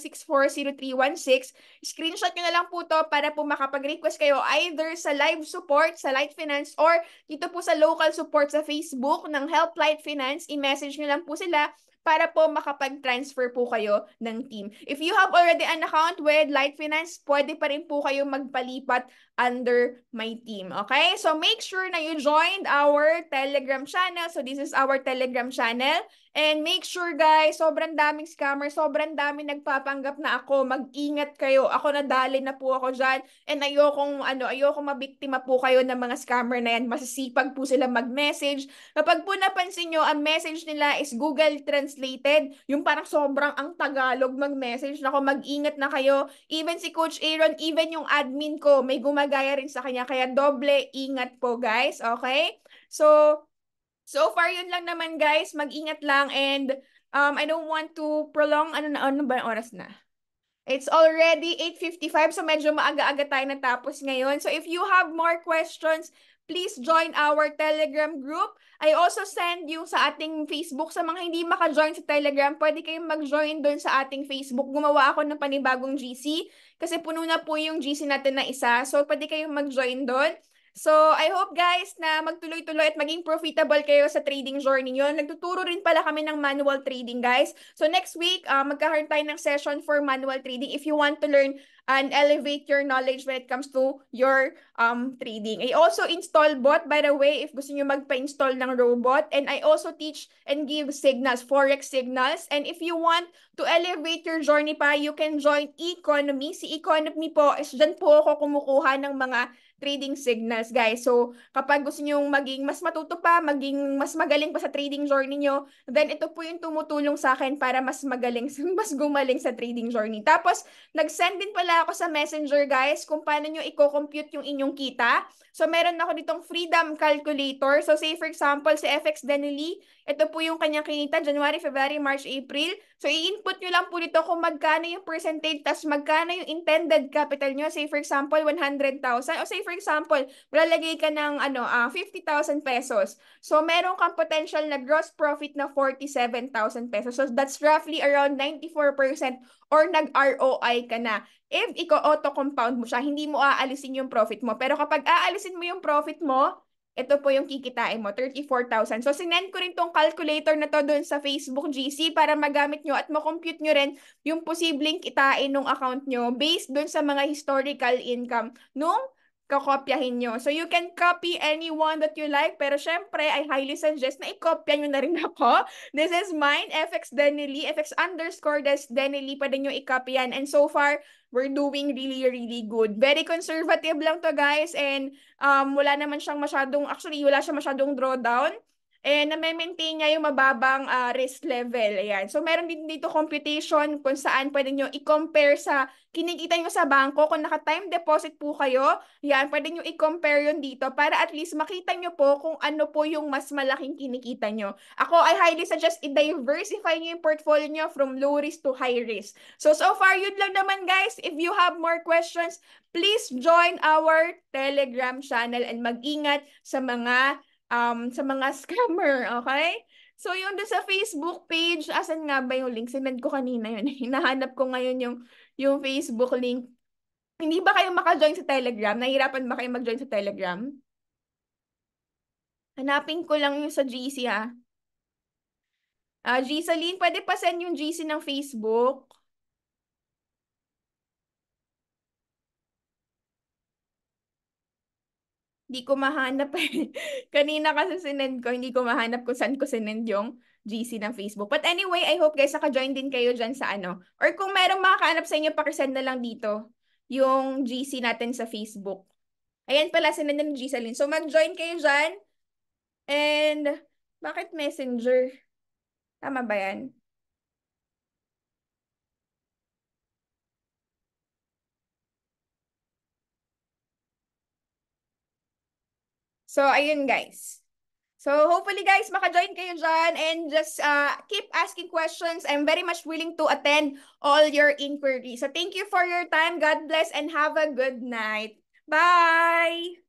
971640316. Screenshot nyo na lang po to para po makapag-request kayo either sa live support sa Light Finance or dito po sa local support sa Facebook ng Help Light Finance. I-message nyo lang po sila para po makapag-transfer po kayo ng team. If you have already an account with Light Finance, pwede pa rin po kayo magpalipat under my team. Okay? So make sure na you joined our Telegram channel. So this is our Telegram channel. And make sure guys, sobrang daming scammer, sobrang daming nagpapanggap na ako. Mag-ingat kayo. Ako nadali na po ako diyan. And ayokong, ano, ayokong mabiktima po kayo ng mga scammer na yan. Masisipag po sila mag-message. Kapag po napansin nyo, ang message nila is Google Translated. Yung parang sobrang ang Tagalog mag-message. Nako, mag-ingat na kayo. Even si Coach Aaron, even yung admin ko, may gumagaya rin sa kanya. Kaya doble ingat po guys. Okay? So, So far, yun lang naman guys. Mag-ingat lang and um, I don't want to prolong. Ano na, ano ba oras na? It's already 8.55, so medyo maaga-aga tayo natapos ngayon. So if you have more questions, please join our Telegram group. I also send you sa ating Facebook. Sa mga hindi maka-join sa Telegram, pwede kayong mag-join doon sa ating Facebook. Gumawa ako ng panibagong GC kasi puno na po yung GC natin na isa. So pwede kayong mag-join doon. So, I hope guys na magtuloy-tuloy at maging profitable kayo sa trading journey nyo. Nagtuturo rin pala kami ng manual trading guys. So, next week, uh, magkakaroon tayo ng session for manual trading if you want to learn and elevate your knowledge when it comes to your um, trading. I also install bot, by the way, if gusto nyo magpa-install ng robot. And I also teach and give signals, forex signals. And if you want to elevate your journey pa, you can join Economy. Si Economy po, is dyan po ako kumukuha ng mga trading signals, guys. So, kapag gusto nyo maging mas matuto pa, maging mas magaling pa sa trading journey niyo, then ito po yung tumutulong sa akin para mas magaling, mas gumaling sa trading journey. Tapos, nag-send din pala ako sa messenger, guys, kung paano niyo i-compute yung inyong kita. So, meron ako ditong freedom calculator. So, say for example, si FX Denily, ito po yung kanyang kinita, January, February, March, April. So, i-input nyo lang po dito kung magkano yung percentage, tas magkano yung intended capital nyo. Say, for example, 100,000. O say, for example, lalagay ka ng ano, uh, ah, 50,000 pesos. So, meron kang potential na gross profit na 47,000 pesos. So, that's roughly around 94% or nag-ROI ka na. If iko auto-compound mo siya, hindi mo aalisin yung profit mo. Pero kapag aalisin mo yung profit mo, ito po yung kikitain mo, 34,000. So, sinend ko rin tong calculator na to doon sa Facebook GC para magamit nyo at makompute nyo rin yung posibleng kitain ng account nyo based doon sa mga historical income nung kokopyahin nyo. So you can copy anyone that you like, pero syempre, I highly suggest na ikopya nyo na rin ako. This is mine, FX Denily, FX underscore Des Denily, pwede nyo i-copy yan. And so far, we're doing really, really good. Very conservative lang to guys, and um, wala naman siyang masyadong, actually, wala siyang masyadong drawdown eh, na-maintain niya yung mababang uh, risk level. Ayan. So, meron din dito computation kung saan pwede nyo i-compare sa kinikita nyo sa banko. Kung naka-time deposit po kayo, yan, pwede nyo i-compare yun dito para at least makita nyo po kung ano po yung mas malaking kinikita nyo. Ako, I highly suggest i-diversify nyo yung portfolio nyo from low risk to high risk. So, so far, yun lang naman guys. If you have more questions, please join our Telegram channel and mag-ingat sa mga um, sa mga scammer, okay? So, yung doon sa Facebook page, asan nga ba yung link? Sinend ko kanina yun. Hinahanap ko ngayon yung, yung Facebook link. Hindi ba kayo maka-join sa Telegram? Nahirapan ba kayo mag-join sa Telegram? Hanapin ko lang yung sa GC ha. Uh, ah, Gisaline, pwede pa send yung GC ng Facebook. Hindi ko mahanap eh. Kanina kasi sinend ko, hindi ko mahanap kung saan ko sinend yung GC ng Facebook. But anyway, I hope guys, naka-join din kayo dyan sa ano. Or kung merong makakaanap sa inyo, pakisend na lang dito yung GC natin sa Facebook. Ayan pala, sinend na ni Giseline. So mag-join kayo dyan. And bakit messenger? Tama ba yan? So, ayun guys. So, hopefully guys, maka-join kayo dyan and just uh, keep asking questions. I'm very much willing to attend all your inquiries. So, thank you for your time. God bless and have a good night. Bye!